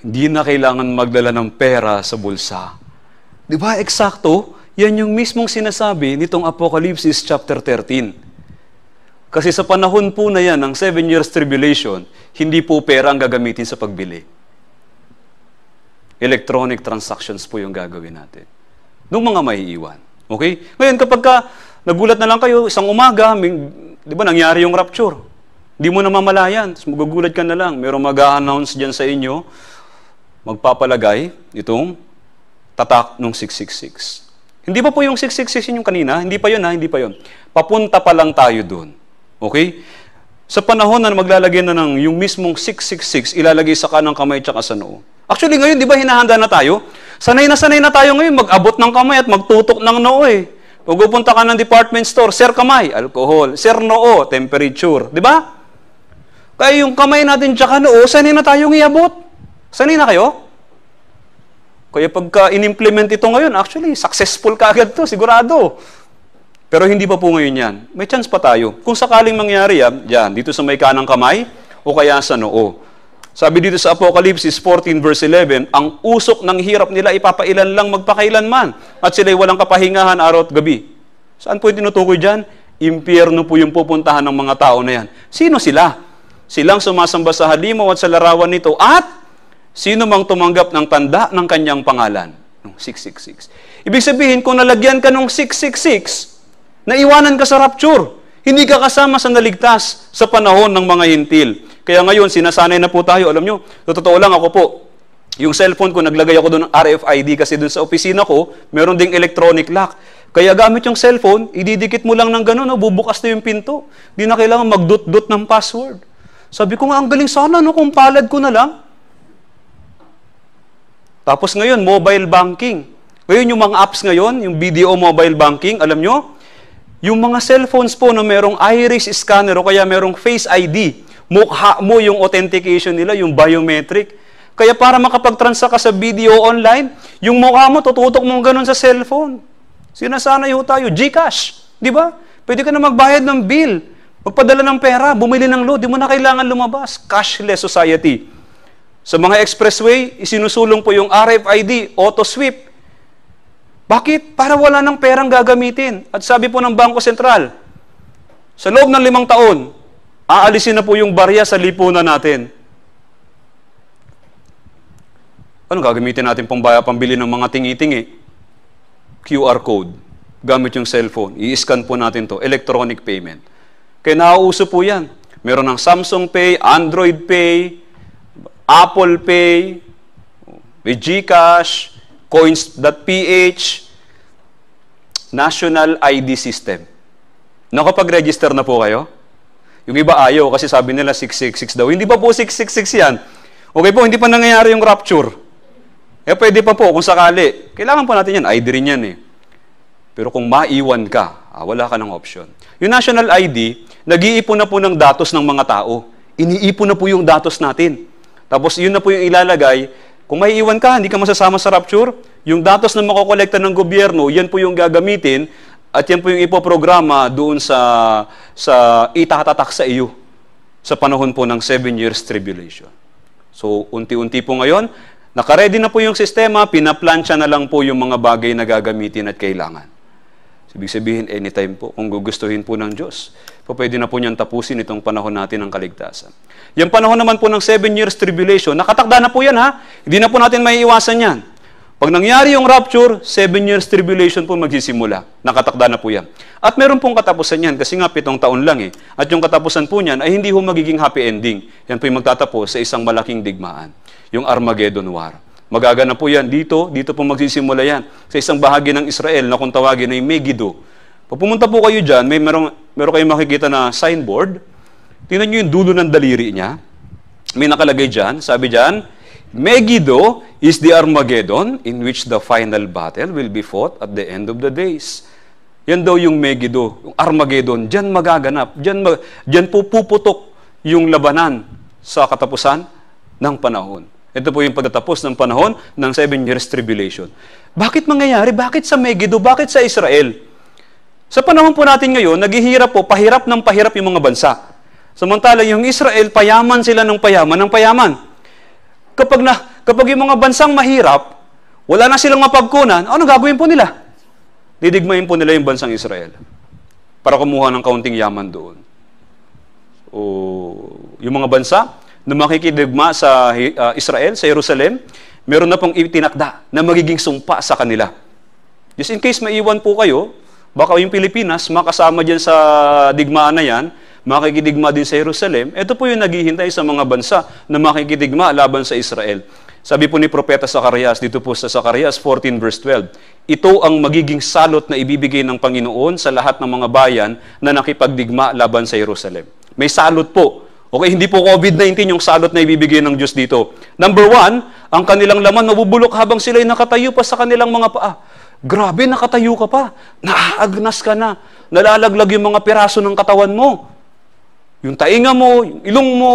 Hindi na kailangan magdala ng pera sa bulsa. Di ba, eksakto? Yan yung mismong sinasabi nitong Apocalypse chapter 13. Kasi sa panahon po na yan, ng seven years tribulation, hindi po pera ang gagamitin sa pagbili. Electronic transactions po yung gagawin natin. Nung mga maiiwan. Okay? Ngayon, kapag ka, nagulat na lang kayo, isang umaga, may, Di ba nangyari yung rapture? Di mo namamalayan. Tapos magugulat ka na lang. Merong mag-a-announce dyan sa inyo, magpapalagay itong tatak ng 666. Hindi pa po yung 666 yun yung kanina. Hindi pa yun ha, hindi pa yun. Papunta pa lang tayo doon. Okay? Sa panahon na maglalagay na ng yung mismong 666, ilalagay sa kanang kamay tsaka sa noo. Actually, ngayon, di ba hinahanda na tayo? Sanay na sanay na tayo ngayon mag-abot ng kamay at magtutok ng noo eh. Pag pupunta ka ng department store, sir kamay, alcohol. Sir noo, temperature. Di ba? Kaya yung kamay natin tsaka noo, sanay na tayong iabot. Sanay na kayo? Kaya pagka inimplement ito ngayon, actually, successful ka agad to, sigurado. Pero hindi pa po ngayon yan. May chance pa tayo. Kung sakaling mangyari yan, yan dito sa may kanang kamay o kaya sa noo. Sabi dito sa Apocalypse 14 verse 11, ang usok ng hirap nila ipapailan lang magpakailanman at sila'y walang kapahingahan araw at gabi. Saan po yung tinutukoy dyan? Impyerno po yung pupuntahan ng mga tao na yan. Sino sila? Silang sumasamba sa halimaw at sa larawan nito at sino mang tumanggap ng tanda ng kanyang pangalan. Nung 666. Ibig sabihin, kung nalagyan ka ng 666, naiwanan ka sa rapture. Hindi ka kasama sa naligtas sa panahon ng mga hintil. Kaya ngayon, sinasanay na po tayo. Alam nyo, sa totoo lang ako po, yung cellphone ko, naglagay ako doon ng RFID kasi doon sa opisina ko, meron ding electronic lock. Kaya gamit yung cellphone, ididikit mo lang ng gano'n, no? bubukas na yung pinto. Hindi na kailangan magdot-dot ng password. Sabi ko nga, ang galing sana no, kung palad ko na lang. Tapos ngayon, mobile banking. Ngayon, yung mga apps ngayon, yung BDO mobile banking, alam nyo, yung mga cellphones po na merong iris scanner o kaya merong face ID, mukha mo yung authentication nila, yung biometric. Kaya para makapag-transact ka sa video online, yung mukha mo, tututok mong ganun sa cellphone. Sinasanay ho tayo, Gcash, di ba? Pwede ka na magbayad ng bill, magpadala ng pera, bumili ng load, di mo na kailangan lumabas. Cashless society. Sa mga expressway, isinusulong po yung RFID, auto sweep. Bakit? Para wala ng perang gagamitin. At sabi po ng Bangko Sentral, sa loob ng limang taon, Aalisin na po yung barya sa lipunan natin. Ano gagamitin natin pambaya, pambili ng mga tingi-tingi? QR code. Gamit yung cellphone. I-scan po natin to Electronic payment. Kaya nauuso po yan. Meron ng Samsung Pay, Android Pay, Apple Pay, may Gcash, Coins.ph, National ID System. Nakapag-register na po kayo? Yung iba ayaw kasi sabi nila 666 daw. Hindi ba po 666 yan. Okay po, hindi pa nangyayari yung rapture. Eh pwede pa po kung sakali. Kailangan po natin yan. ID rin yan eh. Pero kung maiwan ka, ah, wala ka ng option. Yung national ID, nag-iipon na po ng datos ng mga tao. Iniipon na po yung datos natin. Tapos yun na po yung ilalagay. Kung maiiwan ka, hindi ka masasama sa rapture, yung datos na makokolekta ng gobyerno, yan po yung gagamitin at yan po yung ipoprograma doon sa, sa itatatak sa iyo sa panahon po ng seven years tribulation. So, unti-unti po ngayon, nakaredy na po yung sistema, pinaplansya na lang po yung mga bagay na gagamitin at kailangan. Ibig sabihin, anytime po, kung gugustuhin po ng Diyos, po pwede na po niyang tapusin itong panahon natin ng kaligtasan. Yung panahon naman po ng seven years tribulation, nakatakda na po yan ha, hindi na po natin maiiwasan yan. Pag nangyari yung rapture, seven years tribulation po magsisimula. Nakatakda na po yan. At meron pong katapusan yan kasi nga pitong taon lang eh. At yung katapusan po niyan ay hindi ho magiging happy ending. Yan po yung magtatapos sa isang malaking digmaan. Yung Armageddon War. Magagana po yan dito, dito po magsisimula yan. Sa isang bahagi ng Israel na kung tawagin ay Megiddo. Pag pumunta po kayo dyan, may merong, meron kayong makikita na signboard. Tingnan nyo yung dulo ng daliri niya. May nakalagay dyan. Sabi dyan, Megiddo is the Armageddon in which the final battle will be fought at the end of the days. Yan daw yung Megiddo, yung Armageddon. Diyan magaganap, diyan, mag, diyan po yung labanan sa katapusan ng panahon. Ito po yung pagtatapos ng panahon ng seven years tribulation. Bakit mangyayari? Bakit sa Megiddo? Bakit sa Israel? Sa panahon po natin ngayon, naghihirap po, pahirap ng pahirap yung mga bansa. Samantala, yung Israel, payaman sila ng payaman ng payaman kapag, na, kapag yung mga bansang mahirap, wala na silang mapagkunan, ano gagawin po nila? Didigmayin po nila yung bansang Israel para kumuha ng kaunting yaman doon. O, yung mga bansa na makikidigma sa uh, Israel, sa Jerusalem, meron na pong itinakda na magiging sumpa sa kanila. Just in case maiwan po kayo, baka yung Pilipinas makasama dyan sa digmaan na yan, makikidigma din sa Jerusalem, ito po yung naghihintay sa mga bansa na makikidigma laban sa Israel. Sabi po ni Propeta Zacarias, dito po sa Zacarias 14 verse 12, ito ang magiging salot na ibibigay ng Panginoon sa lahat ng mga bayan na nakipagdigma laban sa Jerusalem. May salot po. Okay, hindi po COVID-19 yung salot na ibibigay ng Diyos dito. Number one, ang kanilang laman mabubulok habang sila'y nakatayo pa sa kanilang mga paa. Grabe, nakatayo ka pa. Naaagnas ka na. Nalalaglag yung mga piraso ng katawan mo. Yung tainga mo, yung ilong mo,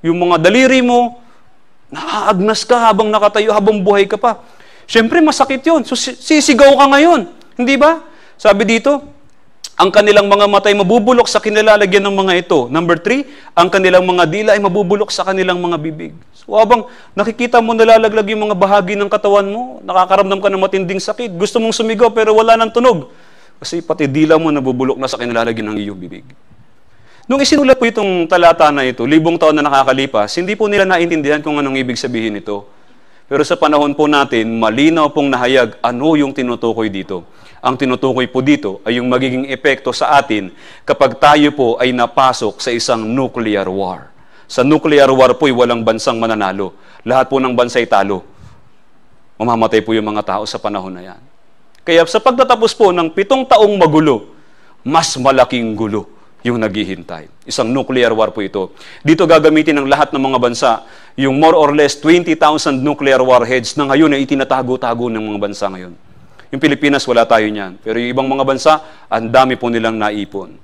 yung mga daliri mo, naaagnas ka habang nakatayo, habang buhay ka pa. Siyempre, masakit yun. So, sisigaw ka ngayon. Hindi ba? Sabi dito, ang kanilang mga matay mabubulok sa kinalalagyan ng mga ito. Number three, ang kanilang mga dila ay mabubulok sa kanilang mga bibig. So habang nakikita mo nalalaglag yung mga bahagi ng katawan mo, nakakaramdam ka ng matinding sakit, gusto mong sumigaw pero wala ng tunog. Kasi pati dila mo nabubulok na sa kinalalagyan ng iyong bibig. Nung isinulat po itong talata na ito, libong taon na nakakalipas, hindi po nila naintindihan kung anong ibig sabihin nito. Pero sa panahon po natin, malinaw pong nahayag ano yung tinutukoy dito. Ang tinutukoy po dito ay yung magiging epekto sa atin kapag tayo po ay napasok sa isang nuclear war. Sa nuclear war po'y walang bansang mananalo. Lahat po ng bansa ay talo. Mamamatay po yung mga tao sa panahon na yan. Kaya sa pagtatapos po ng pitong taong magulo, mas malaking gulo yung naghihintay. Isang nuclear war po ito. Dito gagamitin ng lahat ng mga bansa yung more or less 20,000 nuclear warheads na ngayon ay itinatago-tago ng mga bansa ngayon. Yung Pilipinas, wala tayo niyan. Pero yung ibang mga bansa, ang dami po nilang naipon.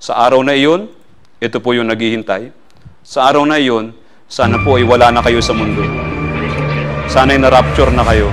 Sa araw na iyon, ito po yung naghihintay. Sa araw na iyon, sana po ay wala na kayo sa mundo. Sana ay na-rapture na kayo.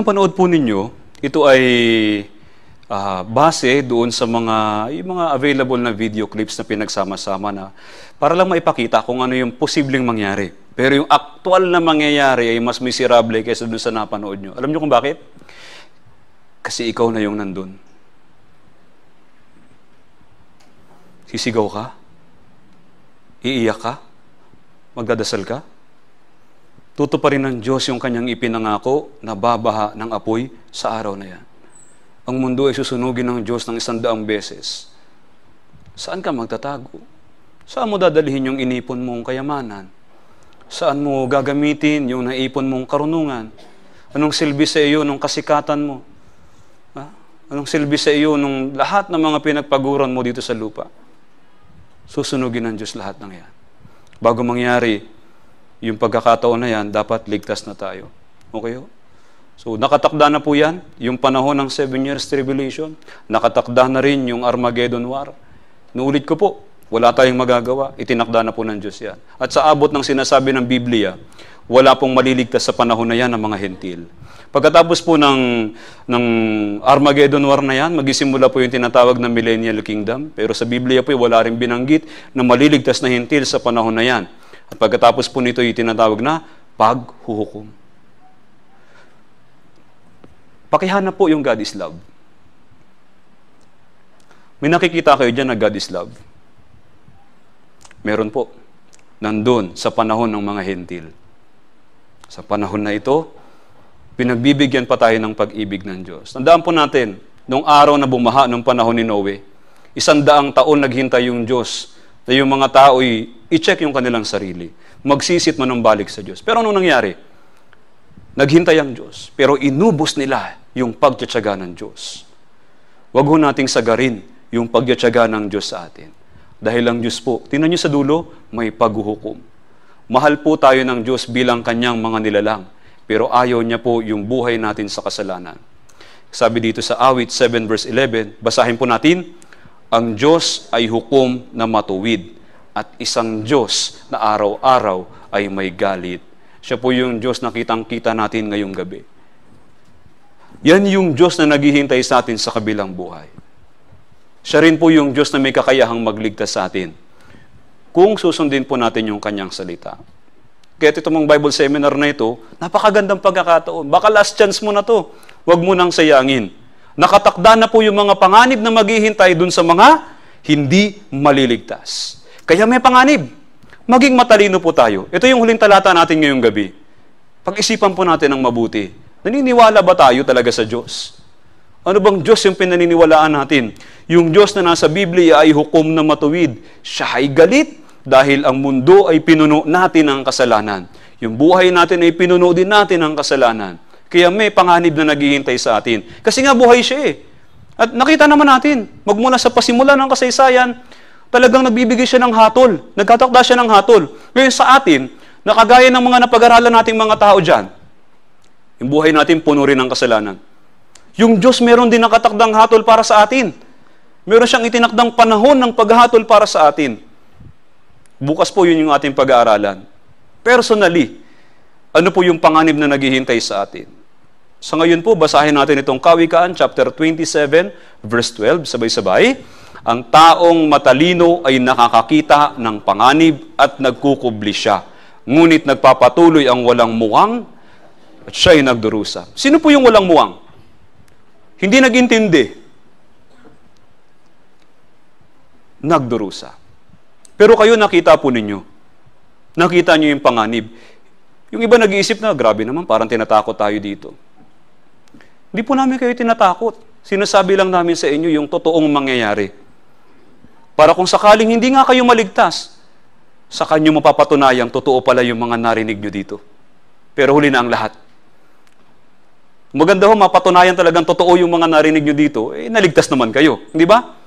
ng panood po ninyo, ito ay uh, base doon sa mga, yung mga available na video clips na pinagsama-sama na para lang maipakita kung ano yung posibleng mangyari. Pero yung aktual na mangyayari ay mas miserable kaysa doon sa napanood nyo. Alam nyo kung bakit? Kasi ikaw na yung nandun. Sisigaw ka? Iiyak ka? Magdadasal ka? tutuparin ng Diyos yung kanyang ipinangako na babaha ng apoy sa araw na yan. Ang mundo ay susunugin ng Diyos ng isang daang beses. Saan ka magtatago? Saan mo dadalhin yung inipon mong kayamanan? Saan mo gagamitin yung naipon mong karunungan? Anong silbi sa iyo nung kasikatan mo? Ha? Anong silbi sa iyo nung lahat ng mga pinagpaguran mo dito sa lupa? Susunugin ng Diyos lahat ng iyan. Bago mangyari, yung pagkakataon na yan, dapat ligtas na tayo. Okay ho? So, nakatakda na po yan, yung panahon ng seven years tribulation. Nakatakda na rin yung Armageddon War. Nuulit ko po, wala tayong magagawa. Itinakda na po ng Diyos yan. At sa abot ng sinasabi ng Biblia, wala pong maliligtas sa panahon na yan ng mga hentil. Pagkatapos po ng, ng Armageddon War na yan, magisimula po yung tinatawag na Millennial Kingdom. Pero sa Biblia po, wala rin binanggit na maliligtas na hentil sa panahon na yan. At pagkatapos po nito ay tinatawag na paghuhukom. Pakihanap po yung God is love. May nakikita kayo dyan na God is love. Meron po. Nandun sa panahon ng mga hentil. Sa panahon na ito, pinagbibigyan pa tayo ng pag-ibig ng Diyos. Tandaan po natin, nung araw na bumaha nung panahon ni Noe, isang daang taon naghintay yung Diyos na yung mga tao'y i-check yung kanilang sarili. Magsisit manumbalik sa Diyos. Pero ano nangyari? Naghintay ang Diyos, pero inubos nila yung pagtsatsaga ng Diyos. Huwag ho nating sagarin yung pagtsatsaga ng Diyos sa atin. Dahil ang Diyos po, tinan niyo sa dulo, may paghuhukom. Mahal po tayo ng Diyos bilang kanyang mga nilalang, pero ayaw niya po yung buhay natin sa kasalanan. Sabi dito sa awit 7 verse 11, basahin po natin, ang Diyos ay hukom na matuwid at isang Diyos na araw-araw ay may galit. Siya po yung Diyos na kitang-kita natin ngayong gabi. Yan yung Diyos na naghihintay sa atin sa kabilang buhay. Siya rin po yung Diyos na may kakayahang magligtas sa atin kung susundin po natin yung kanyang salita. Kaya ito mong Bible seminar na ito, napakagandang pagkakataon. Baka last chance mo na to. Huwag mo nang sayangin. Nakatakda na po yung mga panganib na maghihintay dun sa mga hindi maliligtas. Kaya may panganib. Maging matalino po tayo. Ito yung huling talata natin ngayong gabi. Pag-isipan po natin ng mabuti. Naniniwala ba tayo talaga sa Diyos? Ano bang Diyos yung pinaniniwalaan natin? Yung Diyos na nasa Biblia ay hukom na matuwid. Siya ay galit dahil ang mundo ay pinuno natin ng kasalanan. Yung buhay natin ay pinuno din natin ng kasalanan. Kaya may panganib na naghihintay sa atin. Kasi nga buhay siya eh. At nakita naman natin, magmula sa pasimula ng kasaysayan, talagang nagbibigay siya ng hatol. Nagkatakda siya ng hatol. Ngayon sa atin, nakagaya ng mga napag-aralan nating mga tao dyan, yung buhay natin puno rin ng kasalanan. Yung Diyos meron din nakatakdang hatol para sa atin. Meron siyang itinakdang panahon ng paghatol para sa atin. Bukas po yun yung ating pag-aaralan. Personally, ano po yung panganib na naghihintay sa atin? Sa ngayon po, basahin natin itong Kawikaan, chapter 27, verse 12, sabay-sabay. Ang taong matalino ay nakakakita ng panganib at nagkukubli siya. Ngunit nagpapatuloy ang walang muwang at siya ay nagdurusa. Sino po yung walang muwang? Hindi nagintindi. Nagdurusa. Pero kayo nakita po ninyo. Nakita niyo yung panganib. Yung iba nag-iisip na, grabe naman, parang tinatakot tayo dito. Hindi po namin kayo tinatakot. Sinasabi lang namin sa inyo yung totoong mangyayari. Para kung sakaling hindi nga kayo maligtas, sa kanyo mapapatunayang totoo pala yung mga narinig nyo dito. Pero huli na ang lahat. Maganda ho, mapatunayan talagang totoo yung mga narinig nyo dito, eh, naligtas naman kayo. Hindi ba?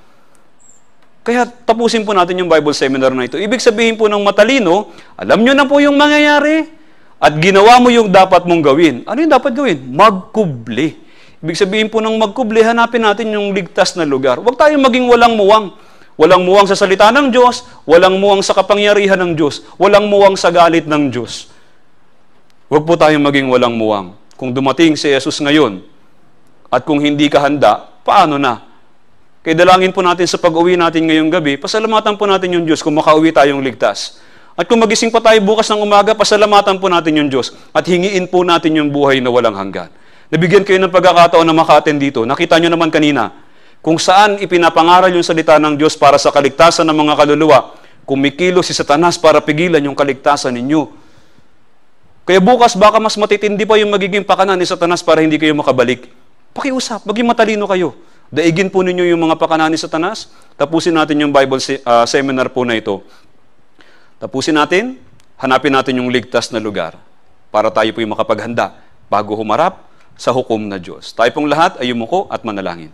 Kaya tapusin po natin yung Bible seminar na ito. Ibig sabihin po ng matalino, alam nyo na po yung mangyayari at ginawa mo yung dapat mong gawin. Ano yung dapat gawin? Magkubli. Ibig sabihin po ng magkubli, hanapin natin yung ligtas na lugar. Huwag tayong maging walang muwang. Walang muwang sa salita ng Diyos, walang muwang sa kapangyarihan ng Diyos, walang muwang sa galit ng Diyos. Huwag po tayong maging walang muwang. Kung dumating si Jesus ngayon, at kung hindi ka handa, paano na? Kaya dalangin po natin sa pag-uwi natin ngayong gabi, pasalamatan po natin yung Diyos kung makauwi tayong ligtas. At kung magising pa tayo bukas ng umaga, pasalamatan po natin yung Diyos at hingiin po natin yung buhay na walang hanggan. Nabigyan kayo ng pagkakataon na makaten dito. Nakita nyo naman kanina, kung saan ipinapangaral yung salita ng Diyos para sa kaligtasan ng mga kaluluwa, kumikilo si Satanas para pigilan yung kaligtasan ninyo. Kaya bukas baka mas matitindi pa yung magiging pakanan ni Satanas para hindi kayo makabalik. Pakiusap, maging matalino kayo. Daigin po ninyo yung mga pakanan ni Satanas. Tapusin natin yung Bible uh, seminar po na ito. Tapusin natin, hanapin natin yung ligtas na lugar para tayo po yung makapaghanda bago humarap sa hukom na Diyos. Tayo pong lahat ay yumuko at manalangin.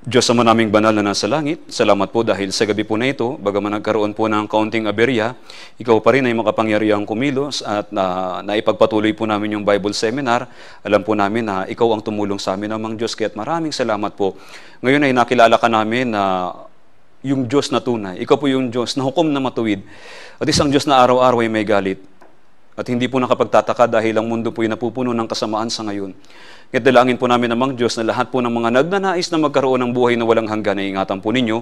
Diyos naman naming banal na nasa langit, salamat po dahil sa gabi po na ito, bagaman nagkaroon po ng kaunting aberya, ikaw pa rin ay makapangyarihang kumilos at na, ah, naipagpatuloy po namin yung Bible Seminar. Alam po namin na ikaw ang tumulong sa amin amang Diyos, kaya't maraming salamat po. Ngayon ay nakilala ka namin na yung Diyos na tunay. Ikaw po yung Diyos na hukom na matuwid. At isang Diyos na araw-araw ay may galit. At hindi po nakapagtataka dahil ang mundo po ay napupuno ng kasamaan sa ngayon. Kaya't dalangin po namin namang Diyos na lahat po ng mga nagnanais na magkaroon ng buhay na walang hanggan ay ingatan po ninyo.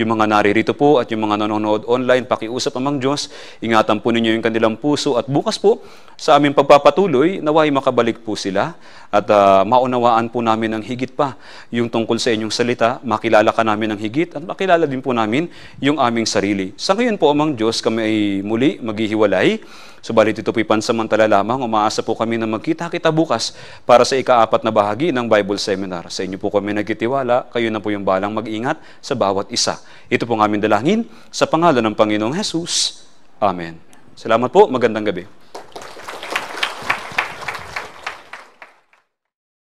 Yung mga naririto po at yung mga nanonood online, pakiusap amang Diyos, ingatan po ninyo yung kanilang puso at bukas po sa aming pagpapatuloy, naway makabalik po sila at uh, maunawaan po namin ng higit pa yung tungkol sa inyong salita, makilala ka namin ng higit at makilala din po namin yung aming sarili. Sa ngayon po amang Diyos kami ay muli maghihiwalay Subalit ito po'y pansamantala lamang, umaasa po kami na magkita-kita bukas para sa ikaapat na bahagi ng Bible Seminar. Sa inyo po kami nagkitiwala, kayo na po yung balang mag-ingat sa bawat isa. Ito po ang aming dalangin sa pangalan ng Panginoong Jesus. Amen. Salamat po, magandang gabi.